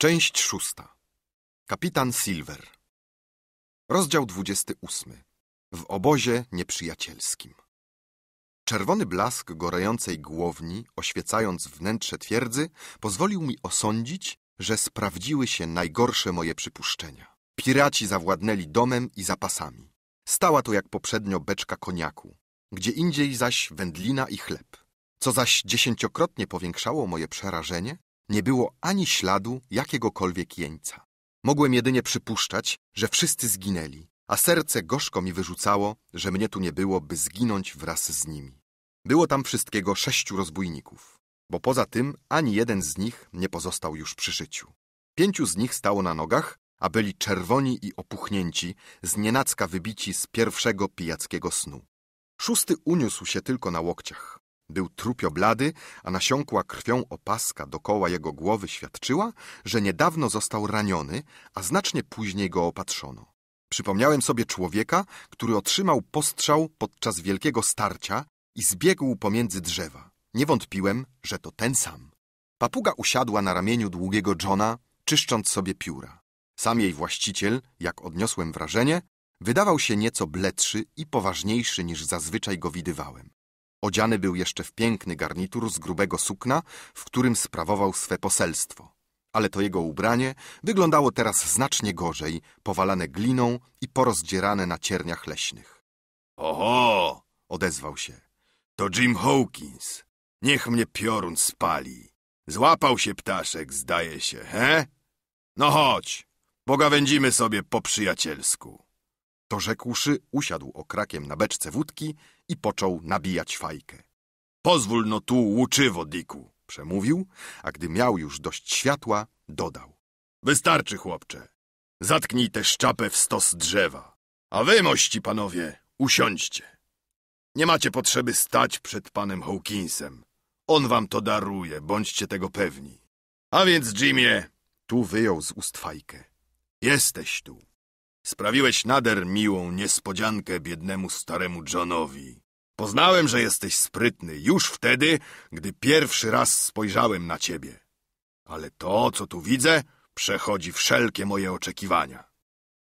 Część szósta. Kapitan Silver. Rozdział 28. W obozie nieprzyjacielskim. Czerwony blask gorejącej głowni, oświecając wnętrze twierdzy, pozwolił mi osądzić, że sprawdziły się najgorsze moje przypuszczenia. Piraci zawładnęli domem i zapasami. Stała to jak poprzednio beczka koniaku, gdzie indziej zaś wędlina i chleb. Co zaś dziesięciokrotnie powiększało moje przerażenie, nie było ani śladu jakiegokolwiek jeńca. Mogłem jedynie przypuszczać, że wszyscy zginęli, a serce gorzko mi wyrzucało, że mnie tu nie było, by zginąć wraz z nimi. Było tam wszystkiego sześciu rozbójników, bo poza tym ani jeden z nich nie pozostał już przy życiu. Pięciu z nich stało na nogach, a byli czerwoni i opuchnięci, z nienacka wybici z pierwszego pijackiego snu. Szósty uniósł się tylko na łokciach. Był trupio blady, a nasiąkła krwią opaska dokoła jego głowy świadczyła, że niedawno został raniony, a znacznie później go opatrzono. Przypomniałem sobie człowieka, który otrzymał postrzał podczas wielkiego starcia i zbiegł pomiędzy drzewa. Nie wątpiłem, że to ten sam. Papuga usiadła na ramieniu długiego Johna, czyszcząc sobie pióra. Sam jej właściciel, jak odniosłem wrażenie, wydawał się nieco bledszy i poważniejszy niż zazwyczaj go widywałem. Odziany był jeszcze w piękny garnitur z grubego sukna, w którym sprawował swe poselstwo. Ale to jego ubranie wyglądało teraz znacznie gorzej, powalane gliną i porozdzierane na cierniach leśnych. Oho! odezwał się. To Jim Hawkins. Niech mnie piorun spali. Złapał się ptaszek, zdaje się, he? No chodź, pogawędzimy sobie po przyjacielsku. To rzekłszy, usiadł okrakiem na beczce wódki i począł nabijać fajkę. Pozwól no tu łuczywo, Diku, przemówił, a gdy miał już dość światła, dodał. Wystarczy, chłopcze. Zatknij tę szczapę w stos drzewa. A wy, mości panowie, usiądźcie. Nie macie potrzeby stać przed panem Hawkinsem. On wam to daruje, bądźcie tego pewni. A więc, Jimie, tu wyjął z ust fajkę. Jesteś tu. Sprawiłeś nader miłą niespodziankę biednemu staremu Johnowi. Poznałem, że jesteś sprytny już wtedy, gdy pierwszy raz spojrzałem na ciebie. Ale to, co tu widzę, przechodzi wszelkie moje oczekiwania.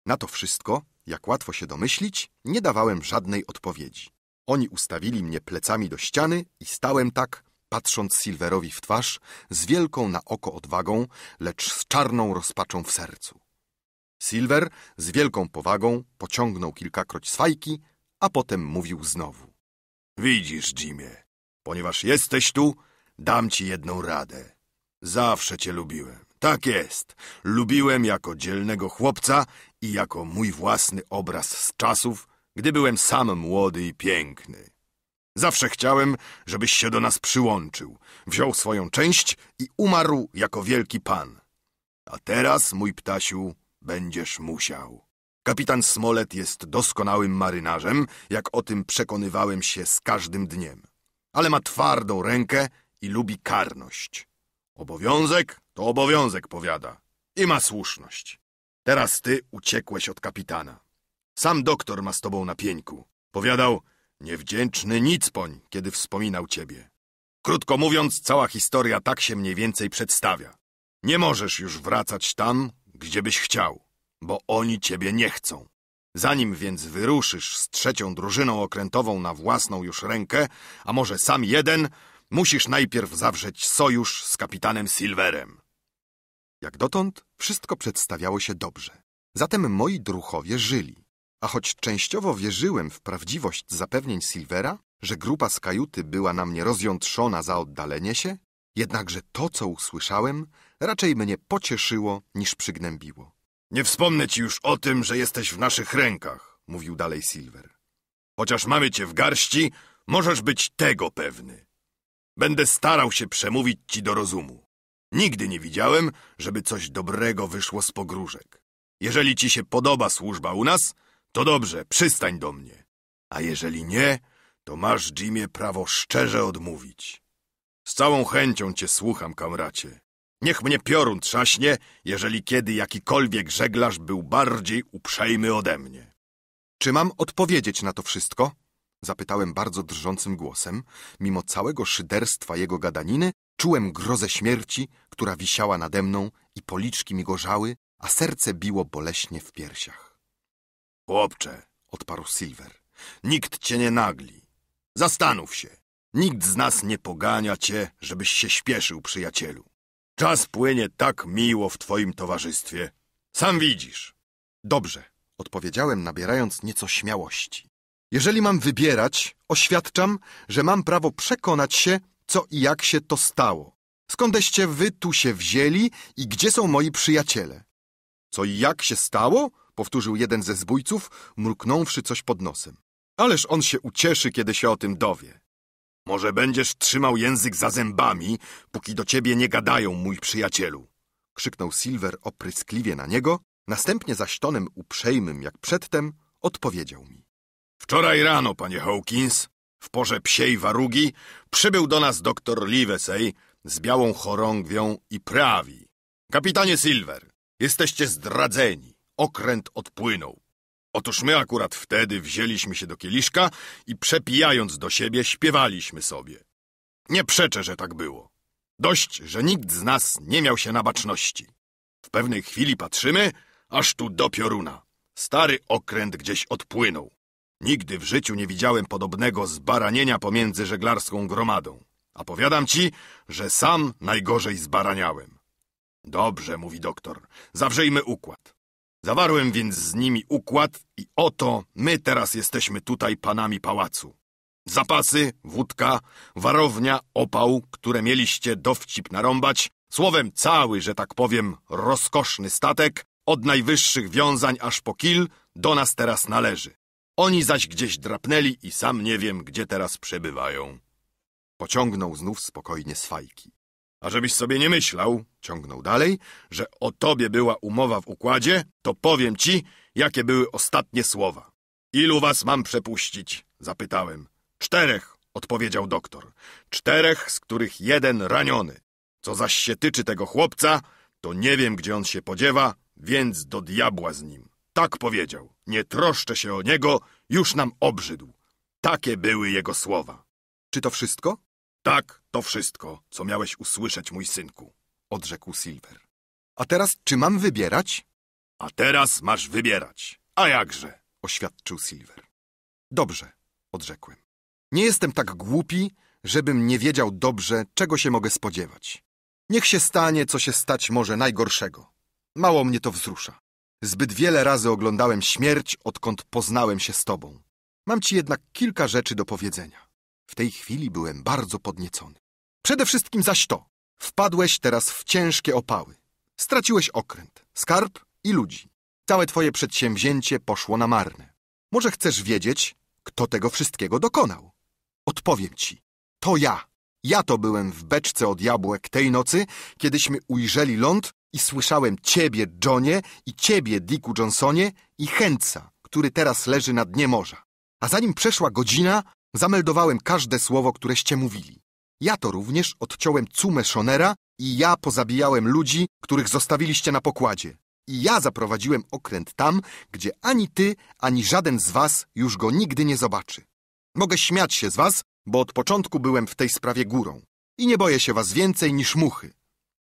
Na to wszystko, jak łatwo się domyślić, nie dawałem żadnej odpowiedzi. Oni ustawili mnie plecami do ściany i stałem tak, patrząc Silverowi w twarz, z wielką na oko odwagą, lecz z czarną rozpaczą w sercu. Silver z wielką powagą pociągnął kilkakroć swajki, a potem mówił znowu. Widzisz, Jimie, ponieważ jesteś tu, dam ci jedną radę. Zawsze cię lubiłem. Tak jest. Lubiłem jako dzielnego chłopca i jako mój własny obraz z czasów, gdy byłem sam młody i piękny. Zawsze chciałem, żebyś się do nas przyłączył, wziął swoją część i umarł jako wielki pan. A teraz, mój ptasiu, będziesz musiał. Kapitan Smolet jest doskonałym marynarzem, jak o tym przekonywałem się z każdym dniem. Ale ma twardą rękę i lubi karność. Obowiązek to obowiązek, powiada. I ma słuszność. Teraz ty uciekłeś od kapitana. Sam doktor ma z tobą na pieńku. Powiadał, niewdzięczny nicpoń, kiedy wspominał ciebie. Krótko mówiąc, cała historia tak się mniej więcej przedstawia. Nie możesz już wracać tam, gdzie byś chciał bo oni ciebie nie chcą. Zanim więc wyruszysz z trzecią drużyną okrętową na własną już rękę, a może sam jeden, musisz najpierw zawrzeć sojusz z kapitanem Silverem. Jak dotąd wszystko przedstawiało się dobrze. Zatem moi druchowie żyli. A choć częściowo wierzyłem w prawdziwość zapewnień Silvera, że grupa z kajuty była na mnie rozjątrzona za oddalenie się, jednakże to, co usłyszałem, raczej mnie pocieszyło niż przygnębiło. Nie wspomnę ci już o tym, że jesteś w naszych rękach, mówił dalej Silver. Chociaż mamy cię w garści, możesz być tego pewny. Będę starał się przemówić ci do rozumu. Nigdy nie widziałem, żeby coś dobrego wyszło z pogróżek. Jeżeli ci się podoba służba u nas, to dobrze, przystań do mnie. A jeżeli nie, to masz, Jimie, prawo szczerze odmówić. Z całą chęcią cię słucham, kamracie. Niech mnie piorun trzaśnie, jeżeli kiedy jakikolwiek żeglarz był bardziej uprzejmy ode mnie. Czy mam odpowiedzieć na to wszystko? Zapytałem bardzo drżącym głosem. Mimo całego szyderstwa jego gadaniny, czułem grozę śmierci, która wisiała nade mną i policzki mi gorzały, a serce biło boleśnie w piersiach. Chłopcze, odparł Silver, nikt cię nie nagli. Zastanów się. Nikt z nas nie pogania cię, żebyś się śpieszył, przyjacielu. Czas płynie tak miło w twoim towarzystwie. Sam widzisz. Dobrze, odpowiedziałem, nabierając nieco śmiałości. Jeżeli mam wybierać, oświadczam, że mam prawo przekonać się, co i jak się to stało. Skądeście wy tu się wzięli i gdzie są moi przyjaciele? Co i jak się stało? Powtórzył jeden ze zbójców, mruknąwszy coś pod nosem. Ależ on się ucieszy, kiedy się o tym dowie. Może będziesz trzymał język za zębami, póki do ciebie nie gadają, mój przyjacielu! Krzyknął Silver opryskliwie na niego, następnie zaś tonem uprzejmym jak przedtem odpowiedział mi. Wczoraj rano, panie Hawkins, w porze psiej warugi, przybył do nas doktor Livesey z białą chorągwią i prawi. Kapitanie Silver, jesteście zdradzeni. Okręt odpłynął. Otóż my akurat wtedy wzięliśmy się do kieliszka i przepijając do siebie śpiewaliśmy sobie. Nie przeczę, że tak było. Dość, że nikt z nas nie miał się na baczności. W pewnej chwili patrzymy, aż tu do pioruna. Stary okręt gdzieś odpłynął. Nigdy w życiu nie widziałem podobnego zbaranienia pomiędzy żeglarską gromadą. A powiadam ci, że sam najgorzej zbaraniałem. Dobrze, mówi doktor, zawrzyjmy układ. Zawarłem więc z nimi układ i oto my teraz jesteśmy tutaj panami pałacu. Zapasy, wódka, warownia, opał, które mieliście dowcip narąbać, słowem cały, że tak powiem, rozkoszny statek, od najwyższych wiązań aż po kil, do nas teraz należy. Oni zaś gdzieś drapnęli i sam nie wiem, gdzie teraz przebywają. Pociągnął znów spokojnie swajki. A żebyś sobie nie myślał, ciągnął dalej, że o tobie była umowa w układzie, to powiem ci, jakie były ostatnie słowa. Ilu was mam przepuścić? Zapytałem. Czterech, odpowiedział doktor. Czterech, z których jeden raniony. Co zaś się tyczy tego chłopca, to nie wiem, gdzie on się podziewa, więc do diabła z nim. Tak powiedział. Nie troszczę się o niego, już nam obrzydł. Takie były jego słowa. Czy to wszystko? Tak, to wszystko, co miałeś usłyszeć, mój synku, odrzekł Silver. A teraz czy mam wybierać? A teraz masz wybierać. A jakże, oświadczył Silver. Dobrze, odrzekłem. Nie jestem tak głupi, żebym nie wiedział dobrze, czego się mogę spodziewać. Niech się stanie, co się stać może najgorszego. Mało mnie to wzrusza. Zbyt wiele razy oglądałem śmierć, odkąd poznałem się z tobą. Mam ci jednak kilka rzeczy do powiedzenia. W tej chwili byłem bardzo podniecony. Przede wszystkim zaś to. Wpadłeś teraz w ciężkie opały. Straciłeś okręt, skarb i ludzi. Całe twoje przedsięwzięcie poszło na marne. Może chcesz wiedzieć, kto tego wszystkiego dokonał? Odpowiem ci. To ja. Ja to byłem w beczce od jabłek tej nocy, kiedyśmy ujrzeli ląd i słyszałem ciebie, Johnie, i ciebie, Dicku Johnsonie, i Chęca, który teraz leży na dnie morza. A zanim przeszła godzina, Zameldowałem każde słowo, któreście mówili. Ja to również odciąłem cumę Shonera i ja pozabijałem ludzi, których zostawiliście na pokładzie. I ja zaprowadziłem okręt tam, gdzie ani ty, ani żaden z was już go nigdy nie zobaczy. Mogę śmiać się z was, bo od początku byłem w tej sprawie górą. I nie boję się was więcej niż muchy.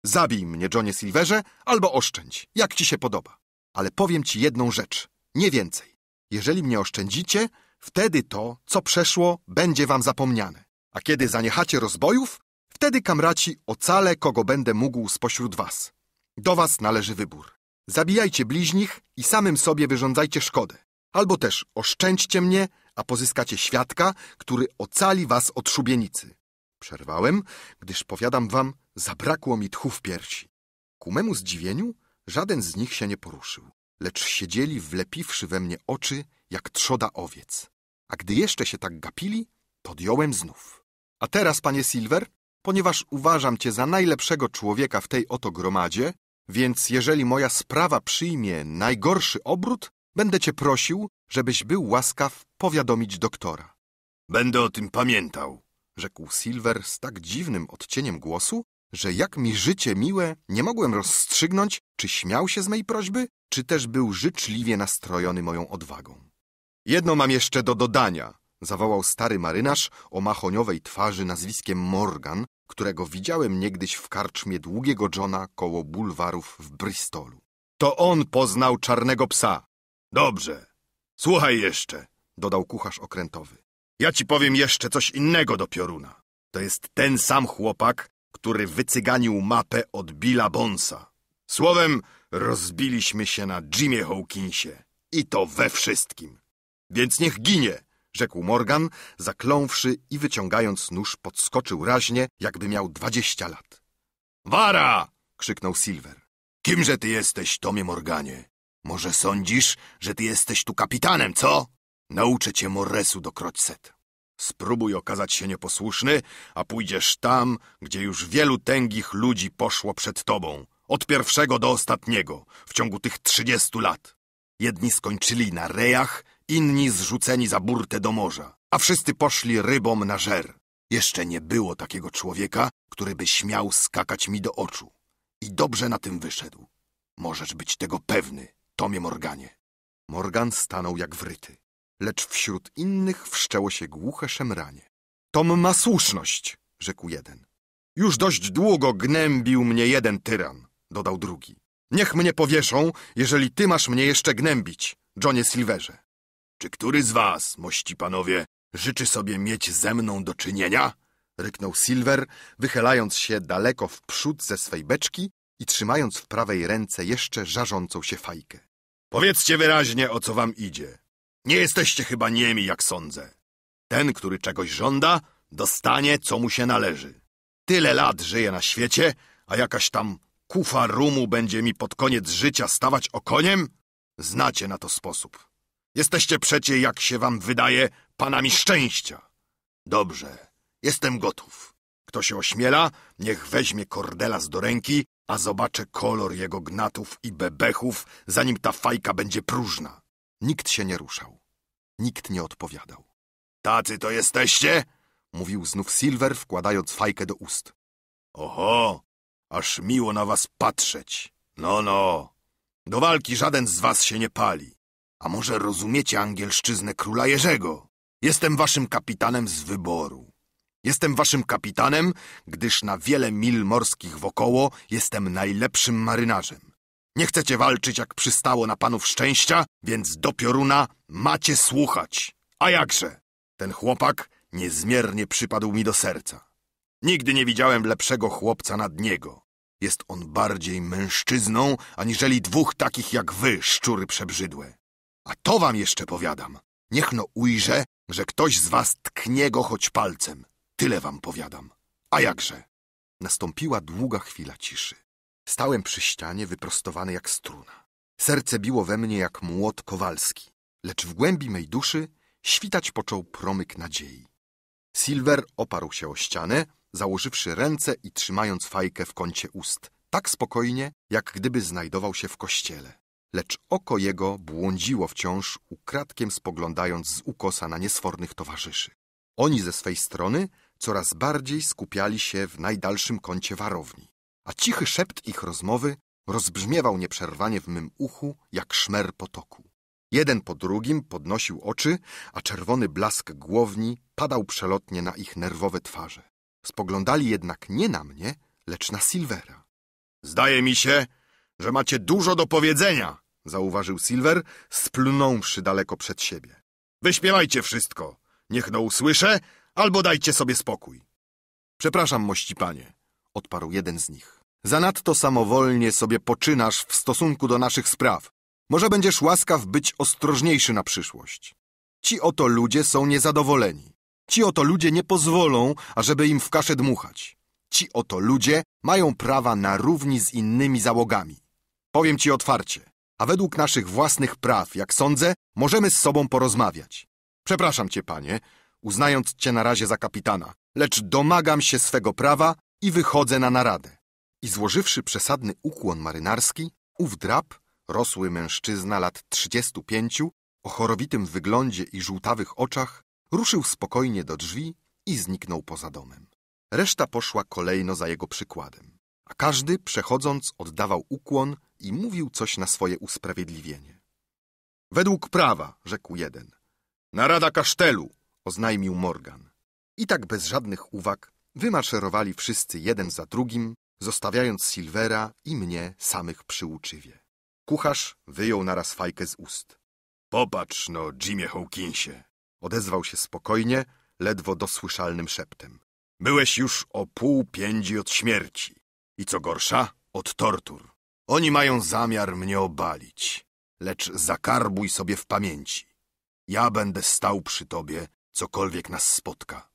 Zabij mnie, Johnie Silverze, albo oszczędź, jak ci się podoba. Ale powiem ci jedną rzecz, nie więcej. Jeżeli mnie oszczędzicie, Wtedy to, co przeszło, będzie wam zapomniane. A kiedy zaniechacie rozbojów, wtedy kamraci ocalę, kogo będę mógł spośród was. Do was należy wybór. Zabijajcie bliźnich i samym sobie wyrządzajcie szkodę. Albo też oszczędźcie mnie, a pozyskacie świadka, który ocali was od szubienicy. Przerwałem, gdyż powiadam wam, zabrakło mi tchu w piersi. Ku memu zdziwieniu żaden z nich się nie poruszył, lecz siedzieli wlepiwszy we mnie oczy jak trzoda owiec a gdy jeszcze się tak gapili, podjąłem znów. A teraz, panie Silver, ponieważ uważam cię za najlepszego człowieka w tej oto gromadzie, więc jeżeli moja sprawa przyjmie najgorszy obrót, będę cię prosił, żebyś był łaskaw powiadomić doktora. Będę o tym pamiętał, rzekł Silver z tak dziwnym odcieniem głosu, że jak mi życie miłe, nie mogłem rozstrzygnąć, czy śmiał się z mej prośby, czy też był życzliwie nastrojony moją odwagą. Jedno mam jeszcze do dodania, zawołał stary marynarz o mahoniowej twarzy nazwiskiem Morgan, którego widziałem niegdyś w karczmie Długiego Johna koło bulwarów w Bristolu. To on poznał czarnego psa. Dobrze. Słuchaj jeszcze, dodał kucharz okrętowy. Ja ci powiem jeszcze coś innego do pioruna. To jest ten sam chłopak, który wycyganił mapę od Billa Bonsa. Słowem, rozbiliśmy się na Jimie Hawkinsie. I to we wszystkim. Więc niech ginie! rzekł Morgan, zakląwszy i wyciągając nóż podskoczył raźnie, jakby miał dwadzieścia lat. Wara! krzyknął Silver. Kimże ty jesteś, Tomie Morganie? Może sądzisz, że ty jesteś tu kapitanem, co? Nauczę cię Morresu do Kroćset. Spróbuj okazać się nieposłuszny, a pójdziesz tam, gdzie już wielu tęgich ludzi poszło przed tobą. Od pierwszego do ostatniego, w ciągu tych trzydziestu lat. Jedni skończyli na rejach, inni zrzuceni za burtę do morza, a wszyscy poszli rybom na żer. Jeszcze nie było takiego człowieka, który by śmiał skakać mi do oczu. I dobrze na tym wyszedł. Możesz być tego pewny, Tomie Morganie. Morgan stanął jak wryty, lecz wśród innych wszczęło się głuche szemranie. Tom ma słuszność, rzekł jeden. Już dość długo gnębił mnie jeden tyran, dodał drugi. Niech mnie powieszą, jeżeli ty masz mnie jeszcze gnębić, Johnie Silverze. Czy który z was, mości panowie, życzy sobie mieć ze mną do czynienia? Ryknął Silver, wychylając się daleko w przód ze swej beczki i trzymając w prawej ręce jeszcze żarzącą się fajkę. Powiedzcie wyraźnie, o co wam idzie. Nie jesteście chyba niemi, jak sądzę. Ten, który czegoś żąda, dostanie, co mu się należy. Tyle lat żyje na świecie, a jakaś tam kufa rumu będzie mi pod koniec życia stawać okoniem? Znacie na to sposób. Jesteście przecie, jak się wam wydaje, panami szczęścia. Dobrze, jestem gotów. Kto się ośmiela, niech weźmie kordelas do ręki, a zobaczę kolor jego gnatów i bebechów, zanim ta fajka będzie próżna. Nikt się nie ruszał. Nikt nie odpowiadał. Tacy to jesteście? Mówił znów Silver, wkładając fajkę do ust. Oho, aż miło na was patrzeć. No, no. Do walki żaden z was się nie pali. A może rozumiecie angielszczyznę króla Jerzego? Jestem waszym kapitanem z wyboru. Jestem waszym kapitanem, gdyż na wiele mil morskich wokoło jestem najlepszym marynarzem. Nie chcecie walczyć, jak przystało na panów szczęścia, więc do pioruna macie słuchać. A jakże? Ten chłopak niezmiernie przypadł mi do serca. Nigdy nie widziałem lepszego chłopca nad niego. Jest on bardziej mężczyzną, aniżeli dwóch takich jak wy, szczury przebrzydłe. A to wam jeszcze powiadam. Niech no ujrzę, że ktoś z was tknie go choć palcem. Tyle wam powiadam. A jakże? Nastąpiła długa chwila ciszy. Stałem przy ścianie wyprostowany jak struna. Serce biło we mnie jak młot kowalski, lecz w głębi mej duszy świtać począł promyk nadziei. Silver oparł się o ścianę, założywszy ręce i trzymając fajkę w kącie ust, tak spokojnie, jak gdyby znajdował się w kościele lecz oko jego błądziło wciąż, ukradkiem spoglądając z ukosa na niesfornych towarzyszy. Oni ze swej strony coraz bardziej skupiali się w najdalszym kącie warowni, a cichy szept ich rozmowy rozbrzmiewał nieprzerwanie w mym uchu jak szmer potoku. Jeden po drugim podnosił oczy, a czerwony blask głowni padał przelotnie na ich nerwowe twarze. Spoglądali jednak nie na mnie, lecz na Silvera. Zdaje mi się, że macie dużo do powiedzenia, zauważył Silver, splunąwszy daleko przed siebie. Wyśpiewajcie wszystko. Niech no usłyszę, albo dajcie sobie spokój. Przepraszam, mości panie, odparł jeden z nich. Zanadto samowolnie sobie poczynasz w stosunku do naszych spraw. Może będziesz łaskaw być ostrożniejszy na przyszłość. Ci oto ludzie są niezadowoleni. Ci oto ludzie nie pozwolą, ażeby im w kaszę dmuchać. Ci oto ludzie mają prawa na równi z innymi załogami. Powiem ci otwarcie a według naszych własnych praw, jak sądzę, możemy z sobą porozmawiać. Przepraszam cię, panie, uznając cię na razie za kapitana, lecz domagam się swego prawa i wychodzę na naradę. I złożywszy przesadny ukłon marynarski, ów drab, rosły mężczyzna lat trzydziestu pięciu, o chorowitym wyglądzie i żółtawych oczach, ruszył spokojnie do drzwi i zniknął poza domem. Reszta poszła kolejno za jego przykładem, a każdy, przechodząc, oddawał ukłon i mówił coś na swoje usprawiedliwienie. Według prawa, rzekł jeden. Narada kasztelu, oznajmił Morgan. I tak bez żadnych uwag wymaszerowali wszyscy jeden za drugim, zostawiając Silvera i mnie samych przy uczywie. Kucharz wyjął naraz fajkę z ust. Popatrz no, Jimie Hawkinsie, odezwał się spokojnie, ledwo dosłyszalnym szeptem. Byłeś już o pół piędzi od śmierci i co gorsza, od tortur. Oni mają zamiar mnie obalić, lecz zakarbuj sobie w pamięci. Ja będę stał przy tobie, cokolwiek nas spotka.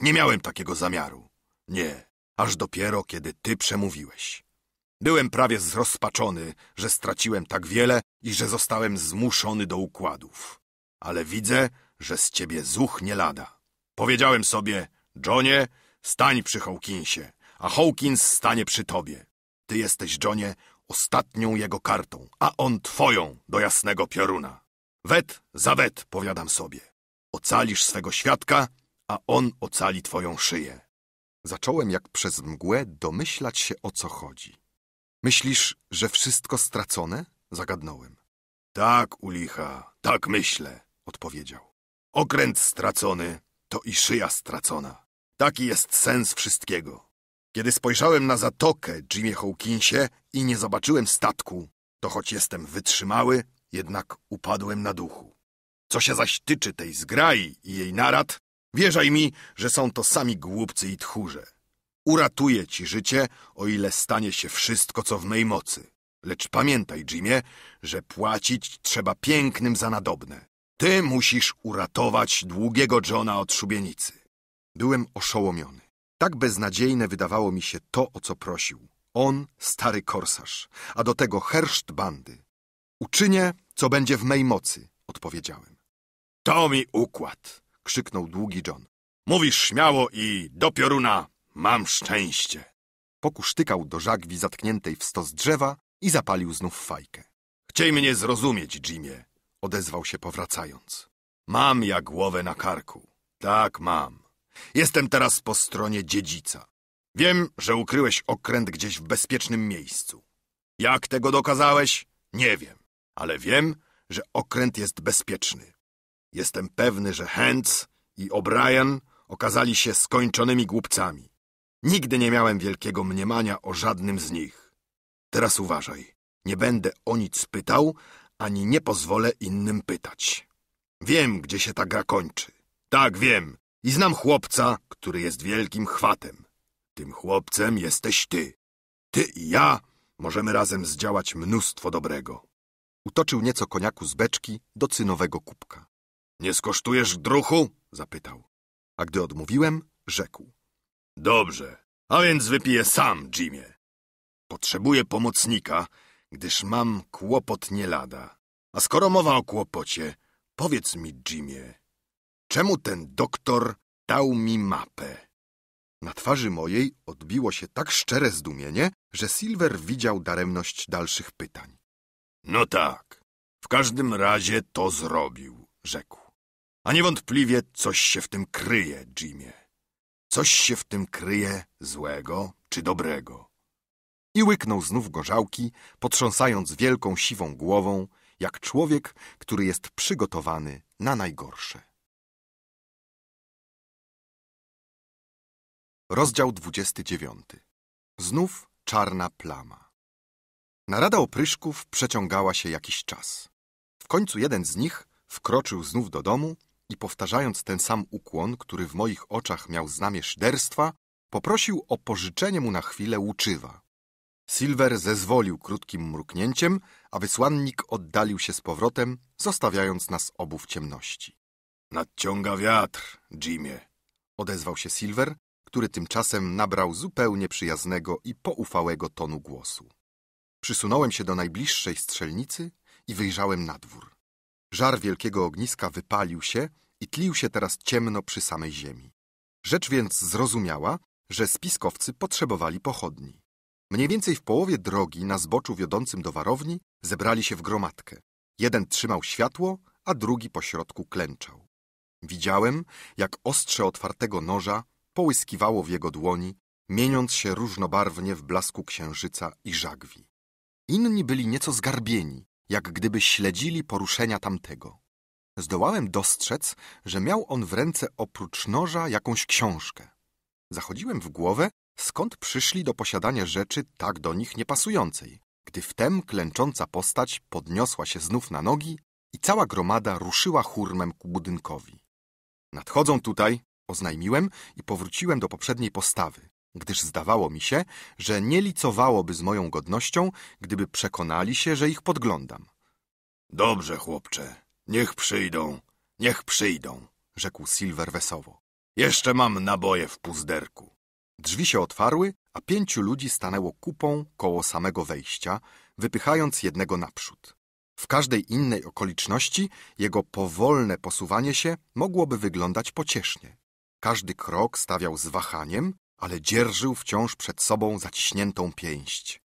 Nie miałem takiego zamiaru. Nie, aż dopiero kiedy ty przemówiłeś. Byłem prawie zrozpaczony, że straciłem tak wiele i że zostałem zmuszony do układów. Ale widzę, że z ciebie zuch nie lada. Powiedziałem sobie, Johnie, stań przy Hawkinsie, a Hawkins stanie przy tobie. Ty jesteś, Johnie, ostatnią jego kartą, a on twoją do jasnego pioruna. Wet za wet, powiadam sobie. Ocalisz swego świadka, a on ocali twoją szyję. Zacząłem jak przez mgłę domyślać się, o co chodzi. Myślisz, że wszystko stracone? Zagadnąłem. Tak, ulicha, tak myślę, odpowiedział. Okręt stracony to i szyja stracona. Taki jest sens wszystkiego. Kiedy spojrzałem na zatokę, Jimie Hawkinsie, i nie zobaczyłem statku, to choć jestem wytrzymały, jednak upadłem na duchu. Co się zaś tyczy tej zgrai i jej narad, wierzaj mi, że są to sami głupcy i tchórze. Uratuję ci życie, o ile stanie się wszystko, co w mej mocy. Lecz pamiętaj, Jimie, że płacić trzeba pięknym za nadobne. Ty musisz uratować długiego Johna od szubienicy. Byłem oszołomiony. Tak beznadziejne wydawało mi się to, o co prosił. On, stary korsarz, a do tego herszt bandy. Uczynię, co będzie w mej mocy, odpowiedziałem. To mi układ, krzyknął długi John. Mówisz śmiało i do pioruna mam szczęście. Pokusztykał do żagwi zatkniętej w stos drzewa i zapalił znów fajkę. Chciej mnie zrozumieć, Jimie, odezwał się powracając. Mam ja głowę na karku. Tak mam. Jestem teraz po stronie dziedzica. Wiem, że ukryłeś okręt gdzieś w bezpiecznym miejscu. Jak tego dokazałeś? Nie wiem, ale wiem, że okręt jest bezpieczny. Jestem pewny, że Hens i O'Brien okazali się skończonymi głupcami. Nigdy nie miałem wielkiego mniemania o żadnym z nich. Teraz uważaj, nie będę o nic pytał, ani nie pozwolę innym pytać. Wiem, gdzie się ta gra kończy. Tak, wiem. I znam chłopca, który jest wielkim chwatem. Tym chłopcem jesteś ty. Ty i ja możemy razem zdziałać mnóstwo dobrego. Utoczył nieco koniaku z beczki do cynowego kubka. Nie skosztujesz druchu? zapytał. A gdy odmówiłem, rzekł. Dobrze, a więc wypiję sam, Jimie. Potrzebuję pomocnika, gdyż mam kłopot nie lada. A skoro mowa o kłopocie, powiedz mi, Jimie, czemu ten doktor dał mi mapę? Na twarzy mojej odbiło się tak szczere zdumienie, że Silver widział daremność dalszych pytań. No tak, w każdym razie to zrobił, rzekł. A niewątpliwie coś się w tym kryje, Jimie. Coś się w tym kryje złego czy dobrego. I łyknął znów gorzałki, potrząsając wielką siwą głową, jak człowiek, który jest przygotowany na najgorsze. Rozdział 29. Znów czarna plama. Narada opryszków przeciągała się jakiś czas. W końcu jeden z nich wkroczył znów do domu i powtarzając ten sam ukłon, który w moich oczach miał znamie szyderstwa, poprosił o pożyczenie mu na chwilę łuczywa. Silver zezwolił krótkim mruknięciem, a wysłannik oddalił się z powrotem, zostawiając nas obu w ciemności. Nadciąga wiatr, Jimie, odezwał się Silver, który tymczasem nabrał zupełnie przyjaznego i poufałego tonu głosu. Przysunąłem się do najbliższej strzelnicy i wyjrzałem na dwór. Żar wielkiego ogniska wypalił się i tlił się teraz ciemno przy samej ziemi. Rzecz więc zrozumiała, że spiskowcy potrzebowali pochodni. Mniej więcej w połowie drogi na zboczu wiodącym do warowni zebrali się w gromadkę. Jeden trzymał światło, a drugi po środku klęczał. Widziałem, jak ostrze otwartego noża połyskiwało w jego dłoni, mieniąc się różnobarwnie w blasku księżyca i żagwi. Inni byli nieco zgarbieni, jak gdyby śledzili poruszenia tamtego. Zdołałem dostrzec, że miał on w ręce oprócz noża jakąś książkę. Zachodziłem w głowę, skąd przyszli do posiadania rzeczy tak do nich niepasującej, gdy wtem klęcząca postać podniosła się znów na nogi i cała gromada ruszyła hurmem ku budynkowi. Nadchodzą tutaj, Oznajmiłem i powróciłem do poprzedniej postawy, gdyż zdawało mi się, że nie licowałoby z moją godnością, gdyby przekonali się, że ich podglądam. Dobrze, chłopcze, niech przyjdą, niech przyjdą, rzekł Silver wesoło. Jeszcze mam naboje w puzderku. Drzwi się otwarły, a pięciu ludzi stanęło kupą koło samego wejścia, wypychając jednego naprzód. W każdej innej okoliczności jego powolne posuwanie się mogłoby wyglądać pociesznie. Każdy krok stawiał z wahaniem, ale dzierżył wciąż przed sobą zaciśniętą pięść.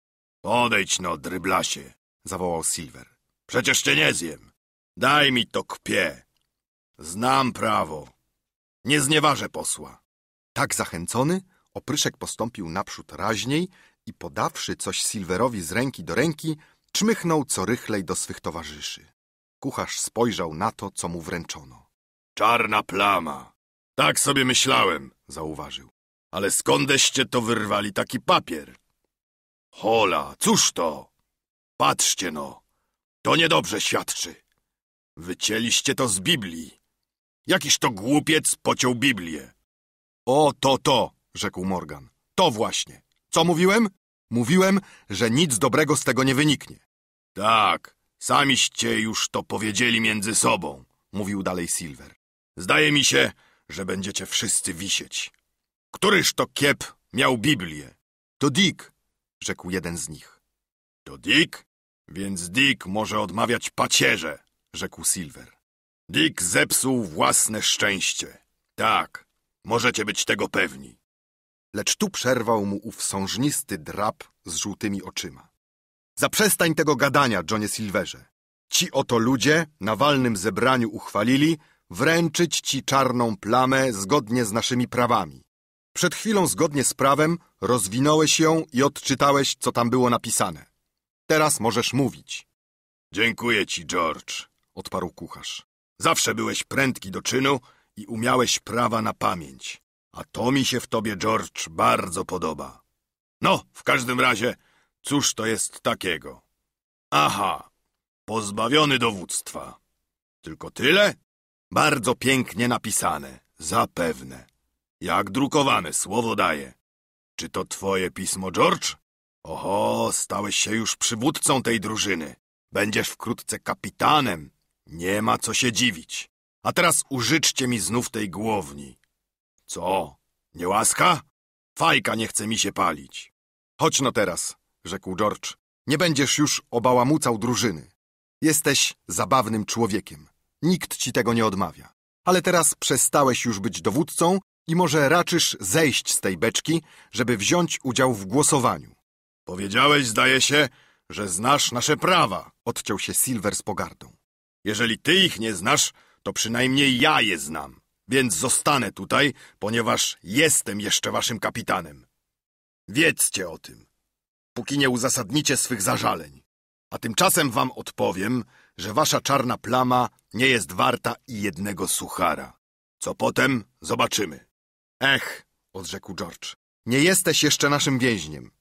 Odejdź no, dryblasie, zawołał Silver. Przecież cię nie zjem. Daj mi to kpie. Znam prawo. Nie znieważę posła. Tak zachęcony, opryszek postąpił naprzód raźniej i podawszy coś Silverowi z ręki do ręki, czmychnął co rychlej do swych towarzyszy. Kucharz spojrzał na to, co mu wręczono. Czarna plama, tak sobie myślałem, zauważył. Ale skądeście to wyrwali taki papier? Hola, cóż to? Patrzcie no, to niedobrze świadczy. Wycięliście to z Biblii. Jakiś to głupiec pociął Biblię. O, to, to, rzekł Morgan. To właśnie. Co mówiłem? Mówiłem, że nic dobrego z tego nie wyniknie. Tak, samiście już to powiedzieli między sobą, mówił dalej Silver. Zdaje mi się, że będziecie wszyscy wisieć. Któryż to kiep miał Biblię? To Dick, rzekł jeden z nich. To Dick? Więc Dick może odmawiać pacierze, rzekł Silver. Dick zepsuł własne szczęście. Tak, możecie być tego pewni. Lecz tu przerwał mu ów sążnisty drab z żółtymi oczyma. Zaprzestań tego gadania, Johnie Silverze. Ci oto ludzie na walnym zebraniu uchwalili, wręczyć ci czarną plamę zgodnie z naszymi prawami. Przed chwilą zgodnie z prawem rozwinąłeś ją i odczytałeś, co tam było napisane. Teraz możesz mówić. Dziękuję ci, George, odparł kucharz. Zawsze byłeś prędki do czynu i umiałeś prawa na pamięć. A to mi się w tobie, George, bardzo podoba. No, w każdym razie, cóż to jest takiego? Aha, pozbawiony dowództwa. Tylko tyle? Bardzo pięknie napisane, zapewne. Jak drukowane, słowo daję. Czy to twoje pismo, George? Oho, stałeś się już przywódcą tej drużyny. Będziesz wkrótce kapitanem. Nie ma co się dziwić. A teraz użyczcie mi znów tej głowni. Co? Nie łaska? Fajka nie chce mi się palić. Chodź no teraz, rzekł George. Nie będziesz już obałamucał drużyny. Jesteś zabawnym człowiekiem nikt ci tego nie odmawia. Ale teraz przestałeś już być dowódcą i może raczysz zejść z tej beczki, żeby wziąć udział w głosowaniu. Powiedziałeś, zdaje się, że znasz nasze prawa, odciął się Silver z pogardą. Jeżeli ty ich nie znasz, to przynajmniej ja je znam, więc zostanę tutaj, ponieważ jestem jeszcze waszym kapitanem. Wiedzcie o tym, póki nie uzasadnicie swych zażaleń. A tymczasem wam odpowiem, że wasza czarna plama nie jest warta i jednego suchara. Co potem, zobaczymy. Ech, odrzekł George, nie jesteś jeszcze naszym więźniem.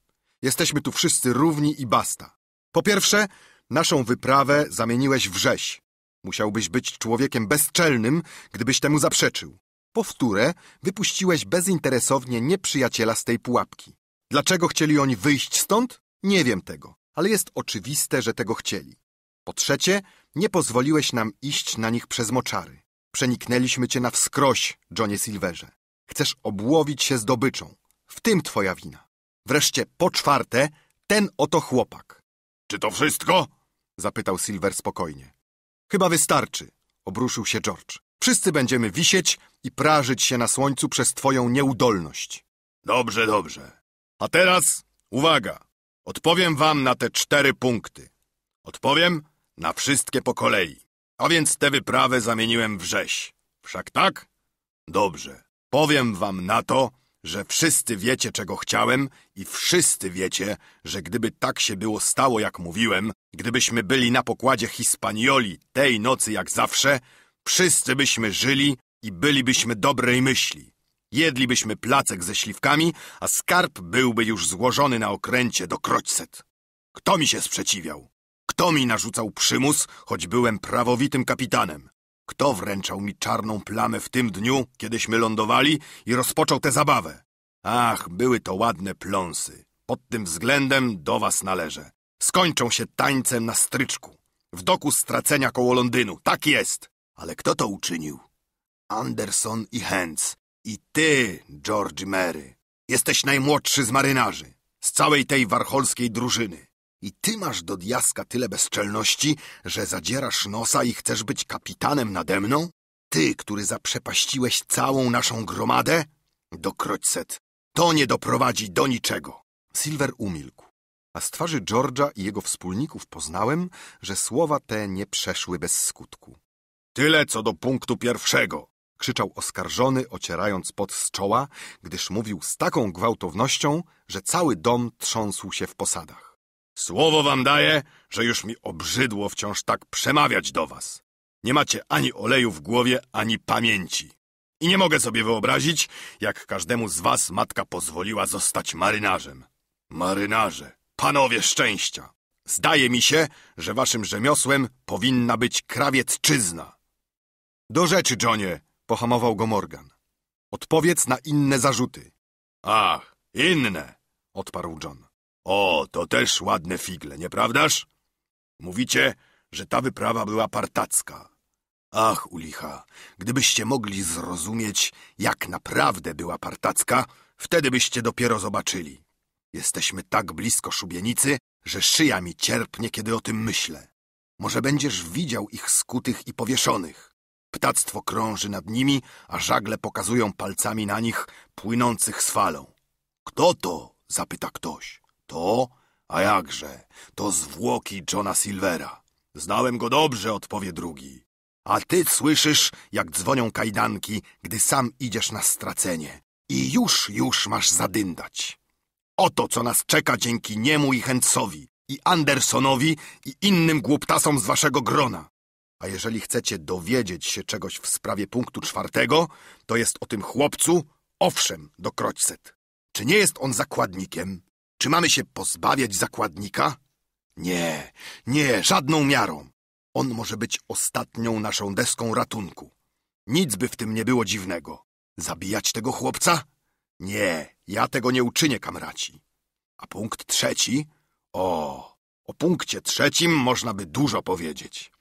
Jesteśmy tu wszyscy równi i basta. Po pierwsze, naszą wyprawę zamieniłeś w rzeź. Musiałbyś być człowiekiem bezczelnym, gdybyś temu zaprzeczył. Po wtóre, wypuściłeś bezinteresownie nieprzyjaciela z tej pułapki. Dlaczego chcieli oni wyjść stąd? Nie wiem tego, ale jest oczywiste, że tego chcieli. Po trzecie, nie pozwoliłeś nam iść na nich przez moczary. Przeniknęliśmy cię na wskroś, Johnie Silverze. Chcesz obłowić się zdobyczą. W tym twoja wina. Wreszcie po czwarte, ten oto chłopak. Czy to wszystko? Zapytał Silver spokojnie. Chyba wystarczy, obruszył się George. Wszyscy będziemy wisieć i prażyć się na słońcu przez twoją nieudolność. Dobrze, dobrze. A teraz uwaga. Odpowiem wam na te cztery punkty. Odpowiem, na wszystkie po kolei. A więc tę wyprawę zamieniłem w rzeź. Wszak tak? Dobrze. Powiem wam na to, że wszyscy wiecie, czego chciałem i wszyscy wiecie, że gdyby tak się było stało, jak mówiłem, gdybyśmy byli na pokładzie Hispanioli tej nocy jak zawsze, wszyscy byśmy żyli i bylibyśmy dobrej myśli. Jedlibyśmy placek ze śliwkami, a skarb byłby już złożony na okręcie do kroćset. Kto mi się sprzeciwiał? Kto mi narzucał przymus, choć byłem prawowitym kapitanem? Kto wręczał mi czarną plamę w tym dniu, kiedyśmy lądowali i rozpoczął tę zabawę? Ach, były to ładne pląsy. Pod tym względem do was należę. Skończą się tańcem na stryczku. W doku stracenia koło Londynu. Tak jest. Ale kto to uczynił? Anderson i Hens. I ty, George Mary. Jesteś najmłodszy z marynarzy. Z całej tej Warholskiej drużyny. I ty masz do diaska tyle bezczelności, że zadzierasz nosa i chcesz być kapitanem nade mną? Ty, który zaprzepaściłeś całą naszą gromadę? Do set! To nie doprowadzi do niczego. Silver umilkł, a z twarzy George'a i jego wspólników poznałem, że słowa te nie przeszły bez skutku. Tyle co do punktu pierwszego, krzyczał oskarżony, ocierając pot z czoła, gdyż mówił z taką gwałtownością, że cały dom trząsł się w posadach. Słowo wam daję, że już mi obrzydło wciąż tak przemawiać do was. Nie macie ani oleju w głowie, ani pamięci. I nie mogę sobie wyobrazić, jak każdemu z was matka pozwoliła zostać marynarzem. Marynarze, panowie szczęścia! Zdaje mi się, że waszym rzemiosłem powinna być krawiecczyzna. Do rzeczy, Johnie, pohamował go Morgan. Odpowiedz na inne zarzuty. Ach, inne, odparł John. O, to też ładne figle, nieprawdaż? Mówicie, że ta wyprawa była partacka. Ach, ulicha, gdybyście mogli zrozumieć, jak naprawdę była partacka, wtedy byście dopiero zobaczyli. Jesteśmy tak blisko szubienicy, że szyja mi cierpnie, kiedy o tym myślę. Może będziesz widział ich skutych i powieszonych. Ptactwo krąży nad nimi, a żagle pokazują palcami na nich płynących z falą. Kto to? zapyta ktoś. To? A jakże? To zwłoki Johna Silvera. Znałem go dobrze, odpowie drugi. A ty słyszysz, jak dzwonią kajdanki, gdy sam idziesz na stracenie. I już, już masz zadyndać. Oto, co nas czeka dzięki niemu i Hencowi, i Andersonowi, i innym głuptasom z waszego grona. A jeżeli chcecie dowiedzieć się czegoś w sprawie punktu czwartego, to jest o tym chłopcu, owszem, do Kroćset. Czy nie jest on zakładnikiem? Czy mamy się pozbawiać zakładnika? Nie, nie, żadną miarą. On może być ostatnią naszą deską ratunku. Nic by w tym nie było dziwnego. Zabijać tego chłopca? Nie, ja tego nie uczynię, kamraci. A punkt trzeci? O, o punkcie trzecim można by dużo powiedzieć.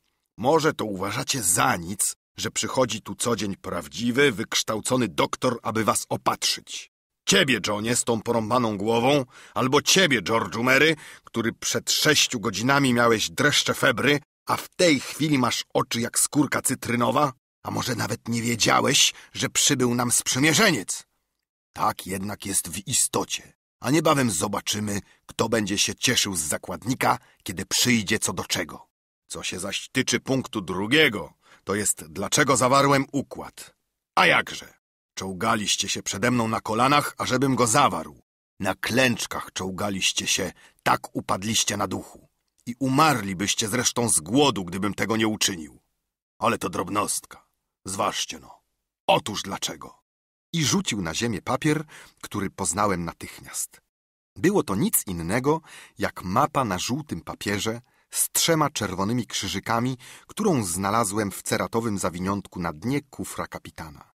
Może to uważacie za nic, że przychodzi tu co dzień prawdziwy, wykształcony doktor, aby was opatrzyć. Ciebie, Johnie, z tą porąbaną głową, albo ciebie, George'u Mary, który przed sześciu godzinami miałeś dreszcze febry, a w tej chwili masz oczy jak skórka cytrynowa? A może nawet nie wiedziałeś, że przybył nam sprzymierzeniec? Tak jednak jest w istocie, a niebawem zobaczymy, kto będzie się cieszył z zakładnika, kiedy przyjdzie co do czego. Co się zaś tyczy punktu drugiego, to jest dlaczego zawarłem układ. A jakże? Czołgaliście się przede mną na kolanach, ażebym go zawarł. Na klęczkach czołgaliście się, tak upadliście na duchu. I umarlibyście zresztą z głodu, gdybym tego nie uczynił. Ale to drobnostka. Zważcie no. Otóż dlaczego. I rzucił na ziemię papier, który poznałem natychmiast. Było to nic innego, jak mapa na żółtym papierze z trzema czerwonymi krzyżykami, którą znalazłem w ceratowym zawiniątku na dnie kufra kapitana.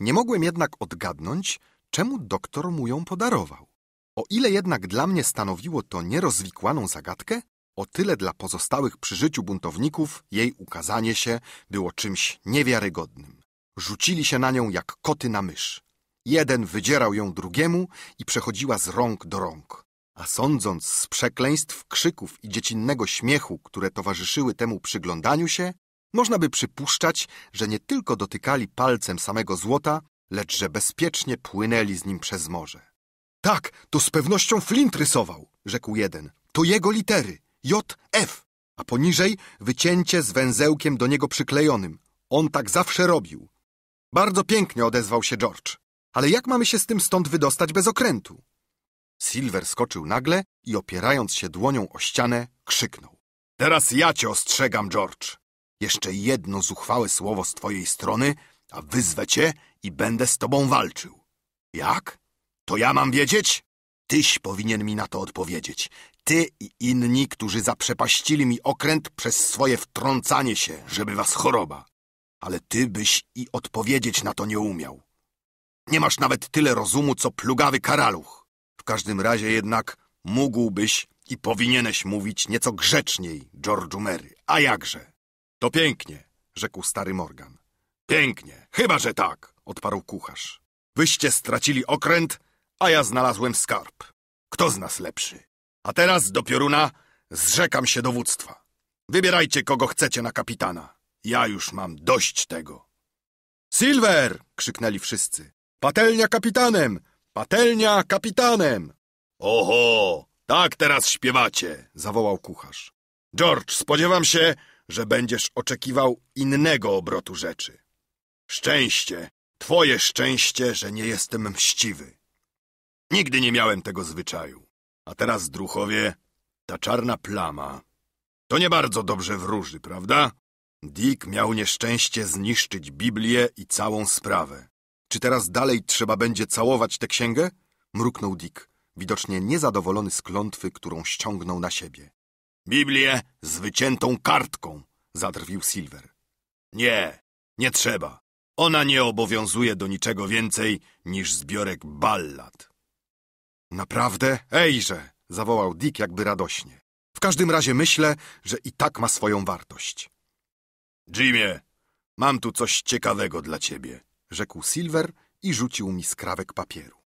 Nie mogłem jednak odgadnąć, czemu doktor mu ją podarował. O ile jednak dla mnie stanowiło to nierozwikłaną zagadkę, o tyle dla pozostałych przy życiu buntowników jej ukazanie się było czymś niewiarygodnym. Rzucili się na nią jak koty na mysz. Jeden wydzierał ją drugiemu i przechodziła z rąk do rąk. A sądząc z przekleństw, krzyków i dziecinnego śmiechu, które towarzyszyły temu przyglądaniu się, można by przypuszczać, że nie tylko dotykali palcem samego złota, lecz że bezpiecznie płynęli z nim przez morze. Tak, to z pewnością Flint rysował, rzekł jeden. To jego litery, J, F, a poniżej wycięcie z węzełkiem do niego przyklejonym. On tak zawsze robił. Bardzo pięknie odezwał się George. Ale jak mamy się z tym stąd wydostać bez okrętu? Silver skoczył nagle i opierając się dłonią o ścianę, krzyknął. Teraz ja cię ostrzegam, George. Jeszcze jedno zuchwałe słowo z twojej strony, a wyzwę cię i będę z tobą walczył. Jak? To ja mam wiedzieć? Tyś powinien mi na to odpowiedzieć. Ty i inni, którzy zaprzepaścili mi okręt przez swoje wtrącanie się, żeby was choroba. Ale ty byś i odpowiedzieć na to nie umiał. Nie masz nawet tyle rozumu, co plugawy karaluch. W każdym razie jednak mógłbyś i powinieneś mówić nieco grzeczniej, George'u Mary. A jakże? To pięknie, rzekł stary Morgan. Pięknie, chyba że tak, odparł kucharz. Wyście stracili okręt, a ja znalazłem skarb. Kto z nas lepszy? A teraz do pioruna zrzekam się dowództwa. Wybierajcie kogo chcecie na kapitana. Ja już mam dość tego. Silver! krzyknęli wszyscy. Patelnia kapitanem! Patelnia kapitanem! Oho! Tak teraz śpiewacie! zawołał kucharz. George, spodziewam się, że będziesz oczekiwał innego obrotu rzeczy. Szczęście, twoje szczęście, że nie jestem mściwy. Nigdy nie miałem tego zwyczaju. A teraz, druchowie, ta czarna plama. To nie bardzo dobrze wróży, prawda? Dick miał nieszczęście zniszczyć Biblię i całą sprawę. Czy teraz dalej trzeba będzie całować tę księgę? Mruknął Dick, widocznie niezadowolony z klątwy, którą ściągnął na siebie. Biblię z wyciętą kartką, zadrwił Silver. Nie, nie trzeba. Ona nie obowiązuje do niczego więcej niż zbiorek ballad. Naprawdę? Ejże! zawołał Dick jakby radośnie. W każdym razie myślę, że i tak ma swoją wartość. Jimie, mam tu coś ciekawego dla ciebie, rzekł Silver i rzucił mi skrawek papieru.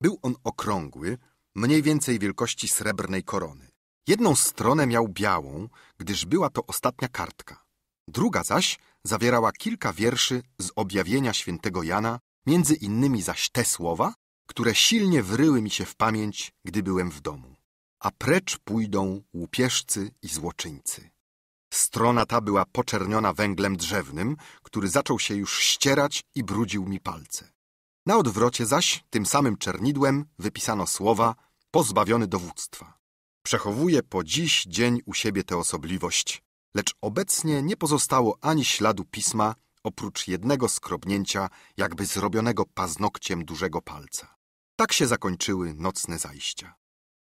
Był on okrągły, mniej więcej wielkości srebrnej korony. Jedną stronę miał białą, gdyż była to ostatnia kartka. Druga zaś zawierała kilka wierszy z objawienia świętego Jana, między innymi zaś te słowa, które silnie wryły mi się w pamięć, gdy byłem w domu. A precz pójdą łupieżcy i złoczyńcy. Strona ta była poczerniona węglem drzewnym, który zaczął się już ścierać i brudził mi palce. Na odwrocie zaś, tym samym czernidłem, wypisano słowa pozbawiony dowództwa. Przechowuje po dziś dzień u siebie tę osobliwość, lecz obecnie nie pozostało ani śladu pisma, oprócz jednego skrobnięcia, jakby zrobionego paznokciem dużego palca. Tak się zakończyły nocne zajścia.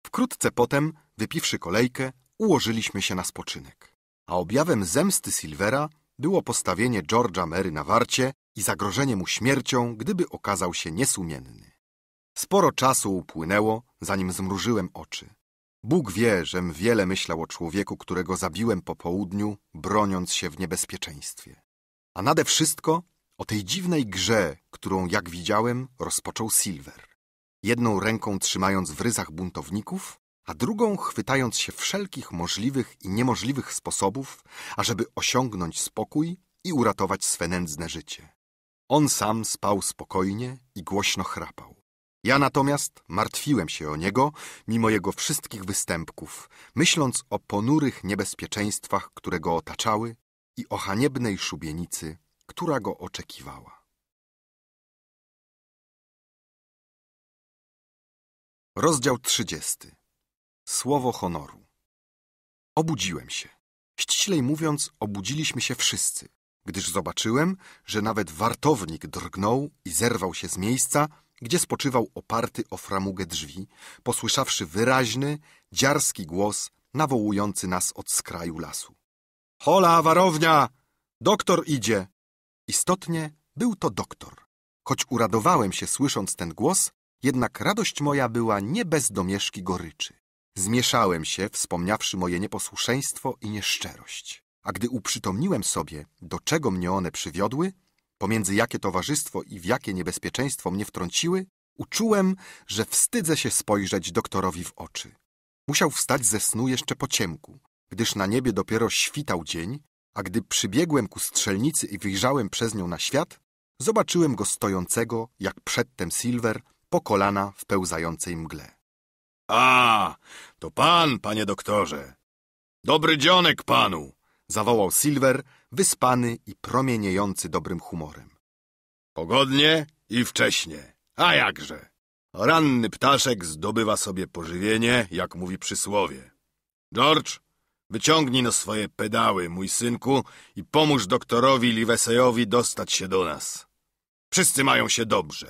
Wkrótce potem, wypiwszy kolejkę, ułożyliśmy się na spoczynek. A objawem zemsty Silvera było postawienie George'a Mary na warcie i zagrożenie mu śmiercią, gdyby okazał się niesumienny. Sporo czasu upłynęło, zanim zmrużyłem oczy. Bóg wie, żem wiele myślał o człowieku, którego zabiłem po południu, broniąc się w niebezpieczeństwie. A nade wszystko o tej dziwnej grze, którą, jak widziałem, rozpoczął Silver. Jedną ręką trzymając w ryzach buntowników, a drugą chwytając się wszelkich możliwych i niemożliwych sposobów, ażeby osiągnąć spokój i uratować swe nędzne życie. On sam spał spokojnie i głośno chrapał. Ja natomiast martwiłem się o niego, mimo jego wszystkich występków, myśląc o ponurych niebezpieczeństwach, które go otaczały i o haniebnej szubienicy, która go oczekiwała. Rozdział 30. Słowo honoru. Obudziłem się. Ściślej mówiąc, obudziliśmy się wszyscy, gdyż zobaczyłem, że nawet wartownik drgnął i zerwał się z miejsca, gdzie spoczywał oparty o framugę drzwi, posłyszawszy wyraźny, dziarski głos nawołujący nas od skraju lasu. Hola, warownia! Doktor idzie! Istotnie był to doktor. Choć uradowałem się słysząc ten głos, jednak radość moja była nie bez domieszki goryczy. Zmieszałem się, wspomniawszy moje nieposłuszeństwo i nieszczerość. A gdy uprzytomniłem sobie, do czego mnie one przywiodły, pomiędzy jakie towarzystwo i w jakie niebezpieczeństwo mnie wtrąciły, uczułem, że wstydzę się spojrzeć doktorowi w oczy. Musiał wstać ze snu jeszcze po ciemku, gdyż na niebie dopiero świtał dzień, a gdy przybiegłem ku strzelnicy i wyjrzałem przez nią na świat, zobaczyłem go stojącego, jak przedtem Silver, po kolana w pełzającej mgle. A, to pan, panie doktorze. Dobry dzionek panu, zawołał Silver, wyspany i promieniejący dobrym humorem. Pogodnie i wcześnie, a jakże. Ranny ptaszek zdobywa sobie pożywienie, jak mówi przysłowie. George, wyciągnij no swoje pedały, mój synku, i pomóż doktorowi Livesejowi dostać się do nas. Wszyscy mają się dobrze.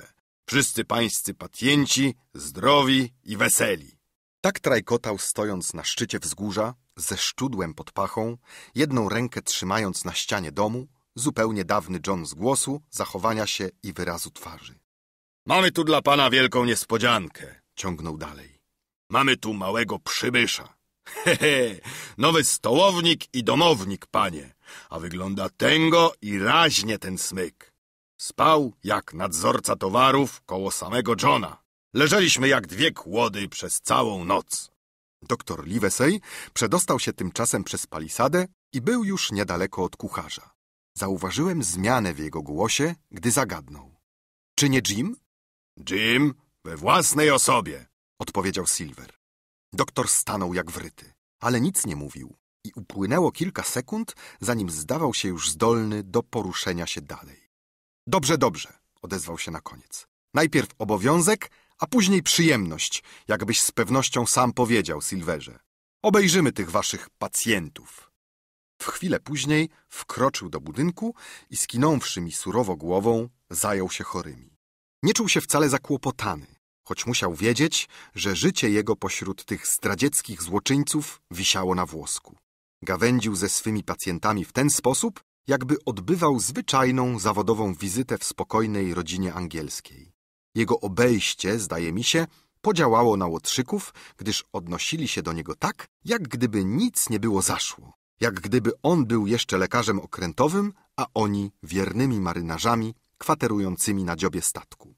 Wszyscy pańscy pacjenci, zdrowi i weseli. Tak trajkotał stojąc na szczycie wzgórza, ze szczudłem pod pachą, jedną rękę trzymając na ścianie domu, zupełnie dawny John z głosu, zachowania się i wyrazu twarzy. Mamy tu dla pana wielką niespodziankę, ciągnął dalej. Mamy tu małego przybysza. Hehe, nowy stołownik i domownik, panie, a wygląda tęgo i raźnie ten smyk. Spał jak nadzorca towarów koło samego Johna. Leżeliśmy jak dwie kłody przez całą noc. Doktor Livesey przedostał się tymczasem przez palisadę i był już niedaleko od kucharza. Zauważyłem zmianę w jego głosie, gdy zagadnął. Czy nie Jim? Jim, we własnej osobie, odpowiedział Silver. Doktor stanął jak wryty, ale nic nie mówił i upłynęło kilka sekund, zanim zdawał się już zdolny do poruszenia się dalej. Dobrze, dobrze, odezwał się na koniec. Najpierw obowiązek, a później przyjemność, jakbyś z pewnością sam powiedział, Silverze. Obejrzymy tych waszych pacjentów. W chwilę później wkroczył do budynku i skinąwszy mi surowo głową, zajął się chorymi. Nie czuł się wcale zakłopotany, choć musiał wiedzieć, że życie jego pośród tych zdradzieckich złoczyńców wisiało na włosku. Gawędził ze swymi pacjentami w ten sposób, jakby odbywał zwyczajną zawodową wizytę w spokojnej rodzinie angielskiej. Jego obejście, zdaje mi się, podziałało na Łotrzyków, gdyż odnosili się do niego tak, jak gdyby nic nie było zaszło, jak gdyby on był jeszcze lekarzem okrętowym, a oni wiernymi marynarzami kwaterującymi na dziobie statku.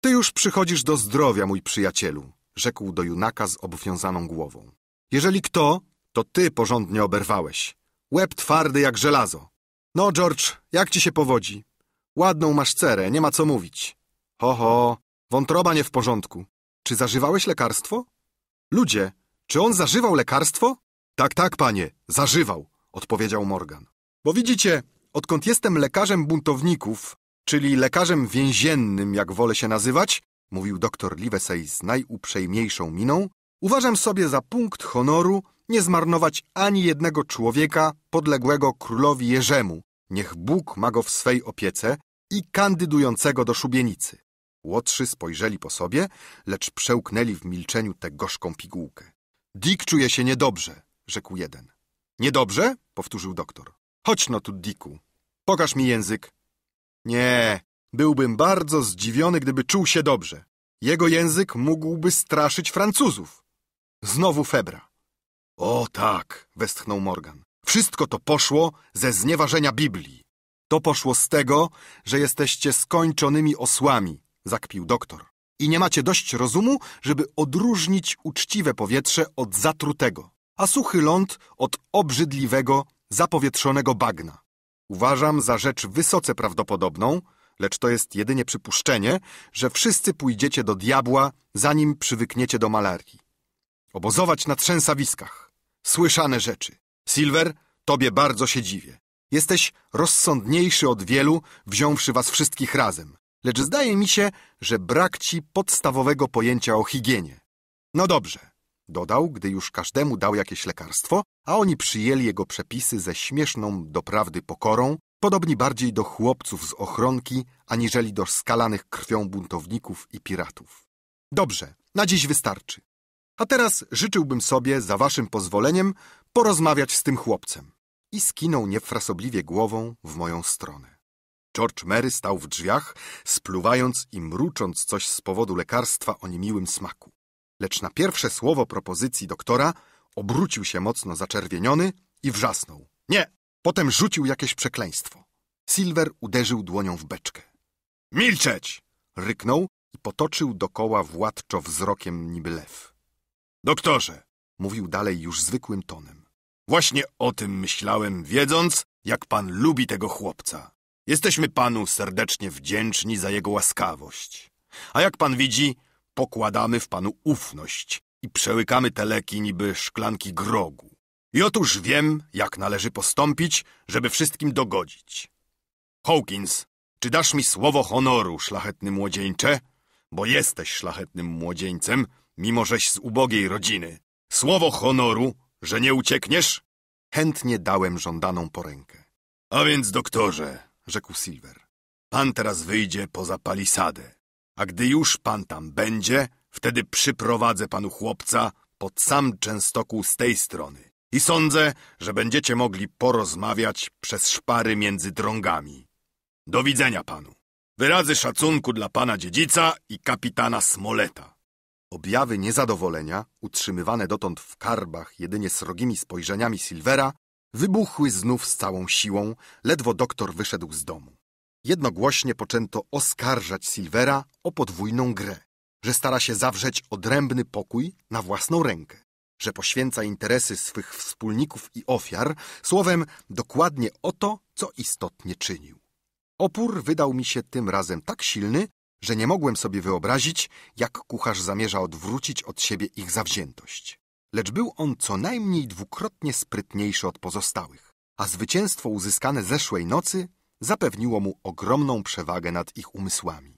Ty już przychodzisz do zdrowia, mój przyjacielu, rzekł do junaka z obwiązaną głową. Jeżeli kto, to ty porządnie oberwałeś. Łeb twardy jak żelazo. No, George, jak ci się powodzi? Ładną masz cerę, nie ma co mówić. Ho, ho, wątroba nie w porządku. Czy zażywałeś lekarstwo? Ludzie, czy on zażywał lekarstwo? Tak, tak, panie, zażywał, odpowiedział Morgan. Bo widzicie, odkąd jestem lekarzem buntowników, czyli lekarzem więziennym, jak wolę się nazywać, mówił doktor Livesey z najuprzejmiejszą miną, uważam sobie za punkt honoru nie zmarnować ani jednego człowieka podległego królowi Jerzemu, niech Bóg ma go w swej opiece i kandydującego do szubienicy. Łotrzy spojrzeli po sobie, lecz przełknęli w milczeniu tę gorzką pigułkę. Dick czuje się niedobrze, rzekł jeden. Niedobrze? powtórzył doktor. Chodź no tu, Dicku. Pokaż mi język. Nie, byłbym bardzo zdziwiony, gdyby czuł się dobrze. Jego język mógłby straszyć Francuzów. Znowu Febra. O tak, westchnął Morgan. Wszystko to poszło ze znieważenia Biblii. To poszło z tego, że jesteście skończonymi osłami, zakpił doktor. I nie macie dość rozumu, żeby odróżnić uczciwe powietrze od zatrutego, a suchy ląd od obrzydliwego, zapowietrzonego bagna. Uważam za rzecz wysoce prawdopodobną, lecz to jest jedynie przypuszczenie, że wszyscy pójdziecie do diabła, zanim przywykniecie do malarki. Obozować na trzęsawiskach. Słyszane rzeczy. Silver, tobie bardzo się dziwię. Jesteś rozsądniejszy od wielu, wziąwszy was wszystkich razem lecz zdaje mi się, że brak ci podstawowego pojęcia o higienie. No dobrze, dodał, gdy już każdemu dał jakieś lekarstwo, a oni przyjęli jego przepisy ze śmieszną doprawdy pokorą, podobni bardziej do chłopców z ochronki, aniżeli do skalanych krwią buntowników i piratów. Dobrze, na dziś wystarczy. A teraz życzyłbym sobie, za waszym pozwoleniem, porozmawiać z tym chłopcem. I skinął niefrasobliwie głową w moją stronę. George Mary stał w drzwiach, spluwając i mrucząc coś z powodu lekarstwa o niemiłym smaku. Lecz na pierwsze słowo propozycji doktora obrócił się mocno zaczerwieniony i wrzasnął. Nie! Potem rzucił jakieś przekleństwo. Silver uderzył dłonią w beczkę. Milczeć! ryknął i potoczył dokoła władczo wzrokiem niby lew. Doktorze! mówił dalej już zwykłym tonem. Właśnie o tym myślałem, wiedząc, jak pan lubi tego chłopca. Jesteśmy panu serdecznie wdzięczni za jego łaskawość. A jak pan widzi, pokładamy w panu ufność i przełykamy te leki niby szklanki grogu. I otóż wiem, jak należy postąpić, żeby wszystkim dogodzić. Hawkins, czy dasz mi słowo honoru, szlachetny młodzieńcze? Bo jesteś szlachetnym młodzieńcem, mimo żeś z ubogiej rodziny. Słowo honoru, że nie uciekniesz? Chętnie dałem żądaną porękę. A więc, doktorze, rzekł Silver. Pan teraz wyjdzie poza palisadę, a gdy już pan tam będzie, wtedy przyprowadzę panu chłopca pod sam częstokół z tej strony i sądzę, że będziecie mogli porozmawiać przez szpary między drągami. Do widzenia panu. Wyrazy szacunku dla pana dziedzica i kapitana Smoleta. Objawy niezadowolenia, utrzymywane dotąd w karbach jedynie srogimi spojrzeniami Silvera, wybuchły znów z całą siłą, ledwo doktor wyszedł z domu. Jednogłośnie poczęto oskarżać Silvera o podwójną grę, że stara się zawrzeć odrębny pokój na własną rękę, że poświęca interesy swych wspólników i ofiar, słowem dokładnie o to, co istotnie czynił. Opór wydał mi się tym razem tak silny, że nie mogłem sobie wyobrazić, jak kucharz zamierza odwrócić od siebie ich zawziętość lecz był on co najmniej dwukrotnie sprytniejszy od pozostałych, a zwycięstwo uzyskane zeszłej nocy zapewniło mu ogromną przewagę nad ich umysłami.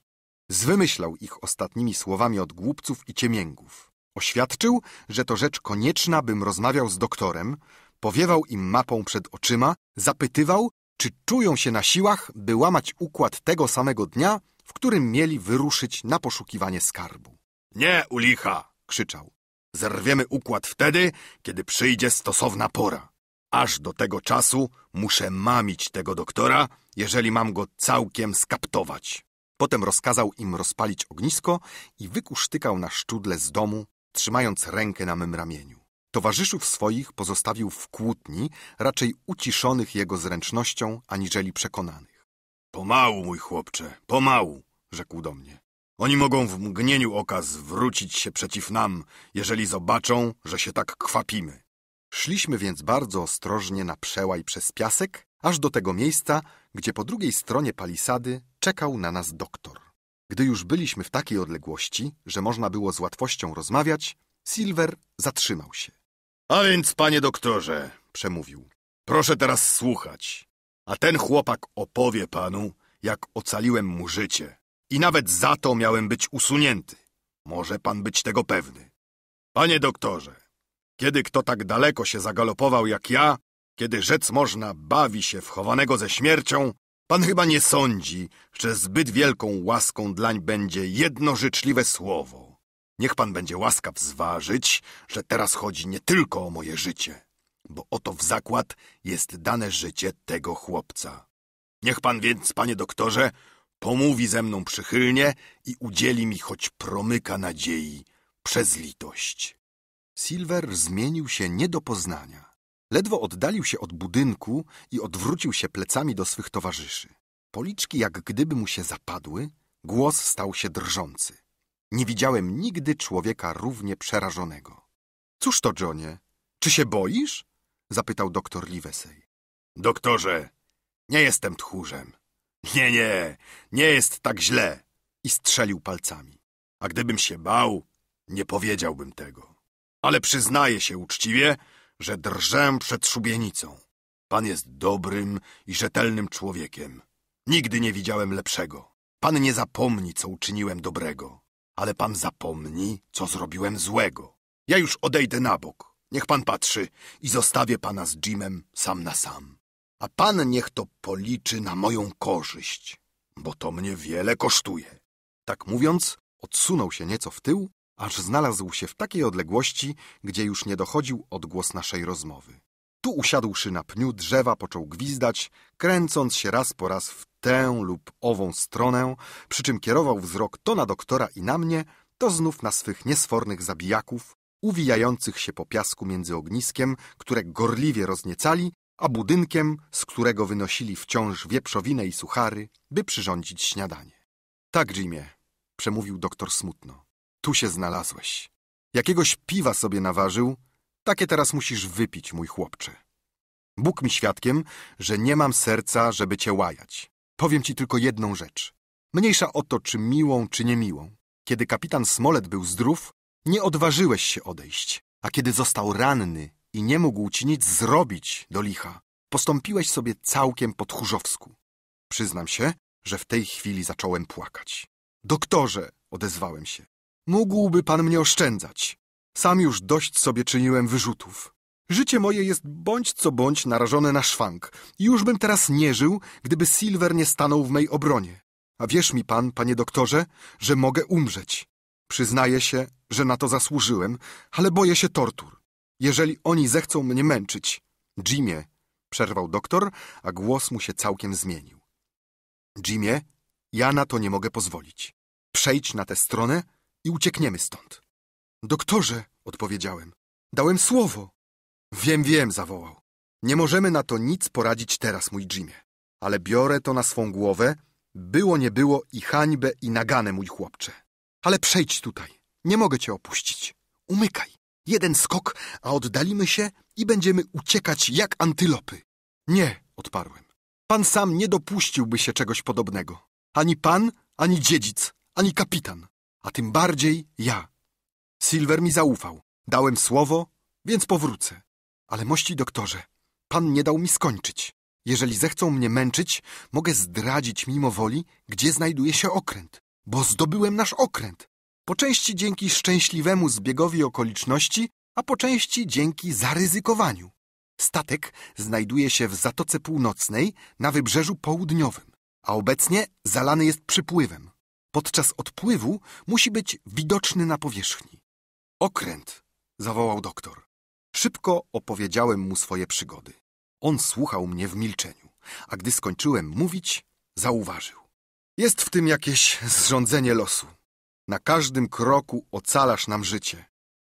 Zwymyślał ich ostatnimi słowami od głupców i ciemięgów. Oświadczył, że to rzecz konieczna, bym rozmawiał z doktorem, powiewał im mapą przed oczyma, zapytywał, czy czują się na siłach, by łamać układ tego samego dnia, w którym mieli wyruszyć na poszukiwanie skarbu. Nie, ulicha! krzyczał. Zerwiemy układ wtedy, kiedy przyjdzie stosowna pora. Aż do tego czasu muszę mamić tego doktora, jeżeli mam go całkiem skaptować. Potem rozkazał im rozpalić ognisko i wykusztykał na szczudle z domu, trzymając rękę na mym ramieniu. Towarzyszów swoich pozostawił w kłótni, raczej uciszonych jego zręcznością, aniżeli przekonanych. Pomału, mój chłopcze, pomału, rzekł do mnie. Oni mogą w mgnieniu oka zwrócić się przeciw nam, jeżeli zobaczą, że się tak kwapimy. Szliśmy więc bardzo ostrożnie na przełaj przez piasek, aż do tego miejsca, gdzie po drugiej stronie palisady czekał na nas doktor. Gdy już byliśmy w takiej odległości, że można było z łatwością rozmawiać, Silver zatrzymał się. A więc, panie doktorze, przemówił, proszę teraz słuchać. A ten chłopak opowie panu, jak ocaliłem mu życie i nawet za to miałem być usunięty. Może pan być tego pewny. Panie doktorze, kiedy kto tak daleko się zagalopował jak ja, kiedy rzec można bawi się w chowanego ze śmiercią, pan chyba nie sądzi, że zbyt wielką łaską dlań będzie jedno życzliwe słowo. Niech pan będzie łaskaw zważyć, że teraz chodzi nie tylko o moje życie, bo oto w zakład jest dane życie tego chłopca. Niech pan więc, panie doktorze, pomówi ze mną przychylnie i udzieli mi choć promyka nadziei przez litość. Silver zmienił się nie do poznania. Ledwo oddalił się od budynku i odwrócił się plecami do swych towarzyszy. Policzki jak gdyby mu się zapadły, głos stał się drżący. Nie widziałem nigdy człowieka równie przerażonego. Cóż to, Johnie? Czy się boisz? zapytał doktor Livesey. Doktorze, nie jestem tchórzem. Nie, nie, nie jest tak źle. I strzelił palcami. A gdybym się bał, nie powiedziałbym tego. Ale przyznaję się uczciwie, że drżę przed szubienicą. Pan jest dobrym i rzetelnym człowiekiem. Nigdy nie widziałem lepszego. Pan nie zapomni, co uczyniłem dobrego, ale pan zapomni, co zrobiłem złego. Ja już odejdę na bok. Niech pan patrzy i zostawię pana z Jimem sam na sam a pan niech to policzy na moją korzyść, bo to mnie wiele kosztuje. Tak mówiąc, odsunął się nieco w tył, aż znalazł się w takiej odległości, gdzie już nie dochodził odgłos naszej rozmowy. Tu usiadłszy na pniu drzewa, począł gwizdać, kręcąc się raz po raz w tę lub ową stronę, przy czym kierował wzrok to na doktora i na mnie, to znów na swych niesfornych zabijaków, uwijających się po piasku między ogniskiem, które gorliwie rozniecali a budynkiem, z którego wynosili wciąż wieprzowinę i suchary, by przyrządzić śniadanie. Tak, Jimie, przemówił doktor smutno. Tu się znalazłeś. Jakiegoś piwa sobie naważył, takie teraz musisz wypić, mój chłopcze. Bóg mi świadkiem, że nie mam serca, żeby cię łajać. Powiem ci tylko jedną rzecz. Mniejsza o to, czy miłą, czy niemiłą. Kiedy kapitan Smolet był zdrów, nie odważyłeś się odejść, a kiedy został ranny, i nie mógł ci nic zrobić do licha. Postąpiłeś sobie całkiem po tchórzowsku. Przyznam się, że w tej chwili zacząłem płakać. Doktorze, odezwałem się, mógłby pan mnie oszczędzać. Sam już dość sobie czyniłem wyrzutów. Życie moje jest bądź co bądź narażone na szwank. I już bym teraz nie żył, gdyby Silver nie stanął w mej obronie. A wierz mi pan, panie doktorze, że mogę umrzeć. Przyznaję się, że na to zasłużyłem, ale boję się tortur jeżeli oni zechcą mnie męczyć. Jimie, przerwał doktor, a głos mu się całkiem zmienił. Jimie, ja na to nie mogę pozwolić. Przejdź na tę stronę i uciekniemy stąd. Doktorze, odpowiedziałem, dałem słowo. Wiem, wiem, zawołał. Nie możemy na to nic poradzić teraz, mój Jimie, ale biorę to na swą głowę. Było nie było i hańbę i naganę, mój chłopcze. Ale przejdź tutaj. Nie mogę cię opuścić. Umykaj. Jeden skok, a oddalimy się i będziemy uciekać jak antylopy. Nie, odparłem. Pan sam nie dopuściłby się czegoś podobnego. Ani pan, ani dziedzic, ani kapitan, a tym bardziej ja. Silver mi zaufał. Dałem słowo, więc powrócę. Ale mości doktorze, pan nie dał mi skończyć. Jeżeli zechcą mnie męczyć, mogę zdradzić mimo woli, gdzie znajduje się okręt, bo zdobyłem nasz okręt po części dzięki szczęśliwemu zbiegowi okoliczności, a po części dzięki zaryzykowaniu. Statek znajduje się w Zatoce Północnej na wybrzeżu południowym, a obecnie zalany jest przypływem. Podczas odpływu musi być widoczny na powierzchni. Okręt, zawołał doktor. Szybko opowiedziałem mu swoje przygody. On słuchał mnie w milczeniu, a gdy skończyłem mówić, zauważył. Jest w tym jakieś zrządzenie losu. Na każdym kroku ocalasz nam życie.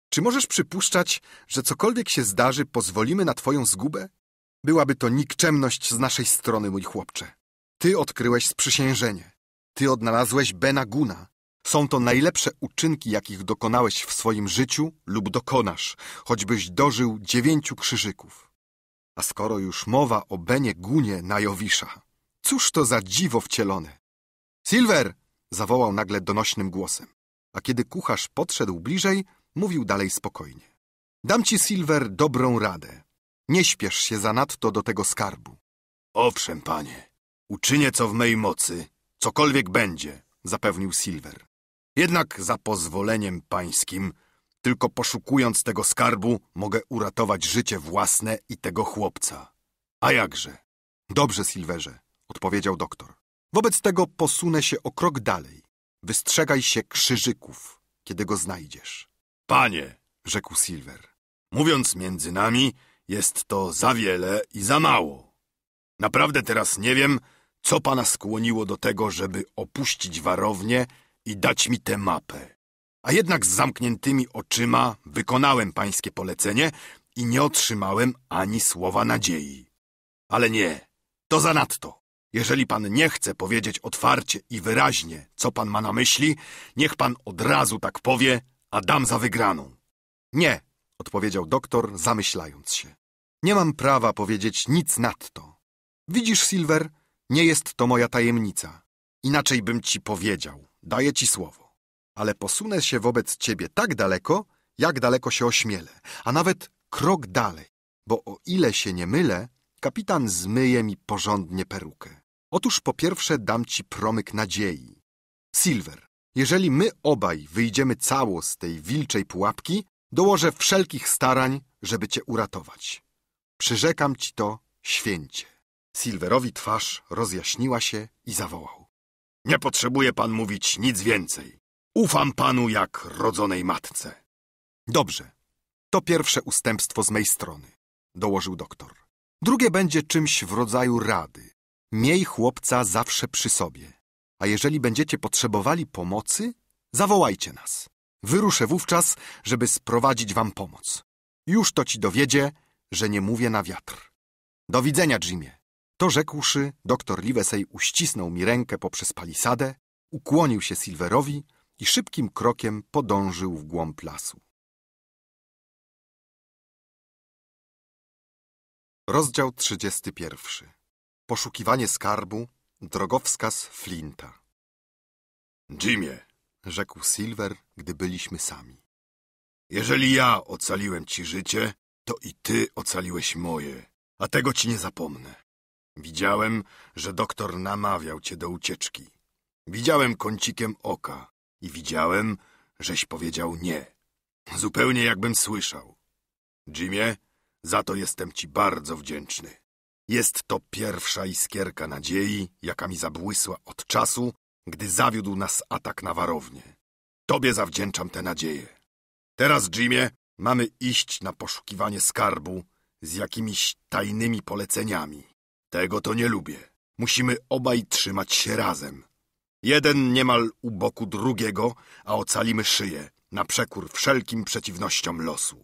Czy możesz przypuszczać, że cokolwiek się zdarzy, pozwolimy na twoją zgubę? Byłaby to nikczemność z naszej strony, mój chłopcze. Ty odkryłeś sprzysiężenie. Ty odnalazłeś Bena Guna. Są to najlepsze uczynki, jakich dokonałeś w swoim życiu lub dokonasz, choćbyś dożył dziewięciu krzyżyków. A skoro już mowa o Benie Gunie na Jowisza, cóż to za dziwo wcielone? Silver! zawołał nagle donośnym głosem. A kiedy kucharz podszedł bliżej, mówił dalej spokojnie. Dam ci, Silver, dobrą radę. Nie śpiesz się zanadto do tego skarbu. Owszem, panie. Uczynię co w mej mocy. Cokolwiek będzie, zapewnił Silver. Jednak za pozwoleniem pańskim, tylko poszukując tego skarbu, mogę uratować życie własne i tego chłopca. A jakże? Dobrze, Silverze, odpowiedział doktor. Wobec tego posunę się o krok dalej. Wystrzegaj się krzyżyków, kiedy go znajdziesz. Panie, rzekł Silver, mówiąc między nami, jest to za wiele i za mało. Naprawdę teraz nie wiem, co pana skłoniło do tego, żeby opuścić warownię i dać mi tę mapę. A jednak z zamkniętymi oczyma wykonałem pańskie polecenie i nie otrzymałem ani słowa nadziei. Ale nie, to zanadto. Jeżeli pan nie chce powiedzieć otwarcie i wyraźnie, co pan ma na myśli, niech pan od razu tak powie, a dam za wygraną. Nie, odpowiedział doktor, zamyślając się. Nie mam prawa powiedzieć nic nadto. Widzisz, Silver, nie jest to moja tajemnica. Inaczej bym ci powiedział, daję ci słowo. Ale posunę się wobec ciebie tak daleko, jak daleko się ośmielę, a nawet krok dalej, bo o ile się nie mylę, kapitan zmyje mi porządnie perukę. Otóż po pierwsze dam ci promyk nadziei. Silver, jeżeli my obaj wyjdziemy cało z tej wilczej pułapki, dołożę wszelkich starań, żeby cię uratować. Przyrzekam ci to święcie. Silverowi twarz rozjaśniła się i zawołał. Nie potrzebuje pan mówić nic więcej. Ufam panu jak rodzonej matce. Dobrze. To pierwsze ustępstwo z mej strony, dołożył doktor. Drugie będzie czymś w rodzaju rady. Miej chłopca zawsze przy sobie, a jeżeli będziecie potrzebowali pomocy, zawołajcie nas. Wyruszę wówczas, żeby sprowadzić wam pomoc. Już to ci dowiedzie, że nie mówię na wiatr. Do widzenia, Jimie. To rzekłszy, doktor Livesey uścisnął mi rękę poprzez palisadę, ukłonił się Silverowi i szybkim krokiem podążył w głąb lasu. Rozdział 31 Poszukiwanie skarbu, drogowskaz Flinta. Jimie, rzekł Silver, gdy byliśmy sami. Jeżeli ja ocaliłem ci życie, to i ty ocaliłeś moje, a tego ci nie zapomnę. Widziałem, że doktor namawiał cię do ucieczki. Widziałem kącikiem oka i widziałem, żeś powiedział nie. Zupełnie jakbym słyszał. Jimie, za to jestem ci bardzo wdzięczny. Jest to pierwsza iskierka nadziei, jaka mi zabłysła od czasu, gdy zawiódł nas atak na warownię. Tobie zawdzięczam te nadzieje. Teraz, Jimie, mamy iść na poszukiwanie skarbu z jakimiś tajnymi poleceniami. Tego to nie lubię. Musimy obaj trzymać się razem. Jeden niemal u boku drugiego, a ocalimy szyję, na przekór wszelkim przeciwnościom losu.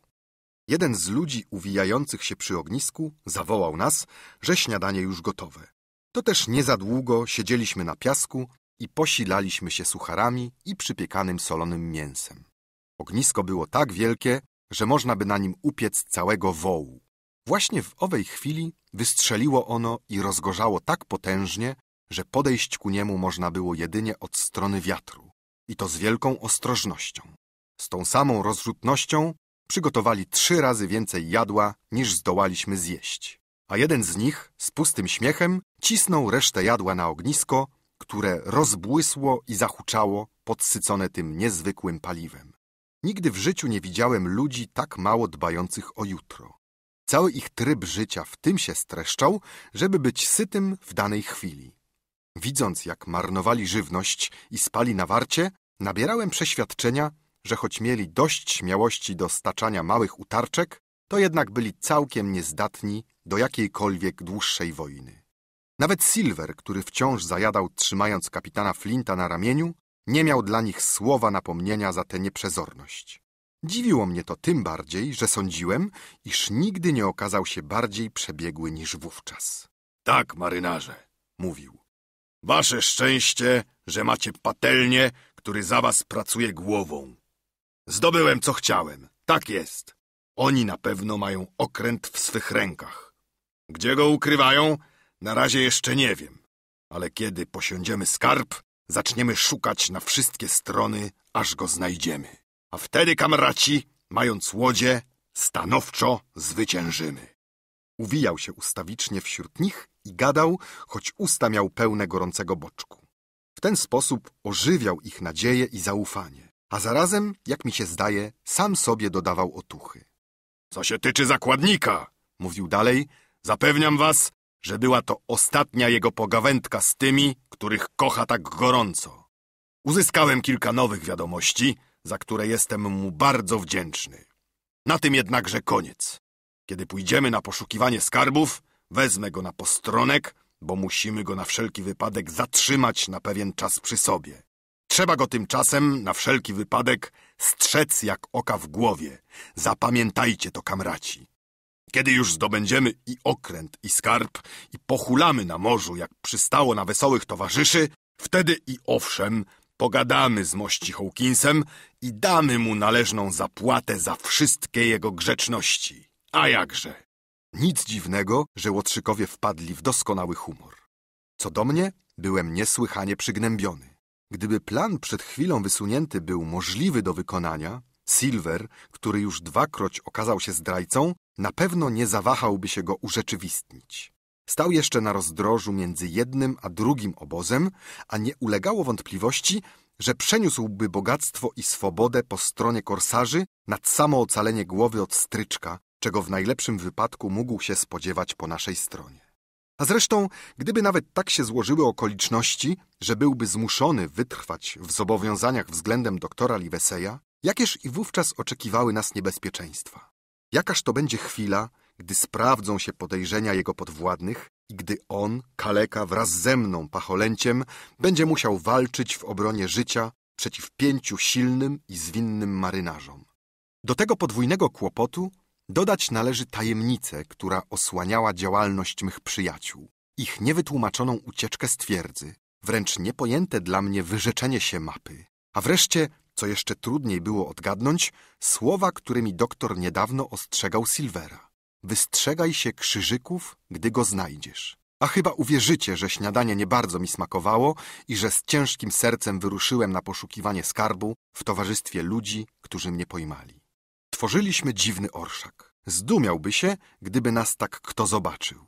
Jeden z ludzi uwijających się przy ognisku zawołał nas, że śniadanie już gotowe. To też nie za długo siedzieliśmy na piasku i posilaliśmy się sucharami i przypiekanym solonym mięsem. Ognisko było tak wielkie, że można by na nim upiec całego wołu. Właśnie w owej chwili wystrzeliło ono i rozgorzało tak potężnie, że podejść ku niemu można było jedynie od strony wiatru. I to z wielką ostrożnością. Z tą samą rozrzutnością, przygotowali trzy razy więcej jadła niż zdołaliśmy zjeść. A jeden z nich z pustym śmiechem cisnął resztę jadła na ognisko, które rozbłysło i zahuczało, podsycone tym niezwykłym paliwem. Nigdy w życiu nie widziałem ludzi tak mało dbających o jutro. Cały ich tryb życia w tym się streszczał, żeby być sytym w danej chwili. Widząc, jak marnowali żywność i spali na warcie, nabierałem przeświadczenia, że choć mieli dość śmiałości do staczania małych utarczek, to jednak byli całkiem niezdatni do jakiejkolwiek dłuższej wojny. Nawet Silver, który wciąż zajadał trzymając kapitana Flinta na ramieniu, nie miał dla nich słowa napomnienia za tę nieprzezorność. Dziwiło mnie to tym bardziej, że sądziłem, iż nigdy nie okazał się bardziej przebiegły niż wówczas. Tak, marynarze, mówił. Wasze szczęście, że macie patelnię, który za was pracuje głową. Zdobyłem, co chciałem. Tak jest. Oni na pewno mają okręt w swych rękach. Gdzie go ukrywają? Na razie jeszcze nie wiem. Ale kiedy posiądziemy skarb, zaczniemy szukać na wszystkie strony, aż go znajdziemy. A wtedy, kamraci, mając łodzie, stanowczo zwyciężymy. Uwijał się ustawicznie wśród nich i gadał, choć usta miał pełne gorącego boczku. W ten sposób ożywiał ich nadzieję i zaufanie a zarazem, jak mi się zdaje, sam sobie dodawał otuchy. Co się tyczy zakładnika, mówił dalej, zapewniam was, że była to ostatnia jego pogawędka z tymi, których kocha tak gorąco. Uzyskałem kilka nowych wiadomości, za które jestem mu bardzo wdzięczny. Na tym jednakże koniec. Kiedy pójdziemy na poszukiwanie skarbów, wezmę go na postronek, bo musimy go na wszelki wypadek zatrzymać na pewien czas przy sobie. Trzeba go tymczasem, na wszelki wypadek, strzec jak oka w głowie. Zapamiętajcie to, kamraci. Kiedy już zdobędziemy i okręt, i skarb, i pohulamy na morzu, jak przystało na wesołych towarzyszy, wtedy i owszem, pogadamy z mości Hawkinsem i damy mu należną zapłatę za wszystkie jego grzeczności. A jakże? Nic dziwnego, że łotrzykowie wpadli w doskonały humor. Co do mnie, byłem niesłychanie przygnębiony. Gdyby plan przed chwilą wysunięty był możliwy do wykonania, Silver, który już dwakroć okazał się zdrajcą, na pewno nie zawahałby się go urzeczywistnić. Stał jeszcze na rozdrożu między jednym a drugim obozem, a nie ulegało wątpliwości, że przeniósłby bogactwo i swobodę po stronie korsarzy nad samo ocalenie głowy od stryczka, czego w najlepszym wypadku mógł się spodziewać po naszej stronie. A zresztą, gdyby nawet tak się złożyły okoliczności, że byłby zmuszony wytrwać w zobowiązaniach względem doktora Liveseja, jakież i wówczas oczekiwały nas niebezpieczeństwa? Jakaż to będzie chwila, gdy sprawdzą się podejrzenia jego podwładnych i gdy on, kaleka wraz ze mną, pacholęciem, będzie musiał walczyć w obronie życia przeciw pięciu silnym i zwinnym marynarzom. Do tego podwójnego kłopotu Dodać należy tajemnicę, która osłaniała działalność mych przyjaciół, ich niewytłumaczoną ucieczkę z twierdzy, wręcz niepojęte dla mnie wyrzeczenie się mapy, a wreszcie, co jeszcze trudniej było odgadnąć, słowa, którymi doktor niedawno ostrzegał Silvera. Wystrzegaj się krzyżyków, gdy go znajdziesz. A chyba uwierzycie, że śniadanie nie bardzo mi smakowało i że z ciężkim sercem wyruszyłem na poszukiwanie skarbu w towarzystwie ludzi, którzy mnie pojmali. Tworzyliśmy dziwny orszak. Zdumiałby się, gdyby nas tak kto zobaczył.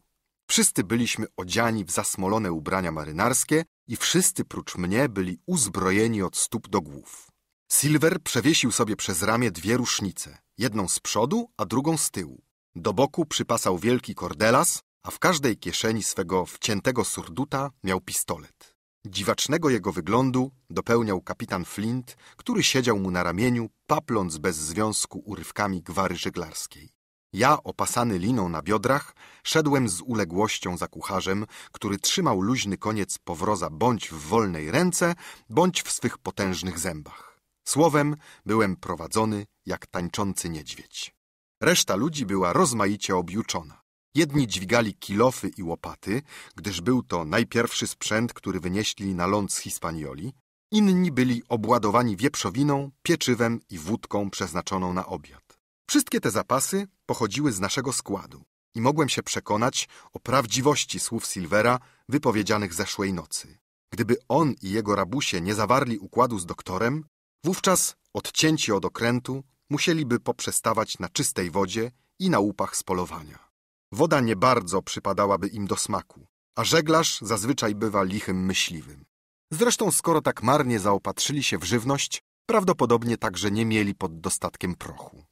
Wszyscy byliśmy odziani w zasmolone ubrania marynarskie i wszyscy prócz mnie byli uzbrojeni od stóp do głów. Silver przewiesił sobie przez ramię dwie rusznice, jedną z przodu, a drugą z tyłu. Do boku przypasał wielki kordelas, a w każdej kieszeni swego wciętego surduta miał pistolet. Dziwacznego jego wyglądu dopełniał kapitan Flint, który siedział mu na ramieniu, papląc bez związku urywkami gwary żeglarskiej. Ja, opasany liną na biodrach, szedłem z uległością za kucharzem, który trzymał luźny koniec powroza bądź w wolnej ręce, bądź w swych potężnych zębach. Słowem, byłem prowadzony jak tańczący niedźwiedź. Reszta ludzi była rozmaicie objuczona. Jedni dźwigali kilofy i łopaty, gdyż był to najpierwszy sprzęt, który wynieśli na ląd z Hispanioli, inni byli obładowani wieprzowiną, pieczywem i wódką przeznaczoną na obiad. Wszystkie te zapasy pochodziły z naszego składu i mogłem się przekonać o prawdziwości słów Silvera wypowiedzianych zeszłej nocy. Gdyby on i jego rabusie nie zawarli układu z doktorem, wówczas odcięci od okrętu musieliby poprzestawać na czystej wodzie i na łupach z polowania. Woda nie bardzo przypadałaby im do smaku, a żeglarz zazwyczaj bywa lichym myśliwym. Zresztą skoro tak marnie zaopatrzyli się w żywność, prawdopodobnie także nie mieli pod dostatkiem prochu.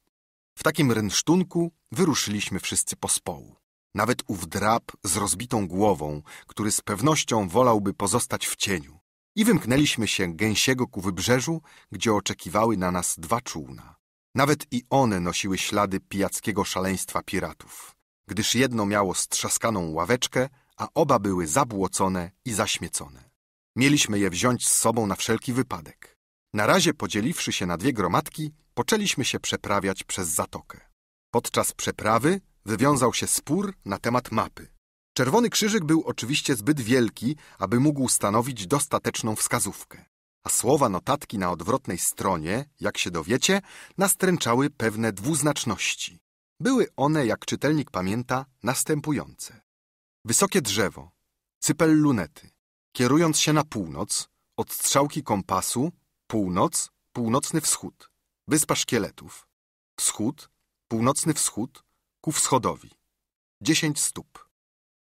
W takim rynsztunku wyruszyliśmy wszyscy pospołu. Nawet ów drab z rozbitą głową, który z pewnością wolałby pozostać w cieniu. I wymknęliśmy się gęsiego ku wybrzeżu, gdzie oczekiwały na nas dwa czółna. Nawet i one nosiły ślady pijackiego szaleństwa piratów gdyż jedno miało strzaskaną ławeczkę, a oba były zabłocone i zaśmiecone. Mieliśmy je wziąć z sobą na wszelki wypadek. Na razie podzieliwszy się na dwie gromadki, poczęliśmy się przeprawiać przez zatokę. Podczas przeprawy wywiązał się spór na temat mapy. Czerwony krzyżyk był oczywiście zbyt wielki, aby mógł stanowić dostateczną wskazówkę. A słowa notatki na odwrotnej stronie, jak się dowiecie, nastręczały pewne dwuznaczności. Były one, jak czytelnik pamięta, następujące. Wysokie drzewo, cypel lunety. Kierując się na północ, od strzałki kompasu, północ, północny wschód. Wyspa szkieletów. Wschód, północny wschód, ku wschodowi. dziesięć stóp.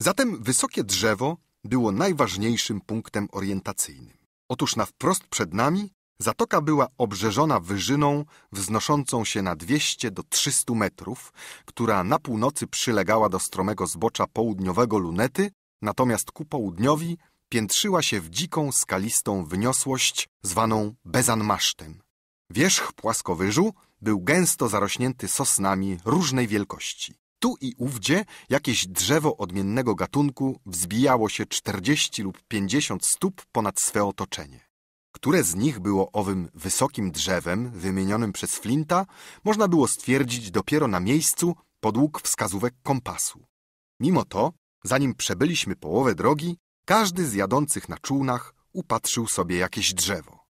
Zatem wysokie drzewo było najważniejszym punktem orientacyjnym. Otóż na wprost przed nami Zatoka była obrzeżona wyżyną wznoszącą się na 200 do 300 metrów, która na północy przylegała do stromego zbocza południowego lunety, natomiast ku południowi piętrzyła się w dziką, skalistą wyniosłość zwaną Bezanmasztem. Wierzch płaskowyżu był gęsto zarośnięty sosnami różnej wielkości. Tu i ówdzie jakieś drzewo odmiennego gatunku wzbijało się 40 lub 50 stóp ponad swe otoczenie. Które z nich było owym wysokim drzewem wymienionym przez Flinta, można było stwierdzić dopiero na miejscu podług wskazówek kompasu. Mimo to, zanim przebyliśmy połowę drogi, każdy z jadących na czółnach upatrzył sobie jakieś drzewo.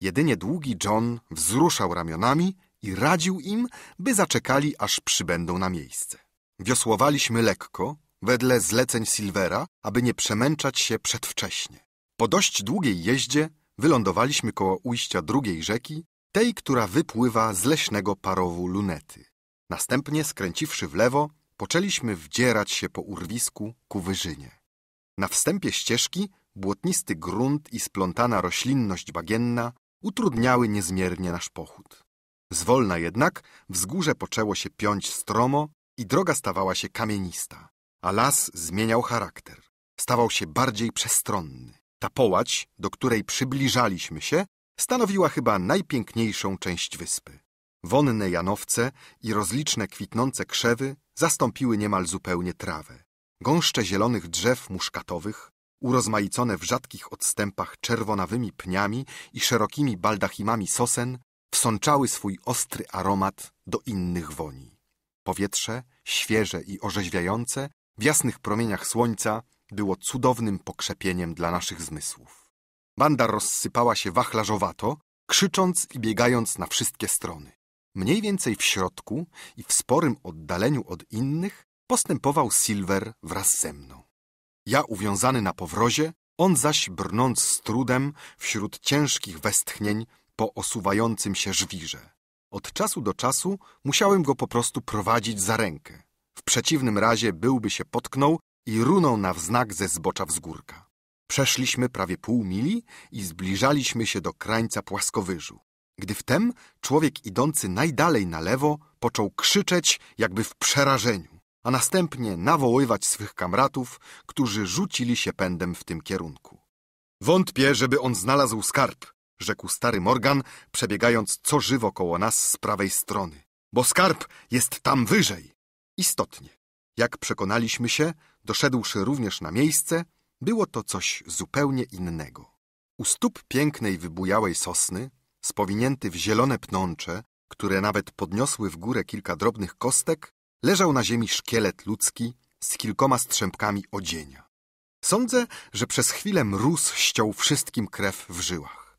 Jedynie długi John wzruszał ramionami i radził im, by zaczekali, aż przybędą na miejsce. Wiosłowaliśmy lekko, wedle zleceń Silvera, aby nie przemęczać się przedwcześnie. Po dość długiej jeździe wylądowaliśmy koło ujścia drugiej rzeki, tej, która wypływa z leśnego parowu lunety. Następnie, skręciwszy w lewo, poczęliśmy wdzierać się po urwisku ku wyżynie. Na wstępie ścieżki błotnisty grunt i splątana roślinność bagienna utrudniały niezmiernie nasz pochód. Zwolna jednak wzgórze poczęło się piąć stromo i droga stawała się kamienista, a las zmieniał charakter. Stawał się bardziej przestronny. Ta połać, do której przybliżaliśmy się, stanowiła chyba najpiękniejszą część wyspy. Wonne janowce i rozliczne kwitnące krzewy zastąpiły niemal zupełnie trawę. Gąszcze zielonych drzew muszkatowych, urozmaicone w rzadkich odstępach czerwonawymi pniami i szerokimi baldachimami sosen, wsączały swój ostry aromat do innych woni. Powietrze, świeże i orzeźwiające, w jasnych promieniach słońca było cudownym pokrzepieniem dla naszych zmysłów. Banda rozsypała się wachlarzowato, krzycząc i biegając na wszystkie strony. Mniej więcej w środku i w sporym oddaleniu od innych postępował Silver wraz ze mną. Ja uwiązany na powrozie, on zaś brnąc z trudem wśród ciężkich westchnień po osuwającym się żwirze. Od czasu do czasu musiałem go po prostu prowadzić za rękę. W przeciwnym razie byłby się potknął i runął na wznak ze zbocza wzgórka. Przeszliśmy prawie pół mili i zbliżaliśmy się do krańca płaskowyżu. Gdy wtem człowiek idący najdalej na lewo począł krzyczeć jakby w przerażeniu, a następnie nawoływać swych kamratów, którzy rzucili się pędem w tym kierunku. Wątpię, żeby on znalazł skarb, rzekł stary Morgan, przebiegając co żywo koło nas z prawej strony, bo skarb jest tam wyżej. Istotnie, jak przekonaliśmy się, Doszedłszy również na miejsce, było to coś zupełnie innego. U stóp pięknej, wybujałej sosny, spowinięty w zielone pnącze, które nawet podniosły w górę kilka drobnych kostek, leżał na ziemi szkielet ludzki z kilkoma strzępkami odzienia. Sądzę, że przez chwilę mróz ściął wszystkim krew w żyłach.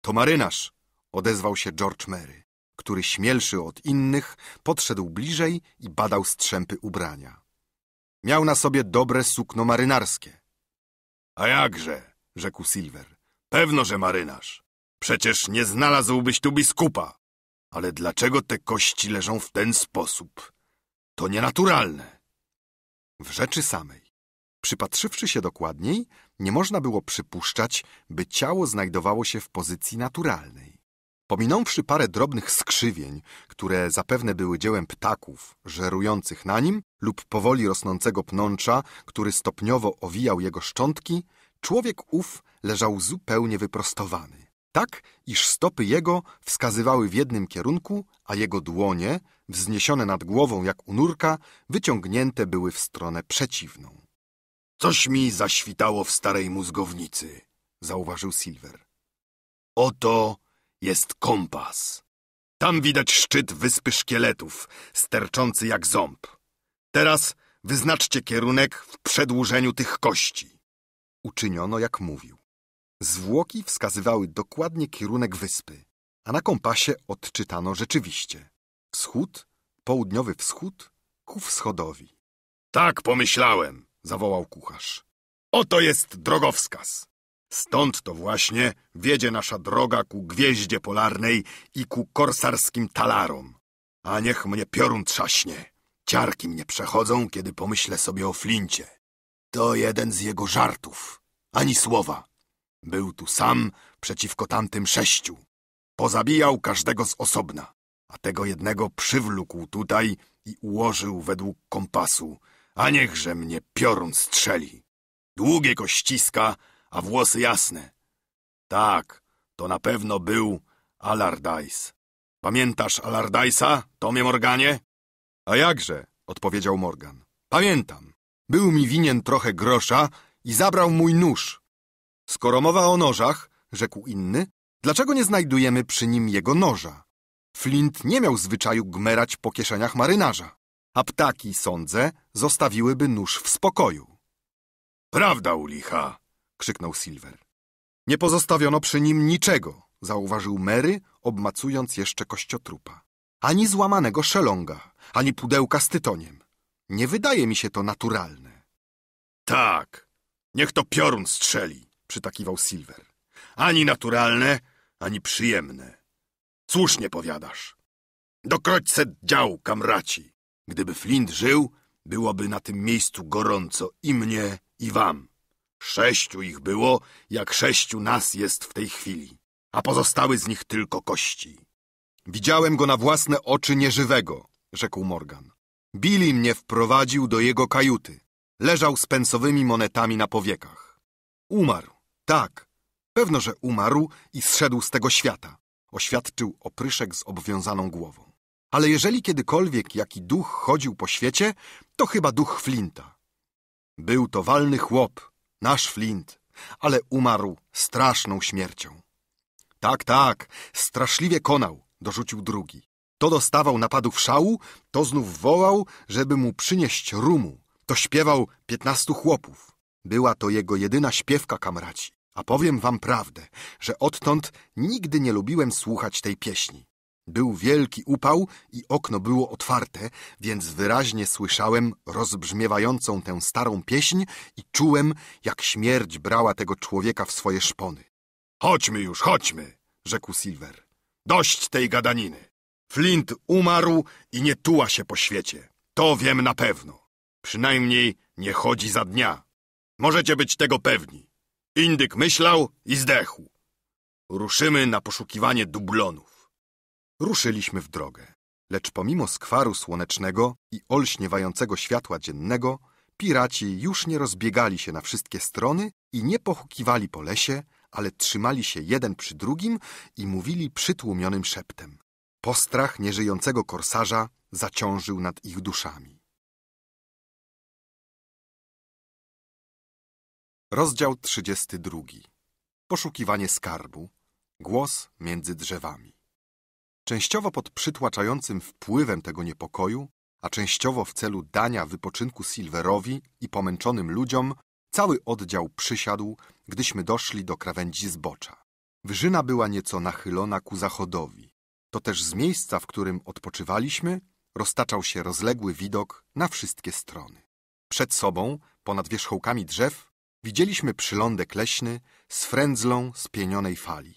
To marynarz, odezwał się George Mary, który śmielszy od innych podszedł bliżej i badał strzępy ubrania. Miał na sobie dobre sukno marynarskie. A jakże, rzekł Silver. Pewno, że marynarz. Przecież nie znalazłbyś tu biskupa. Ale dlaczego te kości leżą w ten sposób? To nienaturalne. W rzeczy samej. Przypatrzywszy się dokładniej, nie można było przypuszczać, by ciało znajdowało się w pozycji naturalnej. Pominąwszy parę drobnych skrzywień, które zapewne były dziełem ptaków żerujących na nim lub powoli rosnącego pnącza, który stopniowo owijał jego szczątki, człowiek ów leżał zupełnie wyprostowany. Tak, iż stopy jego wskazywały w jednym kierunku, a jego dłonie, wzniesione nad głową jak u nurka, wyciągnięte były w stronę przeciwną. Coś mi zaświtało w starej mózgownicy, zauważył Silver. Oto jest kompas. Tam widać szczyt wyspy szkieletów, sterczący jak ząb. Teraz wyznaczcie kierunek w przedłużeniu tych kości. Uczyniono jak mówił. Zwłoki wskazywały dokładnie kierunek wyspy, a na kompasie odczytano rzeczywiście. Wschód, południowy wschód, ku wschodowi. Tak pomyślałem, zawołał kucharz. Oto jest drogowskaz. Stąd to właśnie wiedzie nasza droga ku gwieździe polarnej i ku korsarskim talarom. A niech mnie piorun trzaśnie. Ciarki mnie przechodzą, kiedy pomyślę sobie o Flincie. To jeden z jego żartów. Ani słowa. Był tu sam przeciwko tamtym sześciu. Pozabijał każdego z osobna, a tego jednego przywlókł tutaj i ułożył według kompasu. A niechże mnie piorun strzeli. Długie kościska. ściska, a włosy jasne. Tak, to na pewno był Allardyce. Pamiętasz Allardyce'a, Tomie Morganie? A jakże, odpowiedział Morgan. Pamiętam. Był mi winien trochę grosza i zabrał mój nóż. Skoro mowa o nożach, rzekł inny, dlaczego nie znajdujemy przy nim jego noża? Flint nie miał zwyczaju gmerać po kieszeniach marynarza, a ptaki, sądzę, zostawiłyby nóż w spokoju. Prawda, ulicha, krzyknął Silver. Nie pozostawiono przy nim niczego, zauważył Mary, obmacując jeszcze kościotrupa. Ani złamanego szelonga, ani pudełka z tytoniem. Nie wydaje mi się to naturalne. Tak, niech to piorun strzeli, przytakiwał Silver. Ani naturalne, ani przyjemne. Słusznie powiadasz. Dokroć se dział, kamraci. Gdyby Flint żył, byłoby na tym miejscu gorąco i mnie, i wam. Sześciu ich było, jak sześciu nas jest w tej chwili, a pozostały z nich tylko kości. Widziałem go na własne oczy nieżywego, rzekł Morgan. Billy mnie wprowadził do jego kajuty. Leżał z pensowymi monetami na powiekach. Umarł, tak, pewno, że umarł i zszedł z tego świata, oświadczył opryszek z obwiązaną głową. Ale jeżeli kiedykolwiek jaki duch chodził po świecie, to chyba duch Flinta. Był to walny chłop, nasz Flint, ale umarł straszną śmiercią. Tak, tak, straszliwie konał, dorzucił drugi. To dostawał napadów szału, to znów wołał, żeby mu przynieść rumu. To śpiewał piętnastu chłopów. Była to jego jedyna śpiewka, kamraci. A powiem wam prawdę, że odtąd nigdy nie lubiłem słuchać tej pieśni. Był wielki upał i okno było otwarte, więc wyraźnie słyszałem rozbrzmiewającą tę starą pieśń i czułem, jak śmierć brała tego człowieka w swoje szpony. Chodźmy już, chodźmy, rzekł Silver. Dość tej gadaniny. Flint umarł i nie tuła się po świecie. To wiem na pewno. Przynajmniej nie chodzi za dnia. Możecie być tego pewni. Indyk myślał i zdechł. Ruszymy na poszukiwanie dublonów. Ruszyliśmy w drogę, lecz pomimo skwaru słonecznego i olśniewającego światła dziennego, piraci już nie rozbiegali się na wszystkie strony i nie pochukiwali po lesie, ale trzymali się jeden przy drugim i mówili przytłumionym szeptem. Postrach nieżyjącego korsarza zaciążył nad ich duszami. Rozdział 32. Poszukiwanie skarbu. Głos między drzewami. Częściowo pod przytłaczającym wpływem tego niepokoju, a częściowo w celu dania wypoczynku Silverowi i pomęczonym ludziom, cały oddział przysiadł, gdyśmy doszli do krawędzi zbocza. Wyżyna była nieco nachylona ku zachodowi. To też z miejsca, w którym odpoczywaliśmy, roztaczał się rozległy widok na wszystkie strony. Przed sobą, ponad wierzchołkami drzew, widzieliśmy przylądek leśny z frędzlą spienionej fali.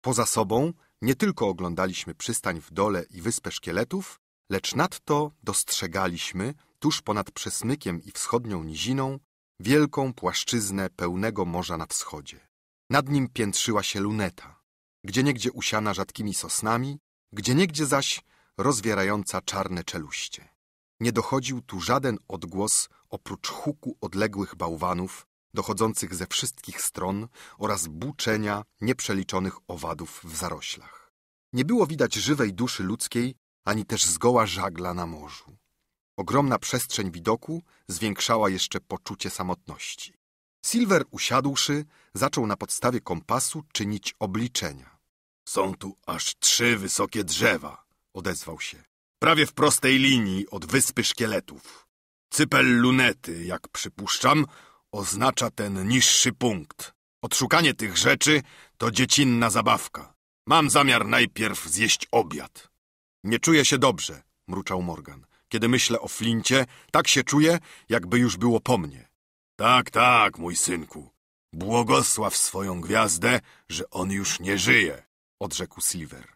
Poza sobą nie tylko oglądaliśmy przystań w dole i wyspę szkieletów, lecz nadto dostrzegaliśmy, tuż ponad przesmykiem i wschodnią niziną, wielką płaszczyznę pełnego morza na wschodzie. Nad nim piętrzyła się luneta, gdzieniegdzie usiana rzadkimi sosnami, gdzieniegdzie zaś rozwierająca czarne czeluście. Nie dochodził tu żaden odgłos oprócz huku odległych bałwanów, dochodzących ze wszystkich stron oraz buczenia nieprzeliczonych owadów w zaroślach. Nie było widać żywej duszy ludzkiej, ani też zgoła żagla na morzu. Ogromna przestrzeń widoku zwiększała jeszcze poczucie samotności. Silver usiadłszy, zaczął na podstawie kompasu czynić obliczenia. Są tu aż trzy wysokie drzewa, odezwał się. Prawie w prostej linii od wyspy szkieletów. Cypel lunety, jak przypuszczam, oznacza ten niższy punkt. Odszukanie tych rzeczy to dziecinna zabawka. Mam zamiar najpierw zjeść obiad. Nie czuję się dobrze, mruczał Morgan. Kiedy myślę o Flincie, tak się czuję, jakby już było po mnie. Tak, tak, mój synku. Błogosław swoją gwiazdę, że on już nie żyje, odrzekł Silver.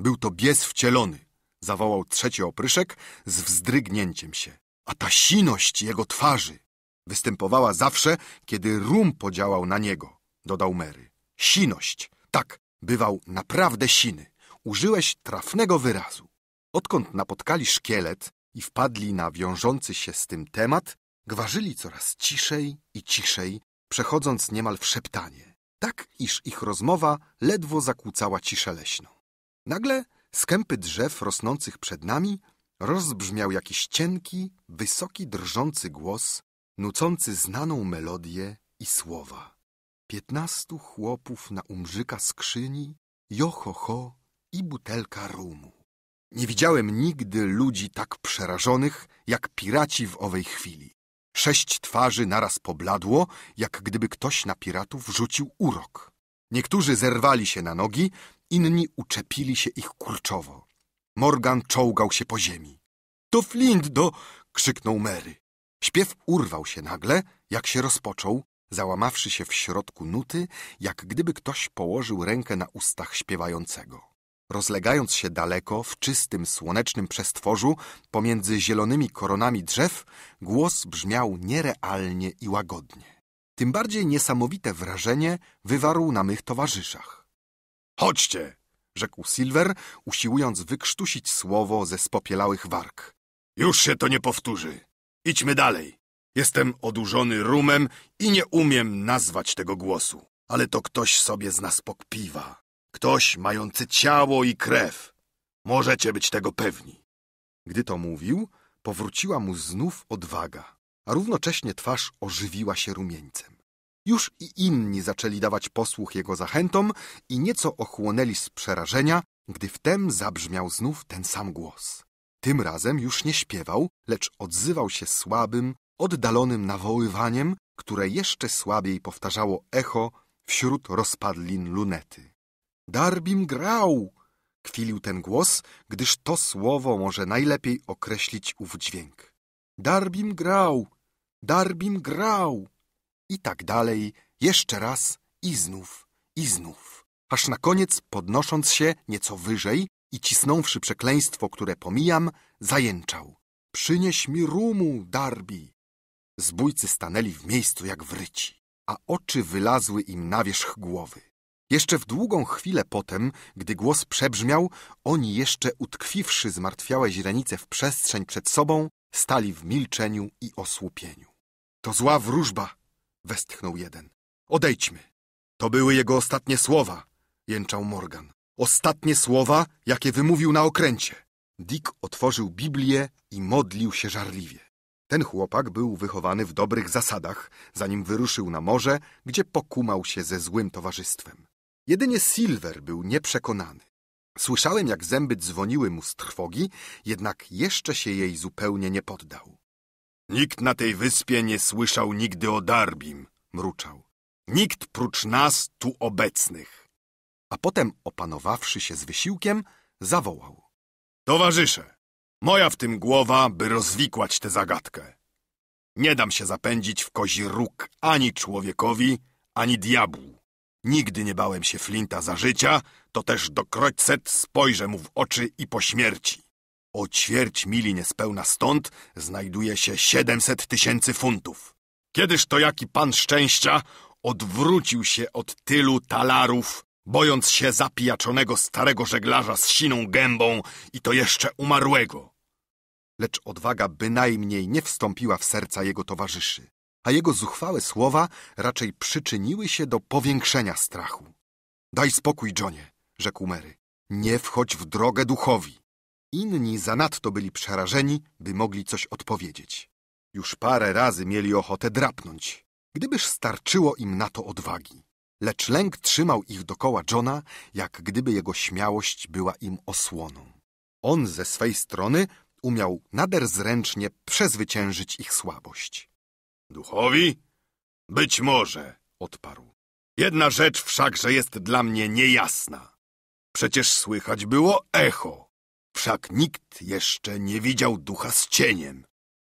Był to bies wcielony, zawołał trzeci opryszek z wzdrygnięciem się. A ta siność jego twarzy! Występowała zawsze, kiedy rum podziałał na niego, dodał Mary. Siność. Tak, bywał naprawdę siny. Użyłeś trafnego wyrazu. Odkąd napotkali szkielet i wpadli na wiążący się z tym temat, gwarzyli coraz ciszej i ciszej, przechodząc niemal w szeptanie, tak iż ich rozmowa ledwo zakłócała ciszę leśną. Nagle z kępy drzew rosnących przed nami rozbrzmiał jakiś cienki, wysoki, drżący głos, nucący znaną melodię i słowa. Piętnastu chłopów na umrzyka skrzyni, joho-ho i butelka rumu. Nie widziałem nigdy ludzi tak przerażonych, jak piraci w owej chwili. Sześć twarzy naraz pobladło, jak gdyby ktoś na piratów rzucił urok. Niektórzy zerwali się na nogi, inni uczepili się ich kurczowo. Morgan czołgał się po ziemi. To Flint do! krzyknął Mary. Śpiew urwał się nagle, jak się rozpoczął, załamawszy się w środku nuty, jak gdyby ktoś położył rękę na ustach śpiewającego. Rozlegając się daleko, w czystym, słonecznym przestworzu, pomiędzy zielonymi koronami drzew, głos brzmiał nierealnie i łagodnie. Tym bardziej niesamowite wrażenie wywarł na mych towarzyszach. Chodźcie! rzekł Silver, usiłując wykrztusić słowo ze spopielałych warg. Już się to nie powtórzy. Idźmy dalej. Jestem odurzony rumem i nie umiem nazwać tego głosu. Ale to ktoś sobie z nas pokpiwa. Ktoś mający ciało i krew. Możecie być tego pewni. Gdy to mówił, powróciła mu znów odwaga, a równocześnie twarz ożywiła się rumieńcem. Już i inni zaczęli dawać posłuch jego zachętom i nieco ochłonęli z przerażenia, gdy wtem zabrzmiał znów ten sam głos. Tym razem już nie śpiewał, lecz odzywał się słabym, oddalonym nawoływaniem, które jeszcze słabiej powtarzało echo wśród rozpadlin lunety. Darbim grał! Kwilił ten głos, gdyż to słowo może najlepiej określić ów dźwięk. Darbim grał! Darbim grał! I tak dalej, jeszcze raz i znów, i znów. Aż na koniec, podnosząc się nieco wyżej, i cisnąwszy przekleństwo, które pomijam, zajęczał. Przynieś mi rumu, Darbi! Zbójcy stanęli w miejscu jak wryci, a oczy wylazły im na wierzch głowy. Jeszcze w długą chwilę potem, gdy głos przebrzmiał, oni jeszcze utkwiwszy zmartwiałe źrenice w przestrzeń przed sobą, stali w milczeniu i osłupieniu. To zła wróżba, westchnął jeden. Odejdźmy. To były jego ostatnie słowa, jęczał Morgan ostatnie słowa, jakie wymówił na okręcie. Dick otworzył Biblię i modlił się żarliwie. Ten chłopak był wychowany w dobrych zasadach, zanim wyruszył na morze, gdzie pokumał się ze złym towarzystwem. Jedynie Silver był nieprzekonany. Słyszałem, jak zęby dzwoniły mu z trwogi, jednak jeszcze się jej zupełnie nie poddał. Nikt na tej wyspie nie słyszał nigdy o Darbim, mruczał. Nikt prócz nas tu obecnych a potem, opanowawszy się z wysiłkiem, zawołał. Towarzysze, moja w tym głowa, by rozwikłać tę zagadkę. Nie dam się zapędzić w kozi róg ani człowiekowi, ani diabłu. Nigdy nie bałem się Flinta za życia, to też do kroćset spojrzę mu w oczy i po śmierci. O ćwierć mili niespełna stąd znajduje się siedemset tysięcy funtów. Kiedyż to jaki pan szczęścia odwrócił się od tylu talarów bojąc się zapijaczonego starego żeglarza z siną gębą i to jeszcze umarłego. Lecz odwaga bynajmniej nie wstąpiła w serca jego towarzyszy, a jego zuchwałe słowa raczej przyczyniły się do powiększenia strachu. Daj spokój, Johnie, rzekł Mary. Nie wchodź w drogę duchowi. Inni zanadto byli przerażeni, by mogli coś odpowiedzieć. Już parę razy mieli ochotę drapnąć, gdybyż starczyło im na to odwagi lecz lęk trzymał ich dokoła Johna, jak gdyby jego śmiałość była im osłoną. On ze swej strony umiał nader zręcznie przezwyciężyć ich słabość. Duchowi? Być może, odparł. Jedna rzecz wszakże jest dla mnie niejasna. Przecież słychać było echo. Wszak nikt jeszcze nie widział ducha z cieniem.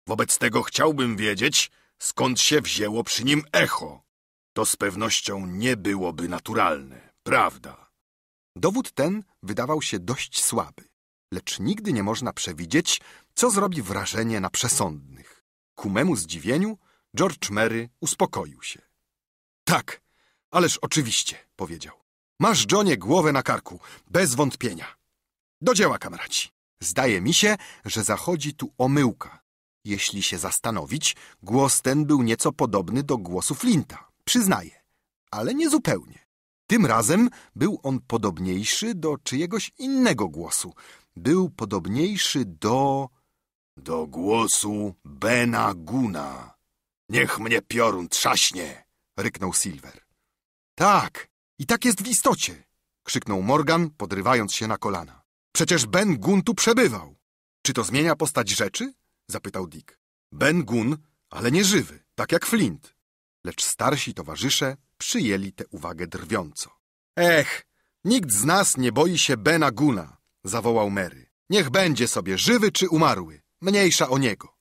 Wobec tego chciałbym wiedzieć, skąd się wzięło przy nim echo to z pewnością nie byłoby naturalne, prawda? Dowód ten wydawał się dość słaby, lecz nigdy nie można przewidzieć, co zrobi wrażenie na przesądnych. Ku memu zdziwieniu George Mary uspokoił się. Tak, ależ oczywiście, powiedział. Masz, Johnie, głowę na karku, bez wątpienia. Do dzieła, kamraci. Zdaje mi się, że zachodzi tu omyłka. Jeśli się zastanowić, głos ten był nieco podobny do głosu Flinta. Przyznaję, ale nie zupełnie. Tym razem był on podobniejszy do czyjegoś innego głosu. Był podobniejszy do... do głosu Bena Guna. Niech mnie piorun trzaśnie, ryknął Silver. Tak, i tak jest w istocie, krzyknął Morgan, podrywając się na kolana. Przecież Ben Gun tu przebywał. Czy to zmienia postać rzeczy? zapytał Dick. Ben Gun, ale nie żywy, tak jak Flint lecz starsi towarzysze przyjęli tę uwagę drwiąco. Ech, nikt z nas nie boi się Bena Guna, zawołał Mary. Niech będzie sobie żywy czy umarły, mniejsza o niego.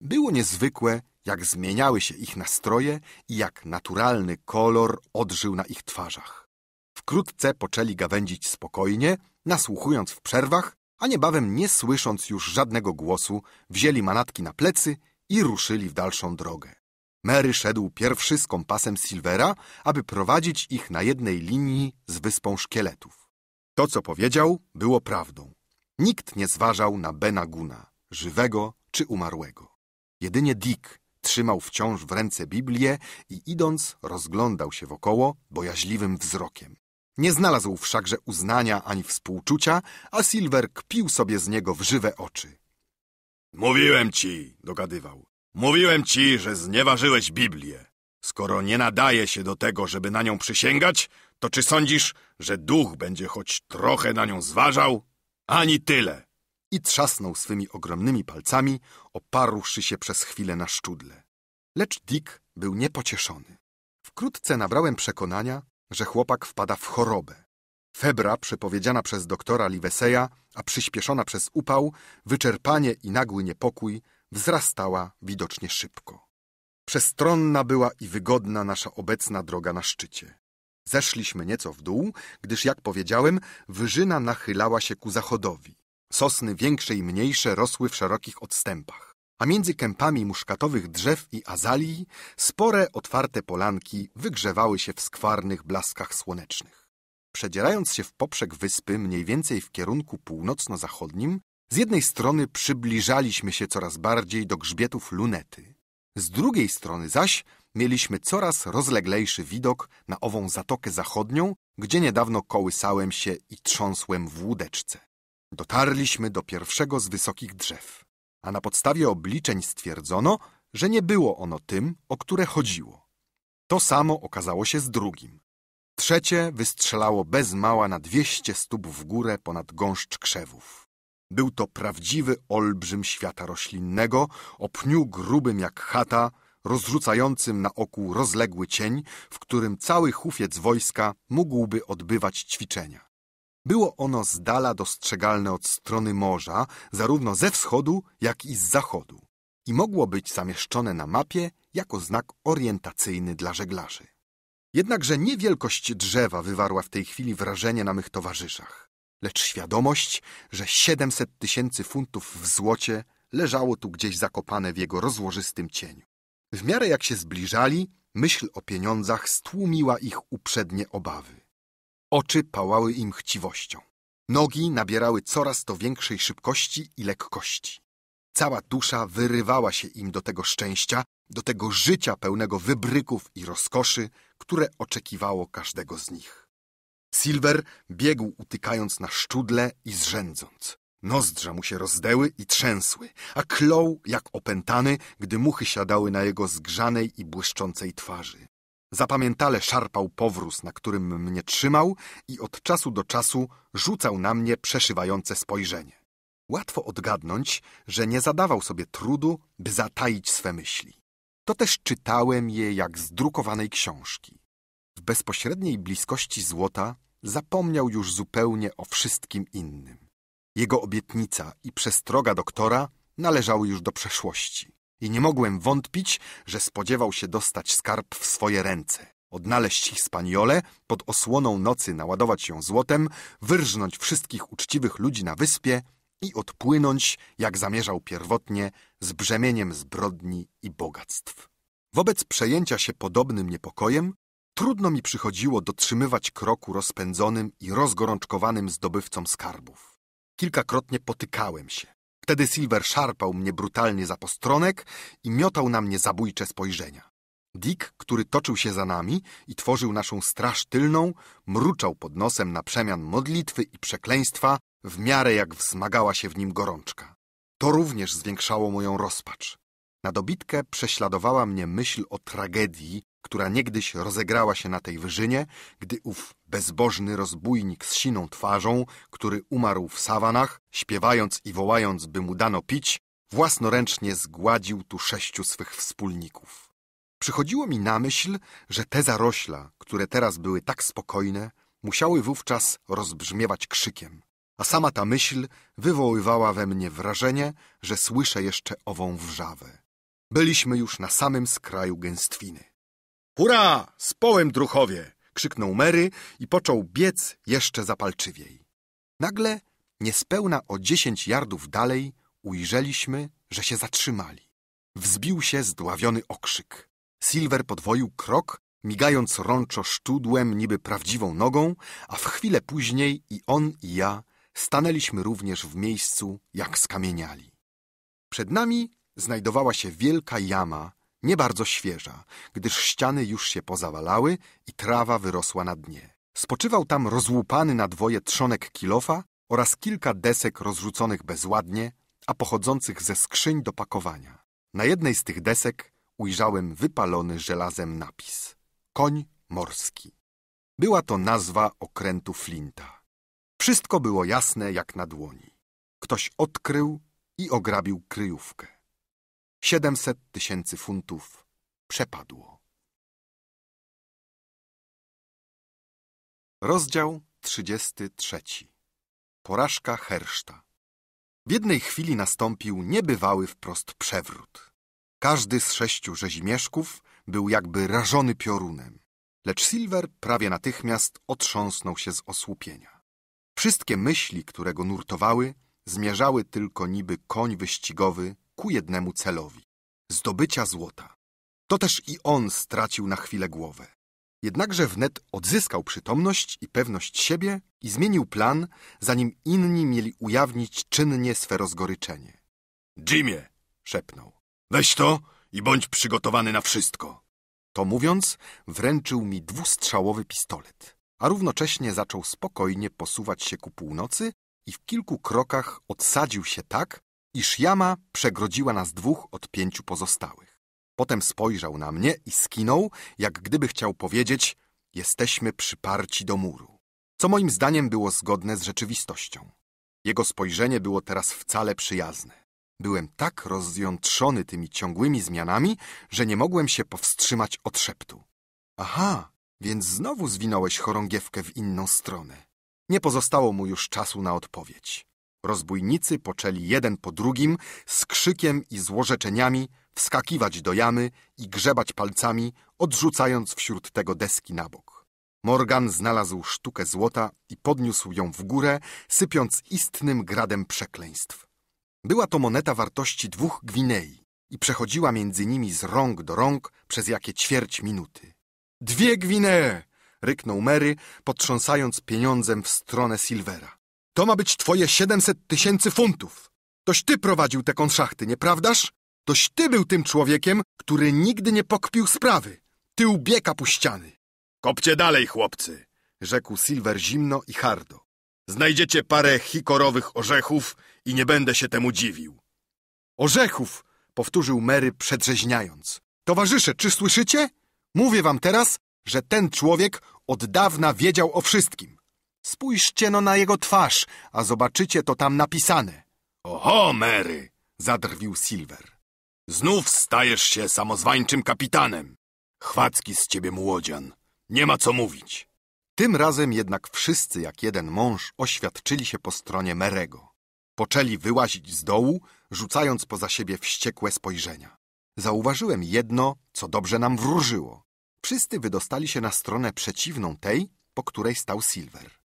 Było niezwykłe, jak zmieniały się ich nastroje i jak naturalny kolor odżył na ich twarzach. Wkrótce poczęli gawędzić spokojnie, nasłuchując w przerwach, a niebawem nie słysząc już żadnego głosu, wzięli manatki na plecy i ruszyli w dalszą drogę. Mary szedł pierwszy z kompasem Silvera, aby prowadzić ich na jednej linii z Wyspą Szkieletów. To, co powiedział, było prawdą. Nikt nie zważał na Bena Guna, żywego czy umarłego. Jedynie Dick trzymał wciąż w ręce Biblię i idąc rozglądał się wokoło bojaźliwym wzrokiem. Nie znalazł wszakże uznania ani współczucia, a Silver kpił sobie z niego w żywe oczy. Mówiłem ci, dogadywał, Mówiłem ci, że znieważyłeś Biblię. Skoro nie nadaje się do tego, żeby na nią przysięgać, to czy sądzisz, że duch będzie choć trochę na nią zważał? Ani tyle! I trzasnął swymi ogromnymi palcami, oparłszy się przez chwilę na szczudle. Lecz Dick był niepocieszony. Wkrótce nabrałem przekonania, że chłopak wpada w chorobę. Febra przepowiedziana przez doktora Liveseya, a przyspieszona przez upał, wyczerpanie i nagły niepokój wzrastała widocznie szybko. Przestronna była i wygodna nasza obecna droga na szczycie. Zeszliśmy nieco w dół, gdyż, jak powiedziałem, wyżyna nachylała się ku zachodowi. Sosny większe i mniejsze rosły w szerokich odstępach, a między kępami muszkatowych drzew i azalii spore, otwarte polanki wygrzewały się w skwarnych blaskach słonecznych. Przedzierając się w poprzek wyspy mniej więcej w kierunku północno-zachodnim, z jednej strony przybliżaliśmy się coraz bardziej do grzbietów lunety, z drugiej strony zaś mieliśmy coraz rozleglejszy widok na ową zatokę zachodnią, gdzie niedawno kołysałem się i trząsłem w łódeczce. Dotarliśmy do pierwszego z wysokich drzew, a na podstawie obliczeń stwierdzono, że nie było ono tym, o które chodziło. To samo okazało się z drugim. Trzecie wystrzelało bez mała na dwieście stóp w górę ponad gąszcz krzewów. Był to prawdziwy olbrzym świata roślinnego, o pniu grubym jak chata, rozrzucającym na oku rozległy cień, w którym cały hufiec wojska mógłby odbywać ćwiczenia. Było ono z dala dostrzegalne od strony morza, zarówno ze wschodu, jak i z zachodu, i mogło być zamieszczone na mapie jako znak orientacyjny dla żeglarzy. Jednakże niewielkość drzewa wywarła w tej chwili wrażenie na mych towarzyszach lecz świadomość, że 700 tysięcy funtów w złocie leżało tu gdzieś zakopane w jego rozłożystym cieniu. W miarę jak się zbliżali, myśl o pieniądzach stłumiła ich uprzednie obawy. Oczy pałały im chciwością. Nogi nabierały coraz to większej szybkości i lekkości. Cała dusza wyrywała się im do tego szczęścia, do tego życia pełnego wybryków i rozkoszy, które oczekiwało każdego z nich. Silver biegł utykając na szczudle i zrzędząc. Nozdrza mu się rozdeły i trzęsły, a klął jak opętany, gdy muchy siadały na jego zgrzanej i błyszczącej twarzy. Zapamiętale szarpał powróz, na którym mnie trzymał i od czasu do czasu rzucał na mnie przeszywające spojrzenie. Łatwo odgadnąć, że nie zadawał sobie trudu, by zataić swe myśli. To też czytałem je jak z drukowanej książki w bezpośredniej bliskości złota zapomniał już zupełnie o wszystkim innym. Jego obietnica i przestroga doktora należały już do przeszłości. I nie mogłem wątpić, że spodziewał się dostać skarb w swoje ręce, odnaleźć spaniole, pod osłoną nocy naładować ją złotem, wyrżnąć wszystkich uczciwych ludzi na wyspie i odpłynąć, jak zamierzał pierwotnie, z brzemieniem zbrodni i bogactw. Wobec przejęcia się podobnym niepokojem Trudno mi przychodziło dotrzymywać kroku rozpędzonym i rozgorączkowanym zdobywcom skarbów. Kilkakrotnie potykałem się. Wtedy Silver szarpał mnie brutalnie za postronek i miotał na mnie zabójcze spojrzenia. Dick, który toczył się za nami i tworzył naszą straż tylną, mruczał pod nosem na przemian modlitwy i przekleństwa, w miarę jak wzmagała się w nim gorączka. To również zwiększało moją rozpacz. Na dobitkę prześladowała mnie myśl o tragedii, która niegdyś rozegrała się na tej wyżynie, gdy ów bezbożny rozbójnik z siną twarzą, który umarł w sawanach, śpiewając i wołając, by mu dano pić, własnoręcznie zgładził tu sześciu swych wspólników. Przychodziło mi na myśl, że te zarośla, które teraz były tak spokojne, musiały wówczas rozbrzmiewać krzykiem, a sama ta myśl wywoływała we mnie wrażenie, że słyszę jeszcze ową wrzawę. Byliśmy już na samym skraju gęstwiny. Hurra! społem druchowie! krzyknął Mary i począł biec jeszcze zapalczywiej. Nagle, niespełna o dziesięć jardów dalej, ujrzeliśmy, że się zatrzymali. Wzbił się zdławiony okrzyk. Silver podwoił krok, migając rączo szczudłem niby prawdziwą nogą, a w chwilę później i on i ja stanęliśmy również w miejscu, jak skamieniali. Przed nami znajdowała się wielka jama, nie bardzo świeża, gdyż ściany już się pozawalały i trawa wyrosła na dnie. Spoczywał tam rozłupany na dwoje trzonek kilofa oraz kilka desek rozrzuconych bezładnie, a pochodzących ze skrzyń do pakowania. Na jednej z tych desek ujrzałem wypalony żelazem napis. Koń morski. Była to nazwa okrętu Flinta. Wszystko było jasne jak na dłoni. Ktoś odkrył i ograbił kryjówkę. 700 tysięcy funtów przepadło. Rozdział 33. Porażka Herszta. W jednej chwili nastąpił niebywały wprost przewrót. Każdy z sześciu rzezimieszków był jakby rażony piorunem, lecz Silver prawie natychmiast otrząsnął się z osłupienia. Wszystkie myśli, które go nurtowały, zmierzały tylko niby koń wyścigowy ku jednemu celowi zdobycia złota. To też i on stracił na chwilę głowę. Jednakże wnet odzyskał przytomność i pewność siebie i zmienił plan, zanim inni mieli ujawnić czynnie swe rozgoryczenie. Jimie, szepnął, weź to i bądź przygotowany na wszystko. To mówiąc, wręczył mi dwustrzałowy pistolet, a równocześnie zaczął spokojnie posuwać się ku północy i w kilku krokach odsadził się tak, Iszjama przegrodziła nas dwóch od pięciu pozostałych. Potem spojrzał na mnie i skinął, jak gdyby chciał powiedzieć jesteśmy przyparci do muru, co moim zdaniem było zgodne z rzeczywistością. Jego spojrzenie było teraz wcale przyjazne. Byłem tak rozjątrzony tymi ciągłymi zmianami, że nie mogłem się powstrzymać od szeptu. Aha, więc znowu zwinąłeś chorągiewkę w inną stronę. Nie pozostało mu już czasu na odpowiedź. Rozbójnicy poczęli jeden po drugim z krzykiem i złorzeczeniami wskakiwać do jamy i grzebać palcami, odrzucając wśród tego deski na bok. Morgan znalazł sztukę złota i podniósł ją w górę, sypiąc istnym gradem przekleństw. Była to moneta wartości dwóch gwinei i przechodziła między nimi z rąk do rąk przez jakie ćwierć minuty. Dwie gwinee! ryknął Mary, potrząsając pieniądzem w stronę Silvera. To ma być twoje 700 tysięcy funtów. Toś ty prowadził te konszachty, nieprawdaż? Toś ty był tym człowiekiem, który nigdy nie pokpił sprawy. Ty ubieka puściany. Kopcie dalej, chłopcy, rzekł Silver zimno i hardo. Znajdziecie parę hikorowych orzechów i nie będę się temu dziwił. Orzechów, powtórzył Mary przedrzeźniając. Towarzysze, czy słyszycie? Mówię wam teraz, że ten człowiek od dawna wiedział o wszystkim. Spójrzcie no na jego twarz, a zobaczycie to tam napisane. Oho, Mary, zadrwił Silver. Znów stajesz się samozwańczym kapitanem. Chwacki z ciebie młodzian. Nie ma co mówić. Tym razem jednak wszyscy jak jeden mąż oświadczyli się po stronie Merego. Poczęli wyłazić z dołu, rzucając poza siebie wściekłe spojrzenia. Zauważyłem jedno, co dobrze nam wróżyło. Wszyscy wydostali się na stronę przeciwną tej, po której stał Silver.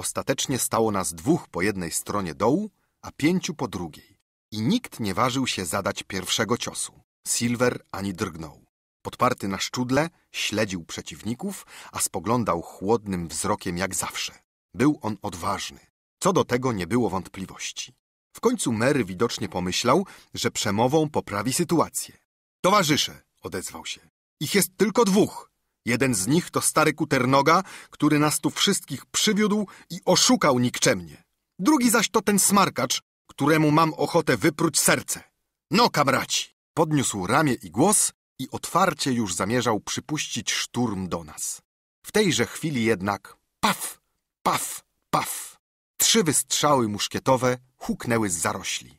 Ostatecznie stało nas dwóch po jednej stronie dołu, a pięciu po drugiej. I nikt nie ważył się zadać pierwszego ciosu. Silver ani drgnął. Podparty na szczudle, śledził przeciwników, a spoglądał chłodnym wzrokiem jak zawsze. Był on odważny. Co do tego nie było wątpliwości. W końcu Mary widocznie pomyślał, że przemową poprawi sytuację. Towarzysze, odezwał się. Ich jest tylko dwóch. Jeden z nich to stary kuternoga, który nas tu wszystkich przywiódł i oszukał nikczemnie. Drugi zaś to ten smarkacz, któremu mam ochotę wypruć serce. No, kamraci! Podniósł ramię i głos i otwarcie już zamierzał przypuścić szturm do nas. W tejże chwili jednak paf, paf, paf. Trzy wystrzały muszkietowe huknęły z zarośli.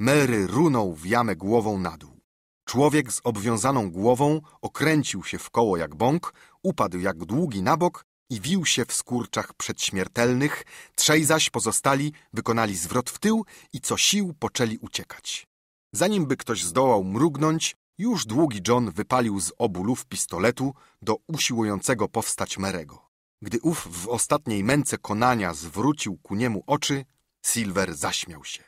Mary runął w jamę głową na dół. Człowiek z obwiązaną głową okręcił się w koło jak bąk, upadł jak długi na bok i wił się w skurczach przedśmiertelnych, trzej zaś pozostali wykonali zwrot w tył i co sił poczęli uciekać. Zanim by ktoś zdołał mrugnąć, już długi John wypalił z obu luf pistoletu do usiłującego powstać Merego. Gdy ów w ostatniej męce konania zwrócił ku niemu oczy, Silver zaśmiał się.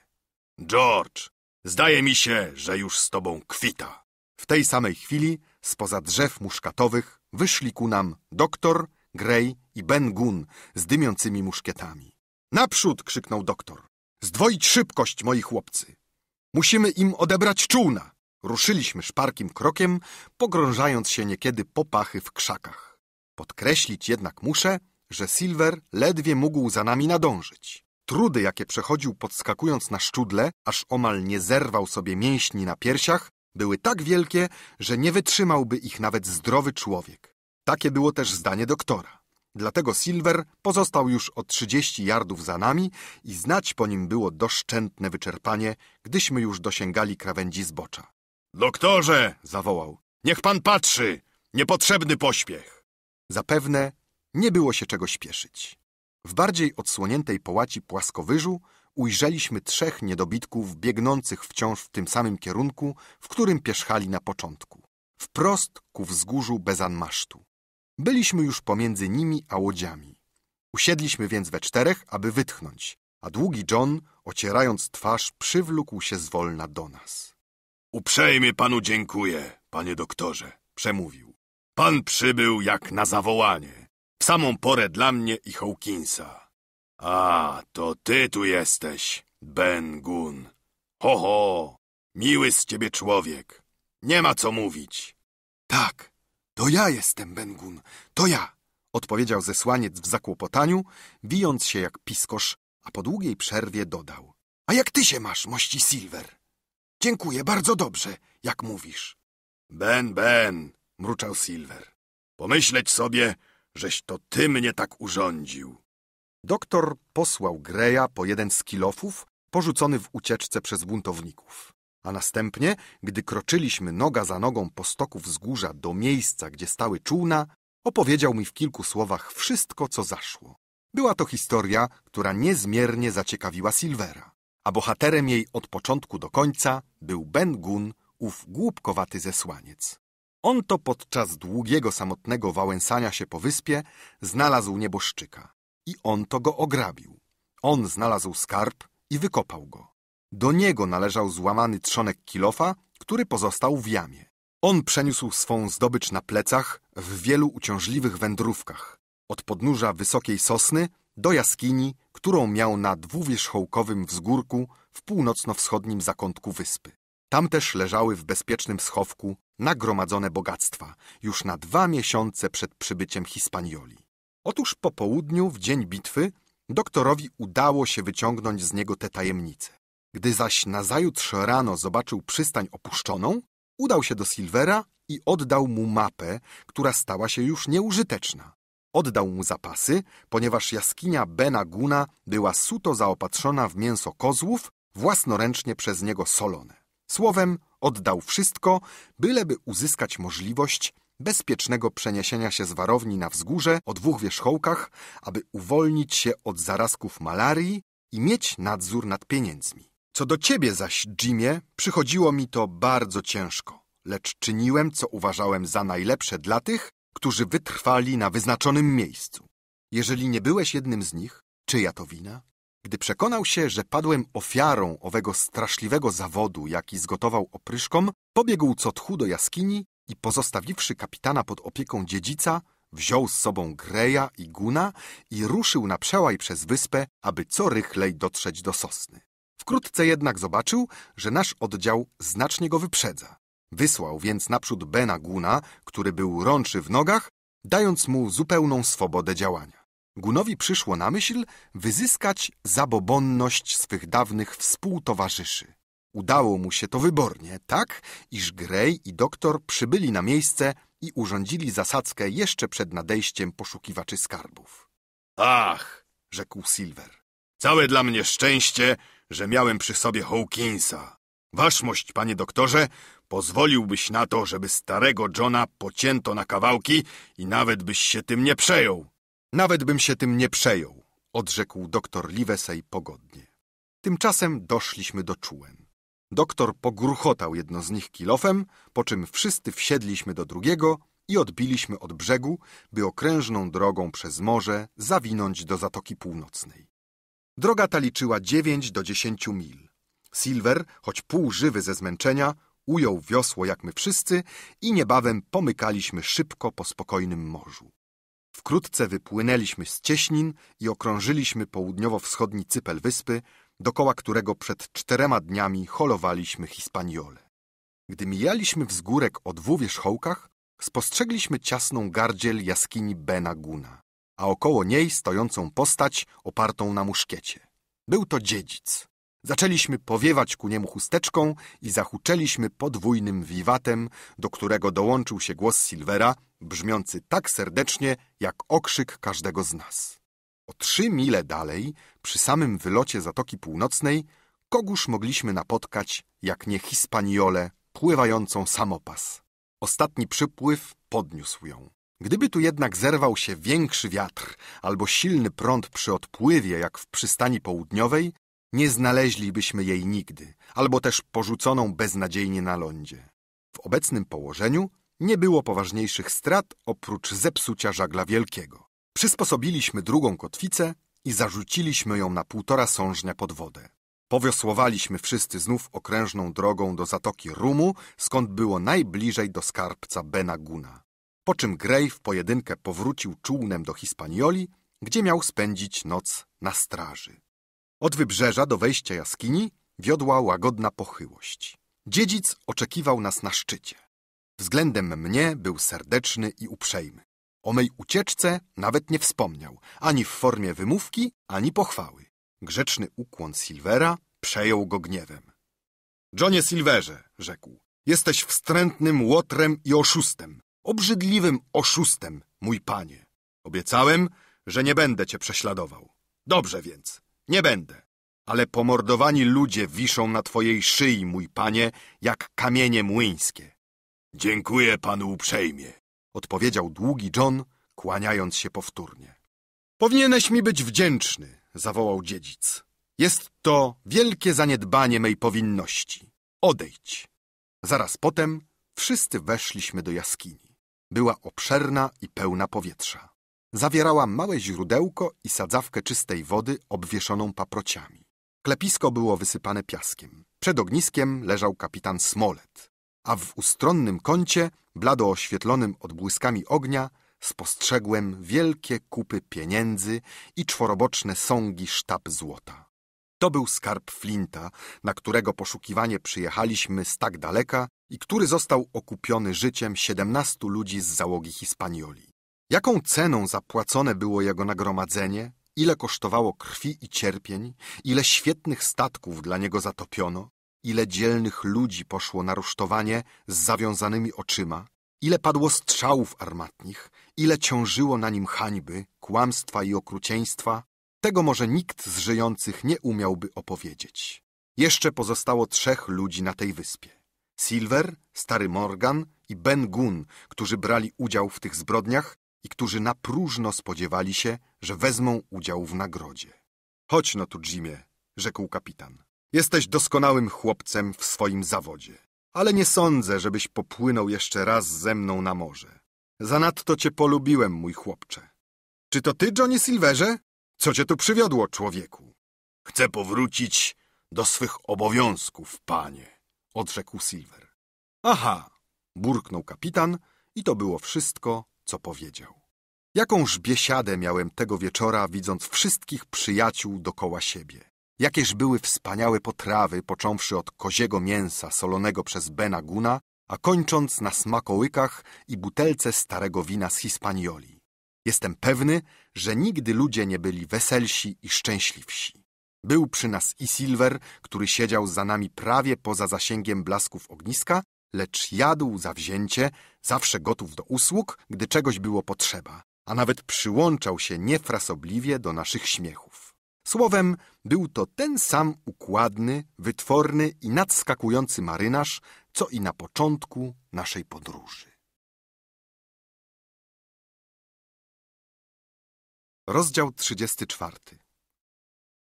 George, Zdaje mi się, że już z tobą kwita. W tej samej chwili spoza drzew muszkatowych wyszli ku nam doktor, Grey i Ben Gunn z dymiącymi muszkietami. Naprzód! krzyknął doktor. Zdwoić szybkość, moi chłopcy. Musimy im odebrać czółna. Ruszyliśmy szparkim krokiem, pogrążając się niekiedy po pachy w krzakach. Podkreślić jednak muszę, że Silver ledwie mógł za nami nadążyć. Trudy, jakie przechodził podskakując na szczudle, aż omal nie zerwał sobie mięśni na piersiach, były tak wielkie, że nie wytrzymałby ich nawet zdrowy człowiek. Takie było też zdanie doktora. Dlatego Silver pozostał już o 30 yardów za nami i znać po nim było doszczętne wyczerpanie, gdyśmy już dosięgali krawędzi zbocza. Doktorze! zawołał. Niech pan patrzy! Niepotrzebny pośpiech! Zapewne nie było się czego śpieszyć. W bardziej odsłoniętej połaci płaskowyżu ujrzeliśmy trzech niedobitków biegnących wciąż w tym samym kierunku, w którym pieszchali na początku. Wprost ku wzgórzu Bezanmasztu. Byliśmy już pomiędzy nimi a łodziami. Usiedliśmy więc we czterech, aby wytchnąć, a długi John, ocierając twarz, przywlókł się zwolna do nas. Uprzejmie panu dziękuję, panie doktorze, przemówił. Pan przybył jak na zawołanie. W samą porę dla mnie i Hawkinsa. A, to ty tu jesteś, Ben Gun. Ho, ho, miły z ciebie człowiek. Nie ma co mówić. Tak, to ja jestem, Ben Gun, to ja, odpowiedział zesłaniec w zakłopotaniu, wijąc się jak piskosz, a po długiej przerwie dodał. A jak ty się masz, mości Silver? Dziękuję, bardzo dobrze, jak mówisz. Ben, Ben, mruczał Silver. Pomyśleć sobie, żeś to ty mnie tak urządził. Doktor posłał Greja po jeden z kilofów, porzucony w ucieczce przez buntowników. A następnie, gdy kroczyliśmy noga za nogą po stoku wzgórza do miejsca, gdzie stały czółna, opowiedział mi w kilku słowach wszystko, co zaszło. Była to historia, która niezmiernie zaciekawiła Silvera, a bohaterem jej od początku do końca był Ben Gun, ów głupkowaty zesłaniec. On to podczas długiego, samotnego wałęsania się po wyspie znalazł nieboszczyka. I on to go ograbił. On znalazł skarb i wykopał go. Do niego należał złamany trzonek kilofa, który pozostał w jamie. On przeniósł swą zdobycz na plecach w wielu uciążliwych wędrówkach. Od podnóża wysokiej sosny do jaskini, którą miał na dwuwierzchołkowym wzgórku w północno-wschodnim zakątku wyspy. Tam też leżały w bezpiecznym schowku nagromadzone bogactwa, już na dwa miesiące przed przybyciem Hispanioli. Otóż po południu, w dzień bitwy, doktorowi udało się wyciągnąć z niego te tajemnice. Gdy zaś nazajutrz rano zobaczył przystań opuszczoną, udał się do Silvera i oddał mu mapę, która stała się już nieużyteczna. Oddał mu zapasy, ponieważ jaskinia Bena Guna była suto zaopatrzona w mięso kozłów, własnoręcznie przez niego solone. Słowem, oddał wszystko, byleby uzyskać możliwość bezpiecznego przeniesienia się z warowni na wzgórze o dwóch wierzchołkach, aby uwolnić się od zarazków malarii i mieć nadzór nad pieniędzmi. Co do ciebie zaś, Jimie, przychodziło mi to bardzo ciężko, lecz czyniłem, co uważałem za najlepsze dla tych, którzy wytrwali na wyznaczonym miejscu. Jeżeli nie byłeś jednym z nich, czyja to wina? Gdy przekonał się, że padłem ofiarą owego straszliwego zawodu, jaki zgotował opryszkom, pobiegł co tchu do jaskini i pozostawiwszy kapitana pod opieką dziedzica, wziął z sobą Greja i Guna i ruszył na przełaj przez wyspę, aby co rychlej dotrzeć do Sosny. Wkrótce jednak zobaczył, że nasz oddział znacznie go wyprzedza. Wysłał więc naprzód Bena Guna, który był rączy w nogach, dając mu zupełną swobodę działania. Gunowi przyszło na myśl wyzyskać zabobonność swych dawnych współtowarzyszy. Udało mu się to wybornie, tak, iż Grey i doktor przybyli na miejsce i urządzili zasadzkę jeszcze przed nadejściem poszukiwaczy skarbów. Ach, rzekł Silver, całe dla mnie szczęście, że miałem przy sobie Hawkinsa. Waszmość, panie doktorze, pozwoliłbyś na to, żeby starego Johna pocięto na kawałki i nawet byś się tym nie przejął. Nawet bym się tym nie przejął, odrzekł doktor Livesey pogodnie. Tymczasem doszliśmy do czółen. Doktor pogruchotał jedno z nich kilofem, po czym wszyscy wsiedliśmy do drugiego i odbiliśmy od brzegu, by okrężną drogą przez morze zawinąć do Zatoki Północnej. Droga ta liczyła dziewięć do dziesięciu mil. Silver, choć pół żywy ze zmęczenia, ujął wiosło jak my wszyscy i niebawem pomykaliśmy szybko po spokojnym morzu. Wkrótce wypłynęliśmy z cieśnin i okrążyliśmy południowo-wschodni cypel wyspy, dokoła którego przed czterema dniami holowaliśmy Hispaniole. Gdy mijaliśmy wzgórek o dwóch wierzchołkach, spostrzegliśmy ciasną gardziel jaskini Benaguna, a około niej stojącą postać opartą na muszkiecie. Był to dziedzic. Zaczęliśmy powiewać ku niemu chusteczką i zahuczeliśmy podwójnym wiwatem, do którego dołączył się głos Silvera, brzmiący tak serdecznie jak okrzyk każdego z nas. O trzy mile dalej, przy samym wylocie Zatoki Północnej, kogóż mogliśmy napotkać, jak nie Hispaniolę, pływającą samopas. Ostatni przypływ podniósł ją. Gdyby tu jednak zerwał się większy wiatr albo silny prąd przy odpływie, jak w przystani południowej, nie znaleźlibyśmy jej nigdy, albo też porzuconą beznadziejnie na lądzie. W obecnym położeniu nie było poważniejszych strat oprócz zepsucia żagla wielkiego. Przysposobiliśmy drugą kotwicę i zarzuciliśmy ją na półtora sążnia pod wodę. Powiosłowaliśmy wszyscy znów okrężną drogą do zatoki Rumu, skąd było najbliżej do skarbca Benaguna. Po czym Grey w pojedynkę powrócił czółnem do Hispanioli, gdzie miał spędzić noc na straży. Od wybrzeża do wejścia jaskini wiodła łagodna pochyłość. Dziedzic oczekiwał nas na szczycie. Względem mnie był serdeczny i uprzejmy. O mej ucieczce nawet nie wspomniał, ani w formie wymówki, ani pochwały. Grzeczny ukłon Silvera przejął go gniewem. Johnie Silverze, rzekł, jesteś wstrętnym łotrem i oszustem. Obrzydliwym oszustem, mój panie. Obiecałem, że nie będę cię prześladował. Dobrze więc, nie będę. Ale pomordowani ludzie wiszą na twojej szyi, mój panie, jak kamienie młyńskie. Dziękuję panu uprzejmie, odpowiedział długi John, kłaniając się powtórnie. Powinieneś mi być wdzięczny, zawołał dziedzic. Jest to wielkie zaniedbanie mej powinności. Odejdź. Zaraz potem wszyscy weszliśmy do jaskini. Była obszerna i pełna powietrza. Zawierała małe źródełko i sadzawkę czystej wody obwieszoną paprociami. Klepisko było wysypane piaskiem. Przed ogniskiem leżał kapitan Smolet a w ustronnym kącie, blado oświetlonym odbłyskami ognia, spostrzegłem wielkie kupy pieniędzy i czworoboczne sągi sztab złota. To był skarb Flinta, na którego poszukiwanie przyjechaliśmy z tak daleka i który został okupiony życiem 17 ludzi z załogi Hispanioli. Jaką ceną zapłacone było jego nagromadzenie, ile kosztowało krwi i cierpień, ile świetnych statków dla niego zatopiono, ile dzielnych ludzi poszło na rusztowanie z zawiązanymi oczyma, ile padło strzałów armatnich, ile ciążyło na nim hańby, kłamstwa i okrucieństwa, tego może nikt z żyjących nie umiałby opowiedzieć. Jeszcze pozostało trzech ludzi na tej wyspie. Silver, stary Morgan i Ben Gunn, którzy brali udział w tych zbrodniach i którzy na próżno spodziewali się, że wezmą udział w nagrodzie. Chodź no tu, Jimie, rzekł kapitan. Jesteś doskonałym chłopcem w swoim zawodzie, ale nie sądzę, żebyś popłynął jeszcze raz ze mną na morze. Zanadto cię polubiłem, mój chłopcze. Czy to ty, Johnny Silverze? Co cię tu przywiodło, człowieku? Chcę powrócić do swych obowiązków, panie, odrzekł Silver. Aha, burknął kapitan i to było wszystko, co powiedział. Jakąż biesiadę miałem tego wieczora, widząc wszystkich przyjaciół dokoła siebie. Jakież były wspaniałe potrawy, począwszy od koziego mięsa solonego przez Bena Guna, a kończąc na smakołykach i butelce starego wina z Hispanioli. Jestem pewny, że nigdy ludzie nie byli weselsi i szczęśliwsi. Był przy nas i Silver, który siedział za nami prawie poza zasięgiem blasków ogniska, lecz jadł zawzięcie, zawsze gotów do usług, gdy czegoś było potrzeba, a nawet przyłączał się niefrasobliwie do naszych śmiechów. Słowem, był to ten sam układny, wytworny i nadskakujący marynarz, co i na początku naszej podróży. Rozdział 34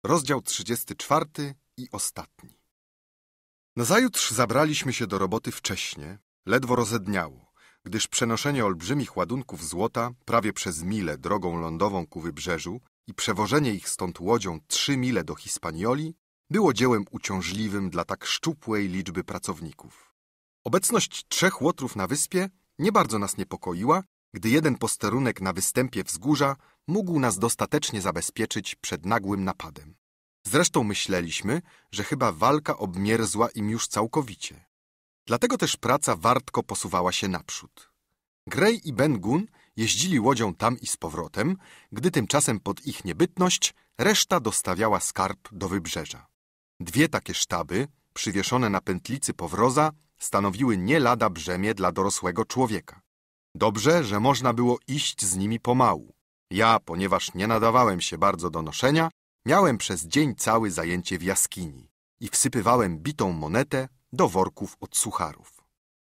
Rozdział 34 i ostatni Nazajutrz zabraliśmy się do roboty wcześnie, ledwo rozedniało, gdyż przenoszenie olbrzymich ładunków złota prawie przez mile drogą lądową ku wybrzeżu i przewożenie ich stąd łodzią trzy mile do Hispanioli było dziełem uciążliwym dla tak szczupłej liczby pracowników. Obecność trzech łotrów na wyspie nie bardzo nas niepokoiła, gdy jeden posterunek na występie wzgórza mógł nas dostatecznie zabezpieczyć przed nagłym napadem. Zresztą myśleliśmy, że chyba walka obmierzła im już całkowicie. Dlatego też praca wartko posuwała się naprzód. Gray i Ben Gunn jeździli łodzią tam i z powrotem, gdy tymczasem pod ich niebytność reszta dostawiała skarb do wybrzeża. Dwie takie sztaby, przywieszone na pętlicy powroza, stanowiły nie lada brzemię dla dorosłego człowieka. Dobrze, że można było iść z nimi pomału. Ja, ponieważ nie nadawałem się bardzo do noszenia, miałem przez dzień cały zajęcie w jaskini i wsypywałem bitą monetę do worków od sucharów.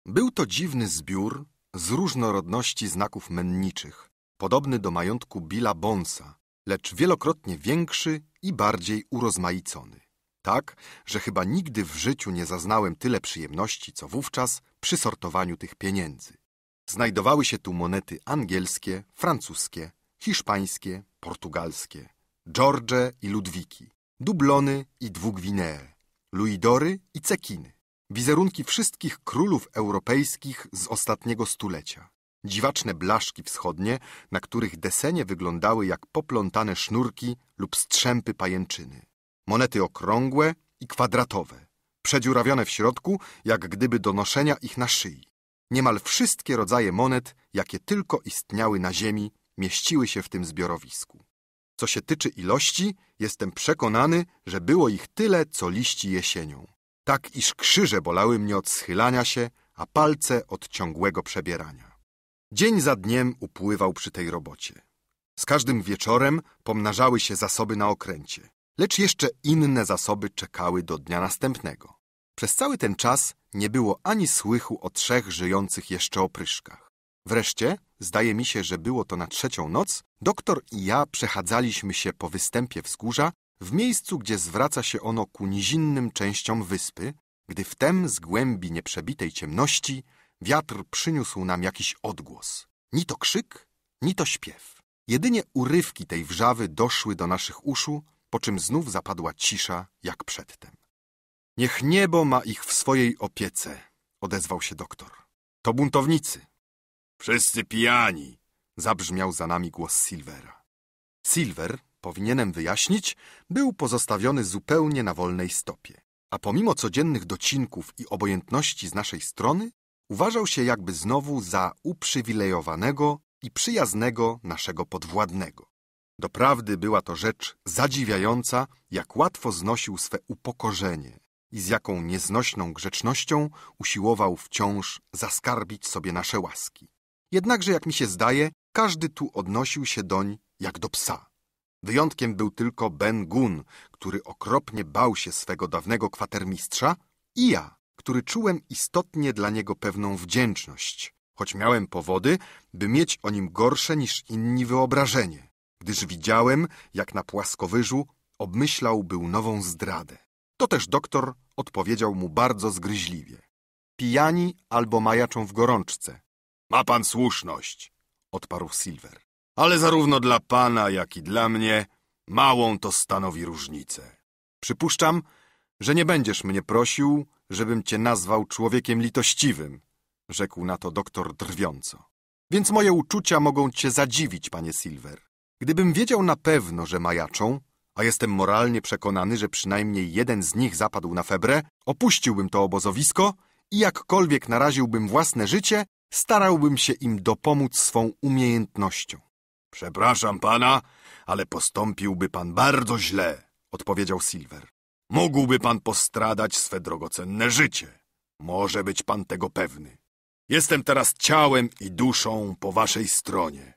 Był to dziwny zbiór, z różnorodności znaków menniczych, podobny do majątku Billa Bonsa, lecz wielokrotnie większy i bardziej urozmaicony. Tak, że chyba nigdy w życiu nie zaznałem tyle przyjemności, co wówczas przy sortowaniu tych pieniędzy. Znajdowały się tu monety angielskie, francuskie, hiszpańskie, portugalskie, George i Ludwiki, dublony i dwugwinee, luidory i cekiny wizerunki wszystkich królów europejskich z ostatniego stulecia. Dziwaczne blaszki wschodnie, na których desenie wyglądały jak poplątane sznurki lub strzępy pajęczyny. Monety okrągłe i kwadratowe, przedziurawione w środku, jak gdyby do noszenia ich na szyi. Niemal wszystkie rodzaje monet, jakie tylko istniały na ziemi, mieściły się w tym zbiorowisku. Co się tyczy ilości, jestem przekonany, że było ich tyle, co liści jesienią tak iż krzyże bolały mnie od schylania się, a palce od ciągłego przebierania. Dzień za dniem upływał przy tej robocie. Z każdym wieczorem pomnażały się zasoby na okręcie, lecz jeszcze inne zasoby czekały do dnia następnego. Przez cały ten czas nie było ani słychu o trzech żyjących jeszcze opryszkach. Wreszcie, zdaje mi się, że było to na trzecią noc, doktor i ja przechadzaliśmy się po występie wzgórza, w miejscu, gdzie zwraca się ono ku nizinnym częściom wyspy, gdy wtem z głębi nieprzebitej ciemności wiatr przyniósł nam jakiś odgłos. Ni to krzyk, ni to śpiew. Jedynie urywki tej wrzawy doszły do naszych uszu, po czym znów zapadła cisza jak przedtem. Niech niebo ma ich w swojej opiece, odezwał się doktor. To buntownicy. Wszyscy pijani, zabrzmiał za nami głos Silvera. Silver, powinienem wyjaśnić, był pozostawiony zupełnie na wolnej stopie. A pomimo codziennych docinków i obojętności z naszej strony, uważał się jakby znowu za uprzywilejowanego i przyjaznego naszego podwładnego. Doprawdy była to rzecz zadziwiająca, jak łatwo znosił swe upokorzenie i z jaką nieznośną grzecznością usiłował wciąż zaskarbić sobie nasze łaski. Jednakże, jak mi się zdaje, każdy tu odnosił się doń jak do psa. Wyjątkiem był tylko Ben Gunn, który okropnie bał się swego dawnego kwatermistrza i ja, który czułem istotnie dla niego pewną wdzięczność, choć miałem powody, by mieć o nim gorsze niż inni wyobrażenie, gdyż widziałem, jak na płaskowyżu obmyślał był nową zdradę. To też doktor odpowiedział mu bardzo zgryźliwie. Pijani albo majaczą w gorączce. Ma pan słuszność, odparł Silver ale zarówno dla pana, jak i dla mnie małą to stanowi różnicę. Przypuszczam, że nie będziesz mnie prosił, żebym cię nazwał człowiekiem litościwym, rzekł na to doktor drwiąco. Więc moje uczucia mogą cię zadziwić, panie Silver. Gdybym wiedział na pewno, że majaczą, a jestem moralnie przekonany, że przynajmniej jeden z nich zapadł na febrę, opuściłbym to obozowisko i jakkolwiek naraziłbym własne życie, starałbym się im dopomóc swą umiejętnością. Przepraszam pana, ale postąpiłby pan bardzo źle, odpowiedział Silver. Mógłby pan postradać swe drogocenne życie. Może być pan tego pewny. Jestem teraz ciałem i duszą po waszej stronie.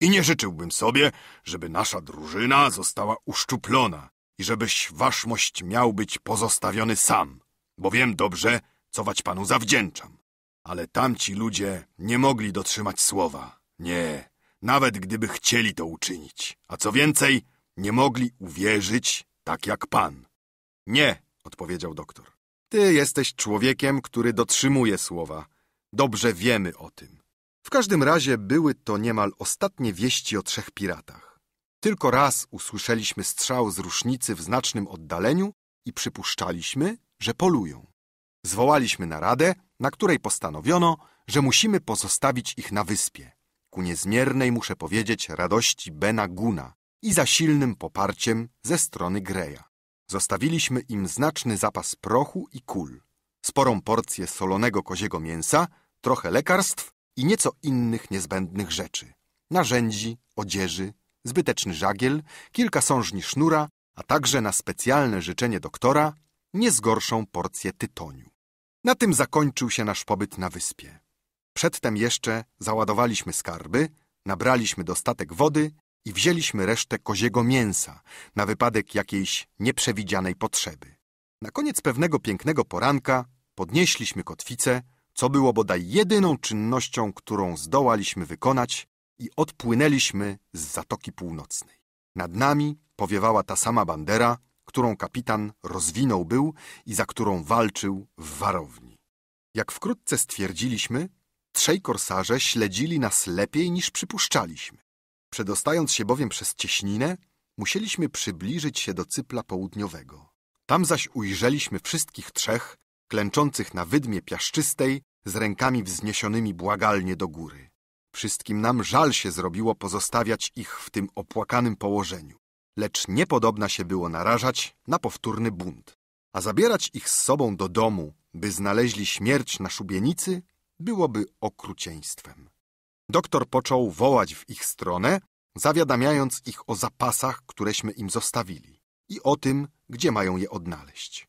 I nie życzyłbym sobie, żeby nasza drużyna została uszczuplona i żebyś waszmość miał być pozostawiony sam, bo wiem dobrze, co wać panu zawdzięczam. Ale tamci ludzie nie mogli dotrzymać słowa. Nie, nawet gdyby chcieli to uczynić. A co więcej, nie mogli uwierzyć tak jak pan. Nie, odpowiedział doktor. Ty jesteś człowiekiem, który dotrzymuje słowa. Dobrze wiemy o tym. W każdym razie były to niemal ostatnie wieści o trzech piratach. Tylko raz usłyszeliśmy strzał z rusznicy w znacznym oddaleniu i przypuszczaliśmy, że polują. Zwołaliśmy naradę, na której postanowiono, że musimy pozostawić ich na wyspie ku niezmiernej, muszę powiedzieć, radości Bena Guna i za silnym poparciem ze strony Greja. Zostawiliśmy im znaczny zapas prochu i kul, sporą porcję solonego koziego mięsa, trochę lekarstw i nieco innych niezbędnych rzeczy. Narzędzi, odzieży, zbyteczny żagiel, kilka sążni sznura, a także na specjalne życzenie doktora niezgorszą porcję tytoniu. Na tym zakończył się nasz pobyt na wyspie. Przedtem jeszcze załadowaliśmy skarby, nabraliśmy dostatek wody i wzięliśmy resztę koziego mięsa na wypadek jakiejś nieprzewidzianej potrzeby. Na koniec pewnego pięknego poranka podnieśliśmy kotwicę, co było bodaj jedyną czynnością, którą zdołaliśmy wykonać i odpłynęliśmy z Zatoki Północnej. Nad nami powiewała ta sama bandera, którą kapitan rozwinął był i za którą walczył w warowni. Jak wkrótce stwierdziliśmy, trzej korsarze śledzili nas lepiej niż przypuszczaliśmy. Przedostając się bowiem przez cieśninę, musieliśmy przybliżyć się do cypla południowego. Tam zaś ujrzeliśmy wszystkich trzech, klęczących na wydmie piaszczystej, z rękami wzniesionymi błagalnie do góry. Wszystkim nam żal się zrobiło pozostawiać ich w tym opłakanym położeniu, lecz niepodobna się było narażać na powtórny bunt. A zabierać ich z sobą do domu, by znaleźli śmierć na szubienicy, byłoby okrucieństwem. Doktor począł wołać w ich stronę, zawiadamiając ich o zapasach, któreśmy im zostawili i o tym, gdzie mają je odnaleźć.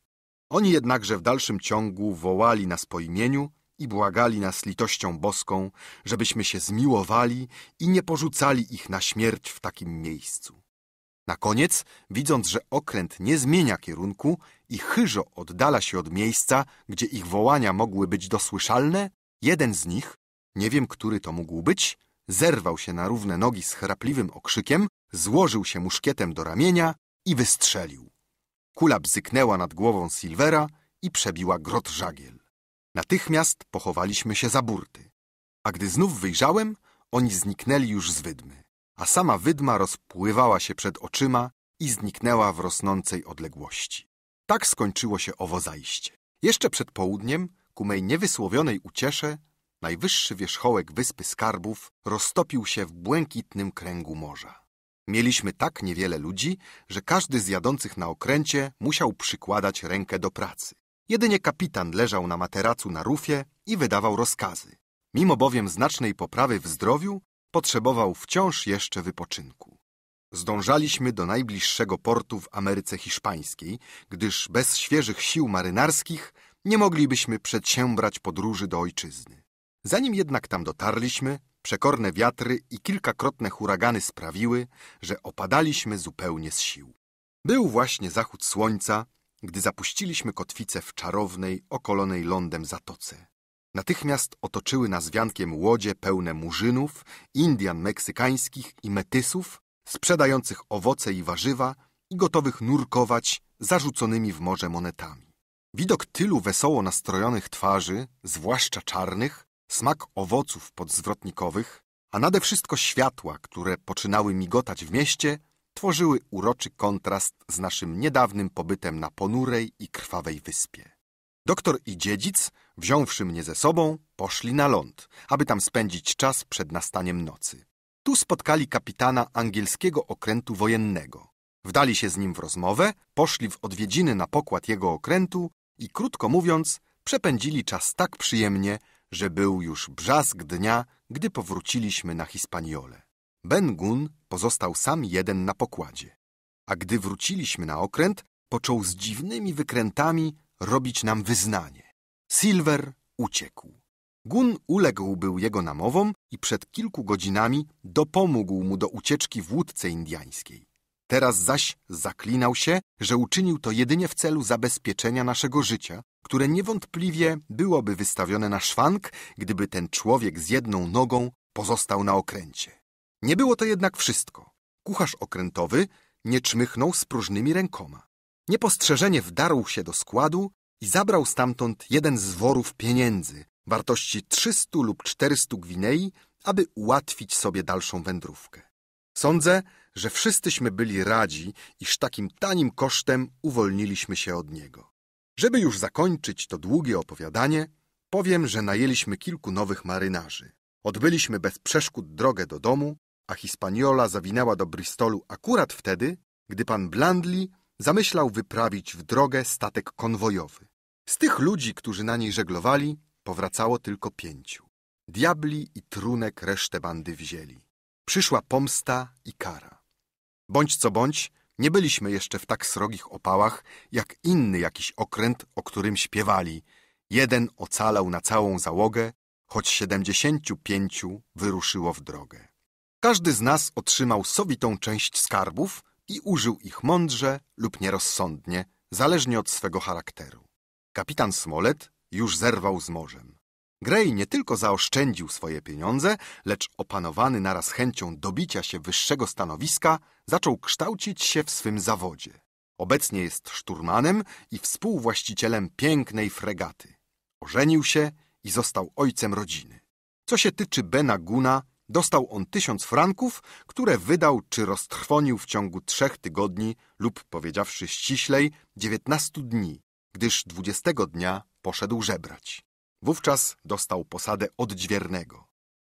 Oni jednakże w dalszym ciągu wołali nas po imieniu i błagali nas litością boską, żebyśmy się zmiłowali i nie porzucali ich na śmierć w takim miejscu. Na koniec, widząc, że okręt nie zmienia kierunku i chyżo oddala się od miejsca, gdzie ich wołania mogły być dosłyszalne, Jeden z nich, nie wiem, który to mógł być, zerwał się na równe nogi z chrapliwym okrzykiem, złożył się muszkietem do ramienia i wystrzelił. Kula bzyknęła nad głową Silvera i przebiła grot żagiel. Natychmiast pochowaliśmy się za burty. A gdy znów wyjrzałem, oni zniknęli już z wydmy, a sama wydma rozpływała się przed oczyma i zniknęła w rosnącej odległości. Tak skończyło się owo zajście. Jeszcze przed południem Ku mej niewysłowionej uciesze najwyższy wierzchołek wyspy Skarbów roztopił się w błękitnym kręgu morza. Mieliśmy tak niewiele ludzi, że każdy z jadących na okręcie musiał przykładać rękę do pracy. Jedynie kapitan leżał na materacu na rufie i wydawał rozkazy. Mimo bowiem znacznej poprawy w zdrowiu, potrzebował wciąż jeszcze wypoczynku. Zdążaliśmy do najbliższego portu w Ameryce Hiszpańskiej, gdyż bez świeżych sił marynarskich nie moglibyśmy przedsiębrać podróży do ojczyzny. Zanim jednak tam dotarliśmy, przekorne wiatry i kilkakrotne huragany sprawiły, że opadaliśmy zupełnie z sił. Był właśnie zachód słońca, gdy zapuściliśmy kotwicę w czarownej, okolonej lądem zatoce. Natychmiast otoczyły nas wiankiem łodzie pełne murzynów, Indian meksykańskich i metysów, sprzedających owoce i warzywa i gotowych nurkować zarzuconymi w morze monetami. Widok tylu wesoło nastrojonych twarzy, zwłaszcza czarnych, smak owoców podzwrotnikowych, a nade wszystko światła, które poczynały migotać w mieście, tworzyły uroczy kontrast z naszym niedawnym pobytem na ponurej i krwawej wyspie. Doktor i dziedzic, wziąwszy mnie ze sobą, poszli na ląd, aby tam spędzić czas przed nastaniem nocy. Tu spotkali kapitana angielskiego okrętu wojennego. Wdali się z nim w rozmowę, poszli w odwiedziny na pokład jego okrętu i krótko mówiąc, przepędzili czas tak przyjemnie, że był już brzask dnia, gdy powróciliśmy na Hispaniolę. Ben Gun pozostał sam jeden na pokładzie. A gdy wróciliśmy na okręt, począł z dziwnymi wykrętami robić nam wyznanie. Silver uciekł. Gun uległ był jego namowom i przed kilku godzinami dopomógł mu do ucieczki w łódce indiańskiej. Teraz zaś zaklinał się, że uczynił to jedynie w celu zabezpieczenia naszego życia, które niewątpliwie byłoby wystawione na szwank, gdyby ten człowiek z jedną nogą pozostał na okręcie. Nie było to jednak wszystko. Kucharz okrętowy nie czmychnął z próżnymi rękoma. Niepostrzeżenie wdarł się do składu i zabrał stamtąd jeden z worów pieniędzy, wartości 300 lub 400 gwinei, aby ułatwić sobie dalszą wędrówkę. Sądzę, że wszyscyśmy byli radzi, iż takim tanim kosztem uwolniliśmy się od niego. Żeby już zakończyć to długie opowiadanie, powiem, że najęliśmy kilku nowych marynarzy. Odbyliśmy bez przeszkód drogę do domu, a Hispaniola zawinęła do Bristolu akurat wtedy, gdy pan Blandly zamyślał wyprawić w drogę statek konwojowy. Z tych ludzi, którzy na niej żeglowali, powracało tylko pięciu. Diabli i trunek resztę bandy wzięli. Przyszła pomsta i kara. Bądź co bądź, nie byliśmy jeszcze w tak srogich opałach, jak inny jakiś okręt, o którym śpiewali. Jeden ocalał na całą załogę, choć siedemdziesięciu pięciu wyruszyło w drogę. Każdy z nas otrzymał sowitą część skarbów i użył ich mądrze lub nierozsądnie, zależnie od swego charakteru. Kapitan Smolet już zerwał z morzem. Grey nie tylko zaoszczędził swoje pieniądze, lecz opanowany naraz chęcią dobicia się wyższego stanowiska, zaczął kształcić się w swym zawodzie. Obecnie jest szturmanem i współwłaścicielem pięknej fregaty. Ożenił się i został ojcem rodziny. Co się tyczy Bena Guna, dostał on tysiąc franków, które wydał czy roztrwonił w ciągu trzech tygodni lub, powiedziawszy ściślej, dziewiętnastu dni, gdyż dwudziestego dnia poszedł żebrać. Wówczas dostał posadę odźwiernego,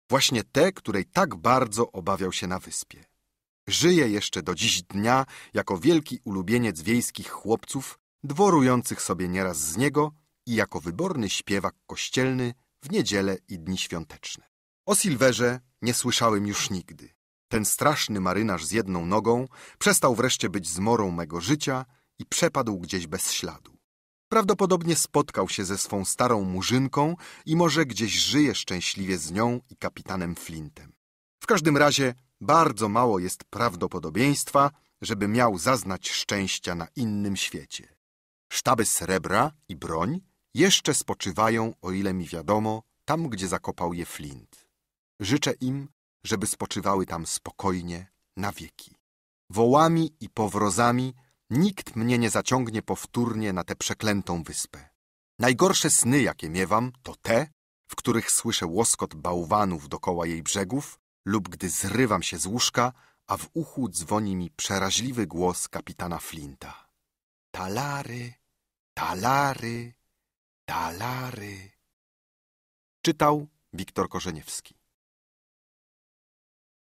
właśnie tę, której tak bardzo obawiał się na wyspie. Żyje jeszcze do dziś dnia jako wielki ulubieniec wiejskich chłopców, dworujących sobie nieraz z niego i jako wyborny śpiewak kościelny w niedzielę i dni świąteczne. O Silwerze nie słyszałem już nigdy. Ten straszny marynarz z jedną nogą przestał wreszcie być zmorą mego życia i przepadł gdzieś bez śladu. Prawdopodobnie spotkał się ze swą starą murzynką i może gdzieś żyje szczęśliwie z nią i kapitanem Flintem. W każdym razie bardzo mało jest prawdopodobieństwa, żeby miał zaznać szczęścia na innym świecie. Sztaby srebra i broń jeszcze spoczywają, o ile mi wiadomo, tam, gdzie zakopał je Flint. Życzę im, żeby spoczywały tam spokojnie na wieki. Wołami i powrozami Nikt mnie nie zaciągnie powtórnie na tę przeklętą wyspę. Najgorsze sny, jakie miewam, to te, w których słyszę łoskot bałwanów dokoła jej brzegów lub gdy zrywam się z łóżka, a w uchu dzwoni mi przeraźliwy głos kapitana Flinta. Talary, talary, talary. Czytał Wiktor Korzeniewski.